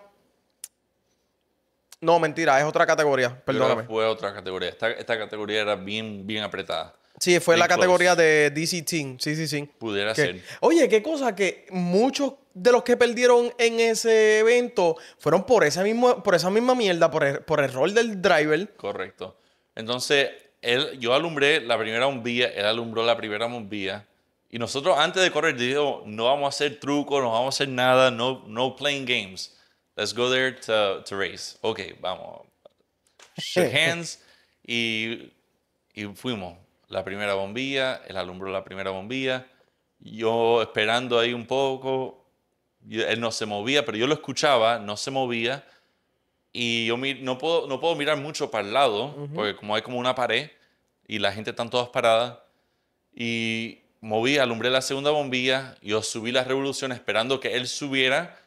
No, mentira, es otra categoría, perdóname. Fue otra categoría. Esta, esta categoría era bien, bien apretada. Sí, fue la categoría de DC Team. Sí, sí, sí. Pudiera ser. Oye, qué cosa que muchos de los que perdieron en ese evento fueron por esa misma, por esa misma mierda, por, el, rol del driver. Correcto. Entonces, él, yo alumbré la primera bombilla, él alumbró la primera bombilla. Y nosotros antes de correr dijo, no vamos a hacer trucos, no vamos a hacer nada, no, no playing games. Let's go there to, race. Ok, vamos. Shake hands y fuimos la primera bombilla, él alumbró la primera bombilla, yo esperando ahí un poco, él no se movía, pero yo lo escuchaba, no se movía, y yo no puedo, no puedo mirar mucho para el lado, porque como hay como una pared y la gente están todas paradas, y moví, alumbré la segunda bombilla, yo subí la revolución esperando que él subiera,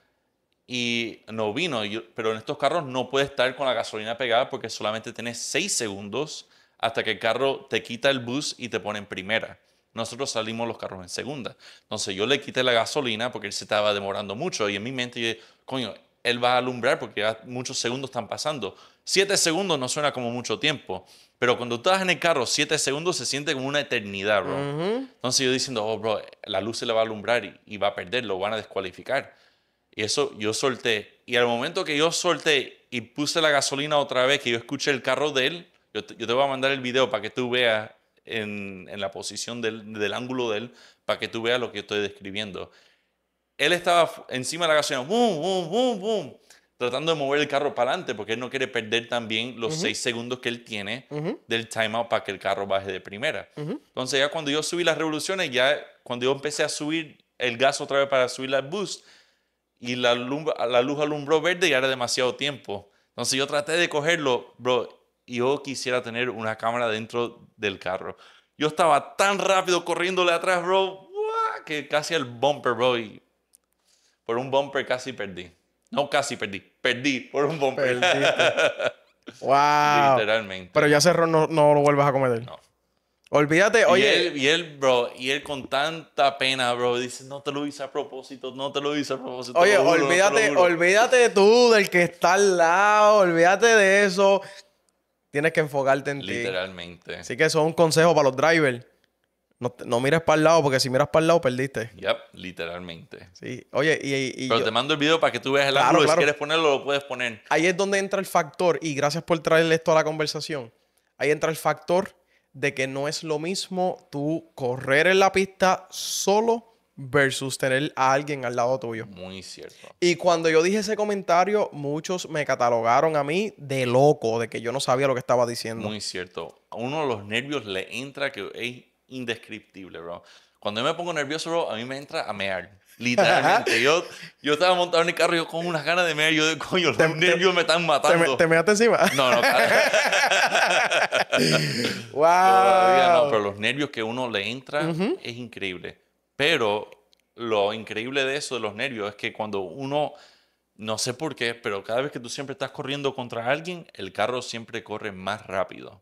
y no vino. pero en estos carros no puede estar con la gasolina pegada porque solamente tiene seis segundos hasta que el carro te quita el bus y te pone en primera. Nosotros salimos los carros en segunda. Entonces yo le quité la gasolina porque él se estaba demorando mucho y en mi mente yo, coño, él va a alumbrar porque ya muchos segundos están pasando. Siete segundos no suena como mucho tiempo, pero cuando estás en el carro, siete segundos se siente como una eternidad, bro. Entonces yo diciendo, oh, bro, la luz se le va a alumbrar y, va a perder, lo van a descualificar. Y eso yo solté. Y al momento que yo solté y puse la gasolina otra vez, que yo escuché el carro de él, yo te, voy a mandar el video para que tú veas en, en la posición del, del, ángulo de él, para que tú veas lo que yo estoy describiendo. Él estaba encima de la gasolina, boom, boom, boom, boom, tratando de mover el carro para adelante porque él no quiere perder también los seis segundos que él tiene del time del timeout para que el carro baje de primera. Entonces ya cuando yo subí las revoluciones, ya cuando yo empecé a subir el gas otra vez para subir la boost, y la, luz, la luz alumbró verde ya era demasiado tiempo. Entonces yo traté de cogerlo, bro, y yo quisiera tener una cámara dentro del carro. Yo estaba tan rápido corriéndole atrás, bro, que casi el bumper, bro. Y por un bumper casi perdí. No casi perdí, perdí por un bumper. wow. Literalmente. Pero ya cerró, no, no, lo vuelvas a cometer. No. Olvídate, oye. Y él, bro, y él con tanta pena, bro, dice, no te lo hice a propósito, no te lo hice a propósito. Oye, olvídate olvídate, olvídate tú del que está al lado, olvídate de eso. Tienes que enfocarte en ti. Literalmente. Así que eso es un consejo para los drivers. No, no, mires para el lado, porque si miras para el lado, perdiste. Yep, literalmente. Sí. Oye, y. Pero te mando el video para que tú veas el ángulo. Si quieres ponerlo, lo puedes poner. Ahí es donde entra el factor, y gracias por traerle esto a la conversación. Ahí entra el factor de que no es lo mismo tú correr en la pista solo versus tener a alguien al lado tuyo. Muy cierto. Y cuando yo dije ese comentario, muchos me catalogaron a mí de loco, de que yo no sabía lo que estaba diciendo. Muy cierto. A uno de los nervios le entra que es indescriptible, bro. Cuando yo me pongo nervioso, bro, a mí me entra a mear. Literalmente. yo, estaba montado en el carro y yo con unas ganas de mear. Yo de coño, los nervios me están matando. ¿Te, measte encima? No, no. wow. pero los nervios que uno le entra es increíble. Pero lo increíble de eso, de los nervios, es que cuando uno, no sé por qué, pero cada vez que tú siempre estás corriendo contra alguien, el carro siempre corre más rápido.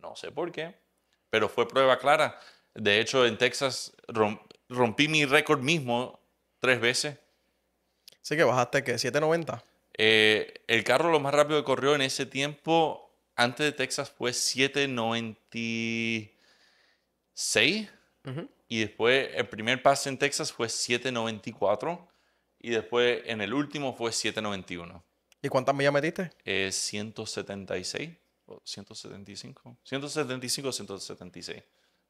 No sé por qué, pero fue prueba clara. De hecho, en Texas rompí mi récord mismo tres veces. Sí, que bajaste que 790. Eh, el carro lo más rápido que corrió en ese tiempo antes de Texas fue 796. Uh y después el primer pase en Texas fue 7.94 y después en el último fue 7.91. ¿Y cuántas millas metiste? 176 eh, o 175. 175 176.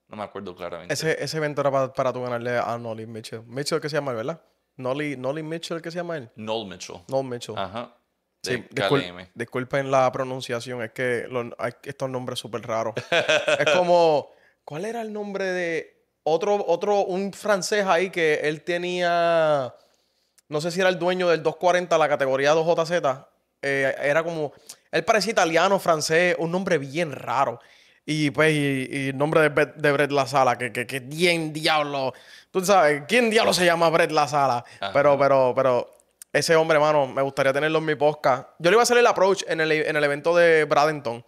No me acuerdo claramente. Ese, ese evento era para, para tú ganarle a Nolly Mitchell. Mitchell ¿qué se llama, ¿verdad? Nolly, Mitchell qué se llama él. Nol Mitchell. Nol Mitchell. Ajá. sí, disculpen la pronunciación, es que estos nombres súper raros. es como, ¿cuál era el nombre de otro, otro, un francés ahí que él tenía, no sé si era el dueño del 240, la categoría 2JZ, eh, era como, él parecía italiano, francés, un nombre bien raro. Y pues, y, nombre de, de Brett La que, bien diablo. Tú sabes, ¿quién diablo se llama Brett La Pero, pero, pero, ese hombre, mano, me gustaría tenerlo en mi podcast. Yo le iba a hacer el approach en el, en el evento de Bradenton,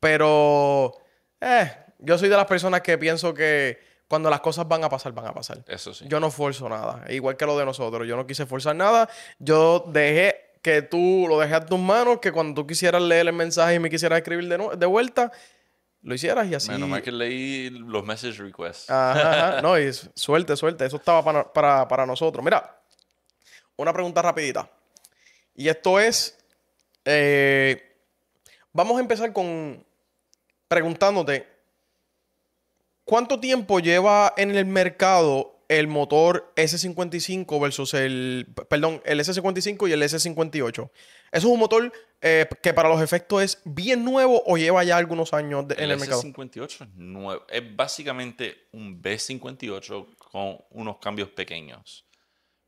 pero, eh, yo soy de las personas que pienso que cuando las cosas van a pasar, van a pasar. Eso sí. Yo no forzo nada, igual que lo de nosotros. Yo no quise forzar nada. Yo dejé que tú lo dejé a tus manos, que cuando tú quisieras leer el mensaje y me quisieras escribir de, de vuelta, lo hicieras y así. Menos mal que leí los message requests. Ajá, No, y suerte, suerte. Eso estaba para, nosotros. Mira, una pregunta rapidita. Y esto es, eh, vamos a empezar con preguntándote ¿Cuánto tiempo lleva en el mercado el motor S55 versus el, perdón, el S55 y el S58? ¿Eso es un motor eh, que para los efectos es bien nuevo o lleva ya algunos años de, en el mercado? El S58 es nuevo, es básicamente un B58 con unos cambios pequeños.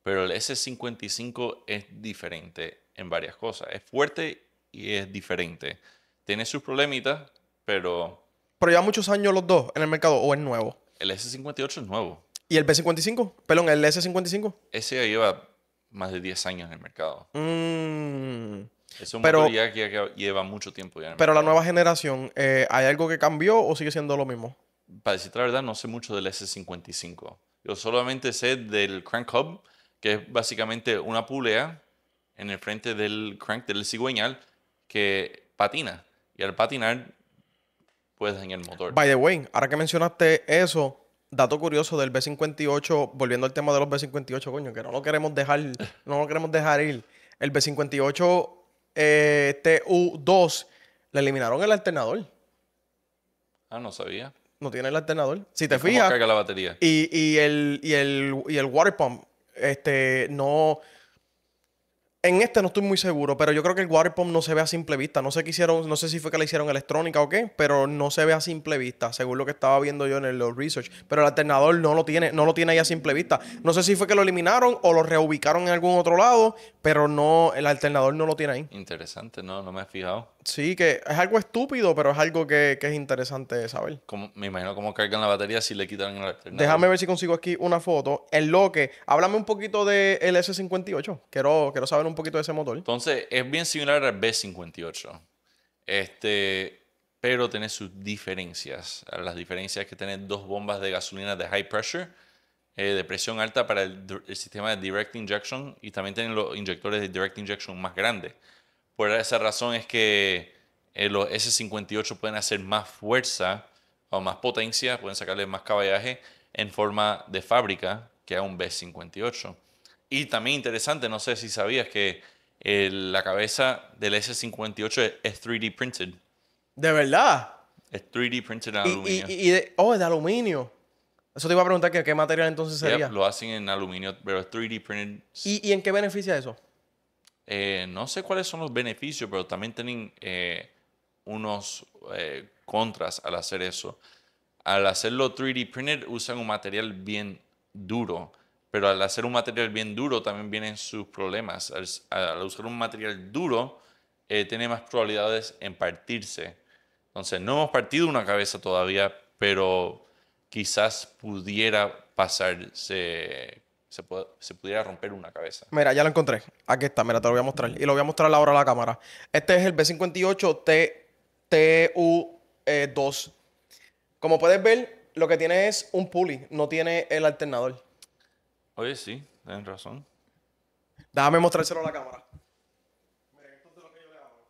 Pero el S55 es diferente en varias cosas. Es fuerte y es diferente. Tiene sus problemitas, pero pero ya muchos años los dos en el mercado o es nuevo. El S58 es nuevo. ¿Y el p 55 Perdón, el S55. Ese ya lleva más de 10 años en el mercado. Mm, es un pero, ya que lleva mucho tiempo. Ya pero la nueva generación, eh, ¿hay algo que cambió o sigue siendo lo mismo? Para decirte la verdad, no sé mucho del S55. Yo solamente sé del crank hub, que es básicamente una pulea en el frente del crank, del cigüeñal, que patina. Y al patinar puedes en el motor. By the way, ahora que mencionaste eso, dato curioso del B58, volviendo al tema de los B58, coño, que no lo queremos dejar, no lo queremos dejar ir. El B58 TU2 eh, este le eliminaron el alternador. Ah, no sabía. No tiene el alternador. Si te fijas. carga la batería. Y, el, el, y el water pump. Este, no. En este no estoy muy seguro, pero yo creo que el water no se ve a simple vista. No sé qué hicieron, no sé si fue que le hicieron electrónica o qué, pero no se ve a simple vista, según lo que estaba viendo yo en el research. Pero el alternador no lo tiene, no lo tiene ahí a simple vista. No sé si fue que lo eliminaron o lo reubicaron en algún otro lado, pero no, el alternador no lo tiene ahí. Interesante, no, no me he fijado. Sí, que es algo estúpido, pero es algo que, es interesante saber. me imagino cómo cargan la batería si le quitan el alternador. Déjame ver si consigo aquí una foto. En lo que, háblame un poquito del S58. Quiero, quiero saber un poquito de ese motor. Entonces, es bien similar al B58. Este, pero tiene sus diferencias. Las diferencias es que tiene dos bombas de gasolina de high pressure, eh, de presión alta para el, sistema de direct injection y también tienen los inyectores de direct injection más grandes. Por esa razón es que eh, los S58 pueden hacer más fuerza o más potencia, pueden sacarle más caballaje en forma de fábrica que a un B58. Y también interesante, no sé si sabías que la cabeza del S58 es, 3D printed. ¿De verdad? Es 3D printed en aluminio. de, oh, de aluminio. Eso te iba a preguntar que qué material entonces sería. lo hacen en aluminio, pero es 3D printed. ¿Y, ¿Y en qué beneficia eso? Eh, no sé cuáles son los beneficios, pero también tienen eh, unos eh, contras al hacer eso. Al hacerlo 3D printed usan un material bien duro, pero al hacer un material bien duro también vienen sus problemas. Al, al usar un material duro tiene más probabilidades en partirse. Entonces no hemos partido una cabeza todavía, pero quizás pudiera pasarse se, pudiera romper una cabeza. Mira, ya lo encontré. Aquí está, mira, te lo voy a mostrar. Y lo voy a mostrar ahora a la cámara. Este es el B58TU2. E Como puedes ver, lo que tiene es un pulley, no tiene el alternador. Oye, sí, tienes razón. Déjame mostrárselo a la cámara. Mira, esto lo que yo le hago.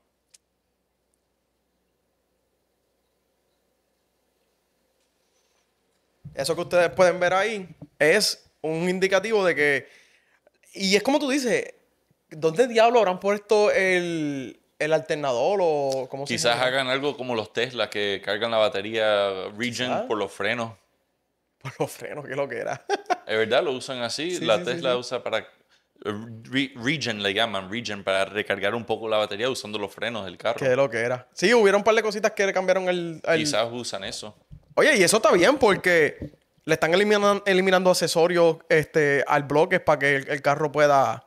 Eso que ustedes pueden ver ahí es un indicativo de que. Y es como tú dices, ¿dónde diablos habrán puesto el, alternador o cómo Quizás hagan algo como los Tesla que cargan la batería Regen por los frenos. Por los frenos, qué lo que era. es verdad, lo usan así. la Tesla usa para. Regen le llaman, Regen, para recargar un poco la batería usando los frenos del carro. Qué lo que era. Sí, hubieron un par de cositas que cambiaron el. el... Quizás usan eso. Oye, y eso está bien porque le están eliminando, eliminando accesorios este, al bloque para que el, carro pueda,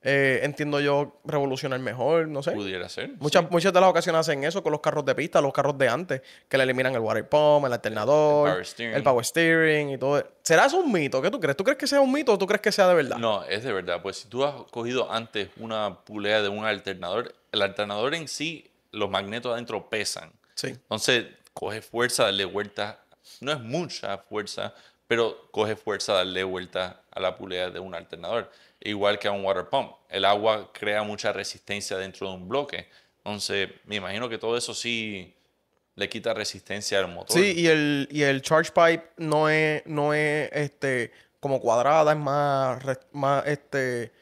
eh, entiendo yo, revolucionar mejor, no sé. Pudiera ser. Muchas, de las ocasiones hacen eso con los carros de pista, los carros de antes, que le eliminan el water pump, el alternador, el power steering, y todo. ¿Será eso un mito? ¿Qué tú crees? ¿Tú crees que sea un mito o tú crees que sea de verdad? No, es de verdad. Pues si tú has cogido antes una pulea de un alternador, el alternador en sí, los magnetos adentro pesan. Sí. Entonces, coge fuerza, le vueltas no es mucha fuerza, pero coge fuerza darle vuelta a la pulea de un alternador. Igual que a un water pump. El agua crea mucha resistencia dentro de un bloque. Entonces, me imagino que todo eso sí le quita resistencia al motor. Sí, y el, y el charge pipe no es, no es este, como cuadrada, es más, más este,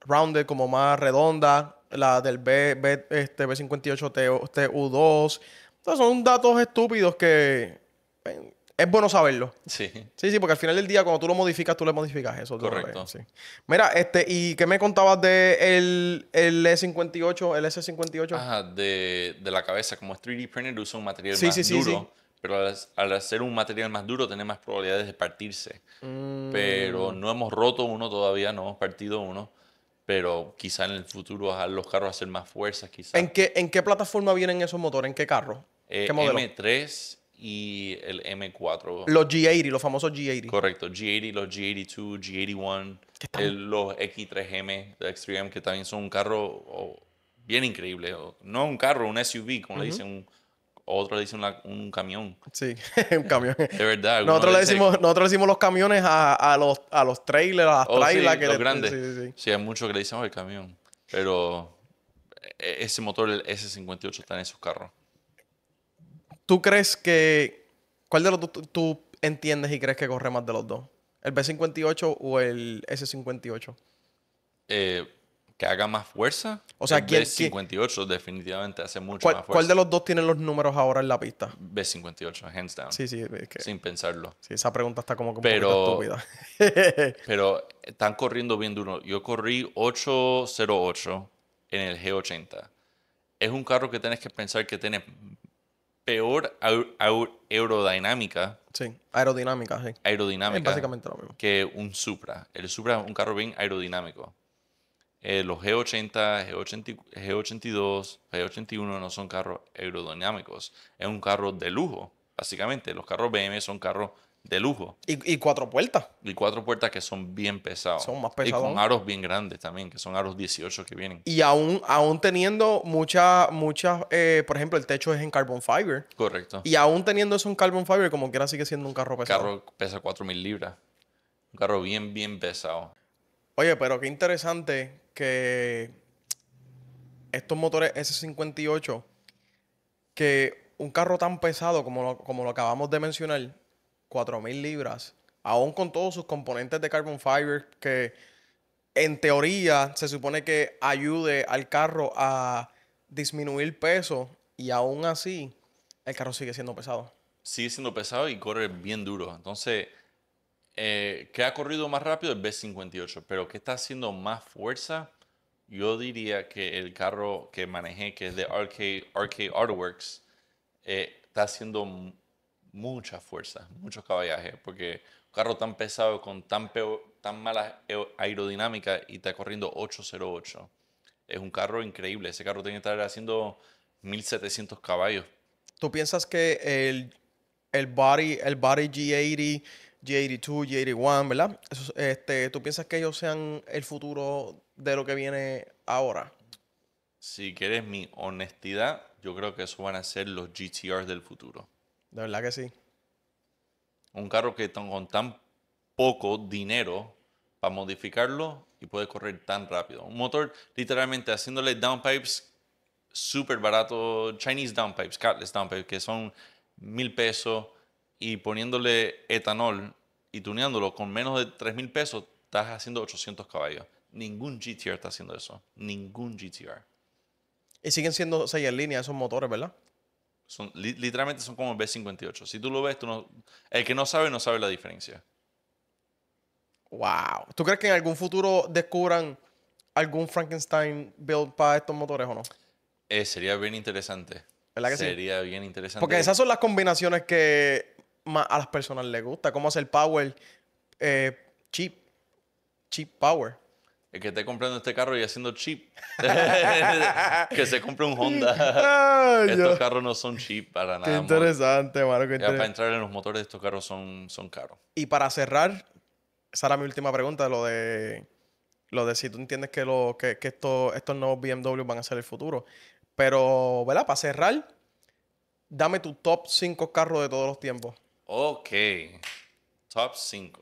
rounded, como más redonda. La del B, este, 58 TU2. son datos estúpidos que es bueno saberlo. Sí. Sí, sí, porque al final del día, cuando tú lo modificas, tú le modificas eso. Correcto. sí. Mira, este, ¿y qué me contabas de el, E58, el e S58? Ajá, de, la cabeza. Como es 3D printer, usa un material más duro. Pero al, al, hacer un material más duro, tiene más probabilidades de partirse. Mm. Pero no hemos roto uno todavía, no hemos partido uno. Pero quizá en el futuro los carros hacer más fuerzas, quizá. ¿En qué, ¿En qué plataforma vienen esos motores? ¿En qué carro? Eh, ¿Qué modelo? M3 y el M4. Los G80, los famosos G80. Correcto, G80, los G82, G81, los X3M, X3M, que también son un carro bien increíble. no un carro, un SUV, como le dicen, un, otro le dicen un camión. Sí, un camión. De verdad. nosotros le, decimos, decimos los camiones a, a, los, a los trailers, a las oh, trailers. Sí, que los grandes. Sí, hay muchos que le dicen oh, el camión. Pero e, ese motor, el S58, está en esos carros. ¿Tú crees que. ¿Cuál de los dos tú, entiendes y crees que corre más de los dos? ¿El B58 o el S58? Eh, que haga más fuerza. O sea, el b B58 definitivamente hace mucho más fuerza. ¿Cuál de los dos tiene los números ahora en la pista? B58, hands down. Sí, sí. sin pensarlo. Sí, esa pregunta está como que pero, estúpida. pero están corriendo bien duro. Yo corrí 808 en el G80. Es un carro que tienes que pensar que tiene peor aerodinámica. Sí, aerodinámica, Aerodinámica. Es básicamente lo mismo. Que un Supra. El Supra es un carro bien aerodinámico. Eh, los G80, G80, G82, G81 no son carros aerodinámicos. Es un carro de lujo, básicamente. Los carros BM son carros de lujo. Y, cuatro puertas. Y cuatro puertas que son bien pesados. Son más pesados. Y con aros bien grandes también, que son aros 18 que vienen. Y aún, aún teniendo muchas, muchas, eh, por ejemplo, el techo es en carbon fiber. Correcto. Y aún teniendo eso en carbon fiber, como quiera, sigue siendo un carro pesado. carro pesa 4.000 libras. Un carro bien, bien pesado. Oye, pero qué interesante que estos motores S58, que un carro tan pesado como como lo acabamos de mencionar, 4.000 libras, aún con todos sus componentes de carbon fiber, que en teoría se supone que ayude al carro a disminuir peso, y aún así el carro sigue siendo pesado. Sigue siendo pesado y corre bien duro. Entonces, ¿qué eh, que ha corrido más rápido? El B58, pero qué está haciendo más fuerza? Yo diría que el carro que manejé, que es de RK, Artworks, eh, está haciendo mucha fuerza, muchos caballaje, porque un carro tan pesado, con tan, tan mala e, aerodinámica y está corriendo 808. Es un carro increíble. Ese carro tiene que estar haciendo 1700 caballos. ¿Tú piensas que el, el, body, el G80, G82, G81, ¿verdad? Este, ¿Tú piensas que ellos sean el futuro de lo que viene ahora? Si quieres mi honestidad, yo creo que eso van a ser los GTRs del futuro. De verdad que sí. Un carro que con tan poco dinero para modificarlo y puede correr tan rápido. Un motor literalmente haciéndole downpipes súper barato, Chinese downpipes, catless downpipes, que son mil pesos y poniéndole etanol y tuneándolo con menos de tres mil pesos, estás haciendo 800 caballos. Ningún GTR está haciendo eso. Ningún GTR. Y siguen siendo seis en línea esos motores, ¿verdad? Son, literalmente son como el B58. Si tú lo ves, tú no, el que no sabe, no sabe la diferencia. Wow. ¿Tú crees que en algún futuro descubran algún Frankenstein build para estos motores o no? Eh, sería bien interesante. ¿Verdad que sería bien interesante. Porque esas son las combinaciones que a las personas les gusta. Cómo hacer power eh, cheap. Cheap power el que esté comprando este carro y haciendo chip. que se compre un Honda. estos carros no son cheap para nada. Qué interesante, Marco. Para entrar en los motores estos carros son, son caros. Y para cerrar, esa era mi última pregunta, lo de, lo de si tú entiendes que, lo, que, estos, estos nuevos BMW van a ser el futuro. Pero, ¿verdad? Para cerrar, dame tu top 5 carros de todos los tiempos. Ok. Top 5.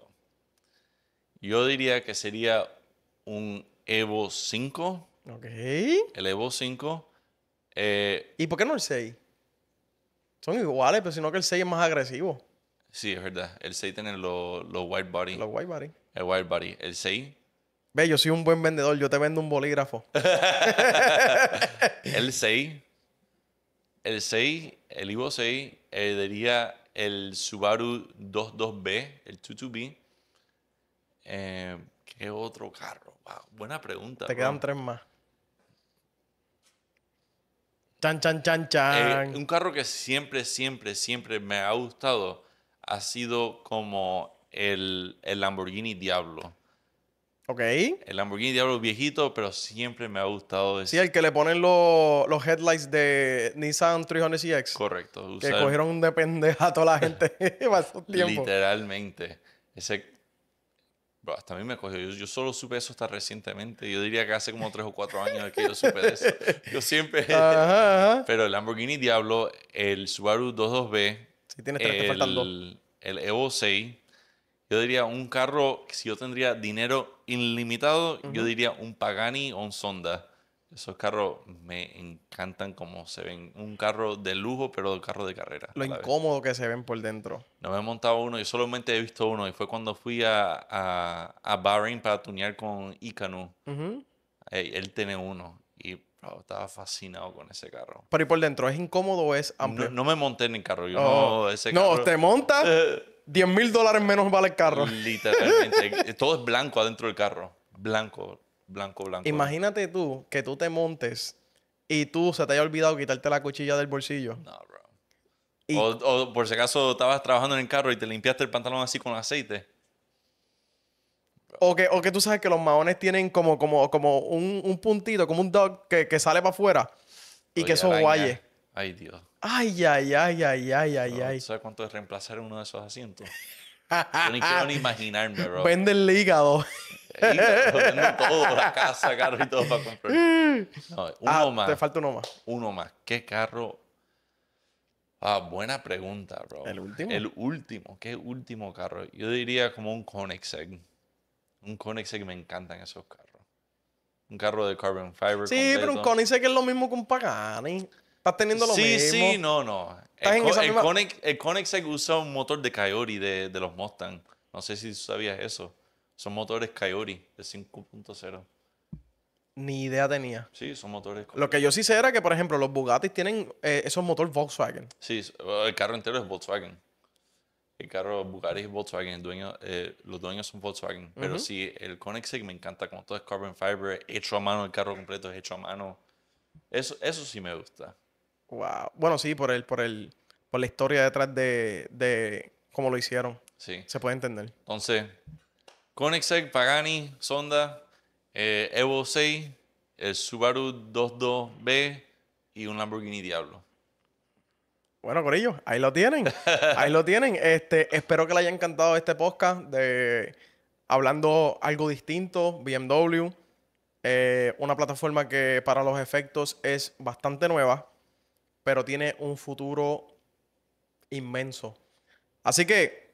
Yo diría que sería un Evo 5. Ok. El Evo 5. Eh, ¿Y por qué no el 6? Son iguales, pero sino que el 6 es más agresivo. Sí, es verdad. El 6 tiene los white body. Los white El white body. El 6. Ve, yo soy un buen vendedor. Yo te vendo un bolígrafo. el 6. El 6, el Evo 6, eh, diría el Subaru 22B, el 22B. Eh, es otro carro? buena pregunta. Te quedan tres más. Chan, chan, chan, chan. Eh, un carro que siempre, siempre, siempre me ha gustado ha sido como el, Lamborghini Diablo. Ok. El Lamborghini Diablo viejito, pero siempre me ha gustado. Ese. Sí, el que le ponen los headlights de Nissan 300CX. Correcto. Que cogieron de pendeja a toda la gente Literalmente. Ese Bro, hasta a mí me cogió. Yo, yo, solo supe eso hasta recientemente. Yo diría que hace como tres o cuatro años que yo supe eso. Yo siempre. Pero el Lamborghini Diablo, el Subaru 22B. el, Evo 6. Yo diría un carro, si yo tendría dinero ilimitado, yo diría un Pagani o un Sonda. Esos carros me encantan como se ven. Un carro de lujo, pero un carro de carrera. Lo incómodo que se ven por dentro. No me he montado uno, yo solamente he visto uno. Y fue cuando fui a, a, para tunear con Ikanu. él, tiene uno. Y estaba fascinado con ese carro. ¿Para ¿y por dentro? ¿Es incómodo o es amplio? No, me monté en el carro. Oh. no, ese carro... No, te montas, 10 mil dólares menos vale el carro. Literalmente. Eh, todo es blanco adentro del carro. Blanco blanco, blanco. Imagínate tú que tú te montes y tú se te haya olvidado quitarte la cuchilla del bolsillo. No, bro. O, por si acaso estabas trabajando en el carro y te limpiaste el pantalón así con aceite. O que, o que tú sabes que los maones tienen como, como, como un, puntito, como un dog que, sale para afuera. Y que eso guaye. Ay, Dios. Ay, ay, ay, ay, ay, ay, ay. ¿Sabes cuánto es reemplazar uno de esos asientos? Yo ni quiero ni imaginarme, bro. Vende el hígado. hígado tengo todo, la casa, carro y todo para comprar. Ah, uno más. Te falta uno más. Uno más. ¿Qué carro? Ah, buena pregunta, bro. ¿El último? El último. ¿Qué último carro? Yo diría como un Koenigsegg. Un Koenigsegg me encantan esos carros. Un carro de carbon fiber. Sí, pero un Koenigsegg es lo mismo que un Pagani. Estás teniendo lo sí, Sí, sí, no, no. El, en el, Koenigsegg usa un motor de Coyote de, los Mustang. No sé si sabías eso. Son motores Coyote de 5.0. Ni idea tenía. Sí, son motores. Lo que yo sí sé era que, por ejemplo, los Bugatti tienen eh, esos motores Volkswagen. Sí, oh, el carro entero es Volkswagen. El carro Bugatti es Volkswagen. Eh, los dueños son Volkswagen. Pero sí, el Koenigsegg me encanta. Como todo es carbon fiber, hecho a mano, el carro completo es hecho a mano. Eso, eso sí me gusta. Bueno, sí, por el, por el, por la historia detrás de, cómo lo hicieron. Sí. Se puede entender. Entonces, Koenigsegg, Pagani, Sonda, eh, Evo 6, el Subaru 22B y un Lamborghini Diablo. Bueno, Corillo, ahí lo tienen. ahí lo tienen. Este, espero que les haya encantado este podcast de hablando algo distinto, BMW. Eh, una plataforma que para los efectos es bastante nueva pero tiene un futuro inmenso. Así que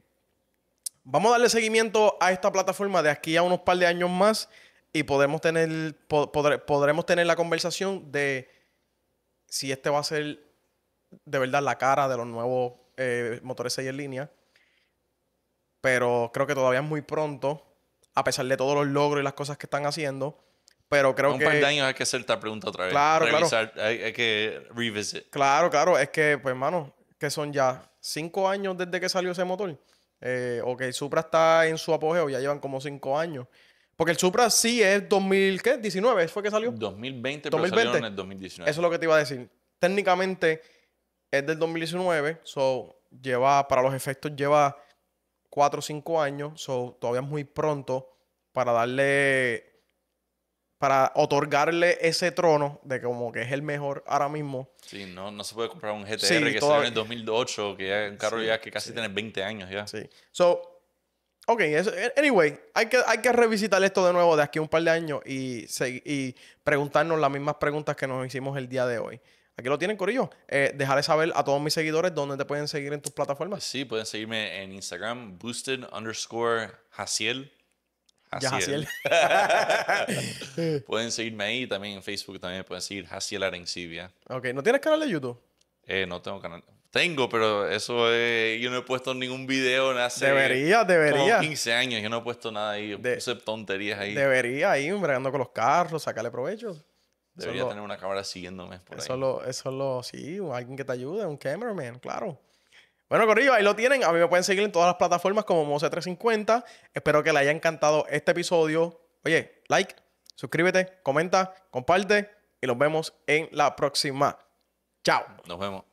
vamos a darle seguimiento a esta plataforma de aquí a unos par de años más y podemos tener, podremos tener la conversación de si este va a ser de verdad la cara de los nuevos eh, motores 6 en línea. Pero creo que todavía es muy pronto, a pesar de todos los logros y las cosas que están haciendo. Pero creo que. Un par de años hay que hacer esta pregunta otra vez. Claro, claro. Hay, que revisar. Claro, claro. Es que, pues, hermano, que son ya cinco años desde que salió ese motor. o que el Supra está en su apogeo, ya llevan como cinco años. Porque el Supra sí es 2019, ¿fue que salió? 2020, 2020. en el 2019. Eso es lo que te iba a decir. Técnicamente es del 2019, so lleva, para los efectos lleva cuatro o cinco años, so todavía es muy pronto para darle para otorgarle ese trono de como que es el mejor ahora mismo. Sí, no, no se puede comprar un GTR que salió en el 2008, que es un carro ya que casi tiene 20 años ya. Sí. So, ok, eh, anyway, hay que, hay que revisitar esto de nuevo de aquí a un par de años y, preguntarnos las mismas preguntas que nos hicimos el día de hoy. Aquí lo tienen, Corillo. Eh, dejaré saber a todos mis seguidores dónde te pueden seguir en tus plataformas. Sí, pueden seguirme en Instagram, boosted underscore Haciel ya pueden seguirme ahí también en Facebook, también pueden seguir Haciel Arencibia. Ok, ¿no tienes canal de YouTube? Eh, no tengo canal. Tengo, pero eso es, yo no he puesto ningún video en hace debería, debería. Como 15 años. Yo no he puesto nada ahí. puse tonterías ahí. Debería ir bregando con los carros, sacarle provecho. Debería tener una cámara siguiéndome por eso ahí. Lo, eso lo, sí, alguien que te ayude, un cameraman, claro. Bueno, Corrido, ahí lo tienen. A mí me pueden seguir en todas las plataformas como Mose350. Espero que les haya encantado este episodio. Oye, like, suscríbete, comenta, comparte y nos vemos en la próxima. Chao. Nos vemos.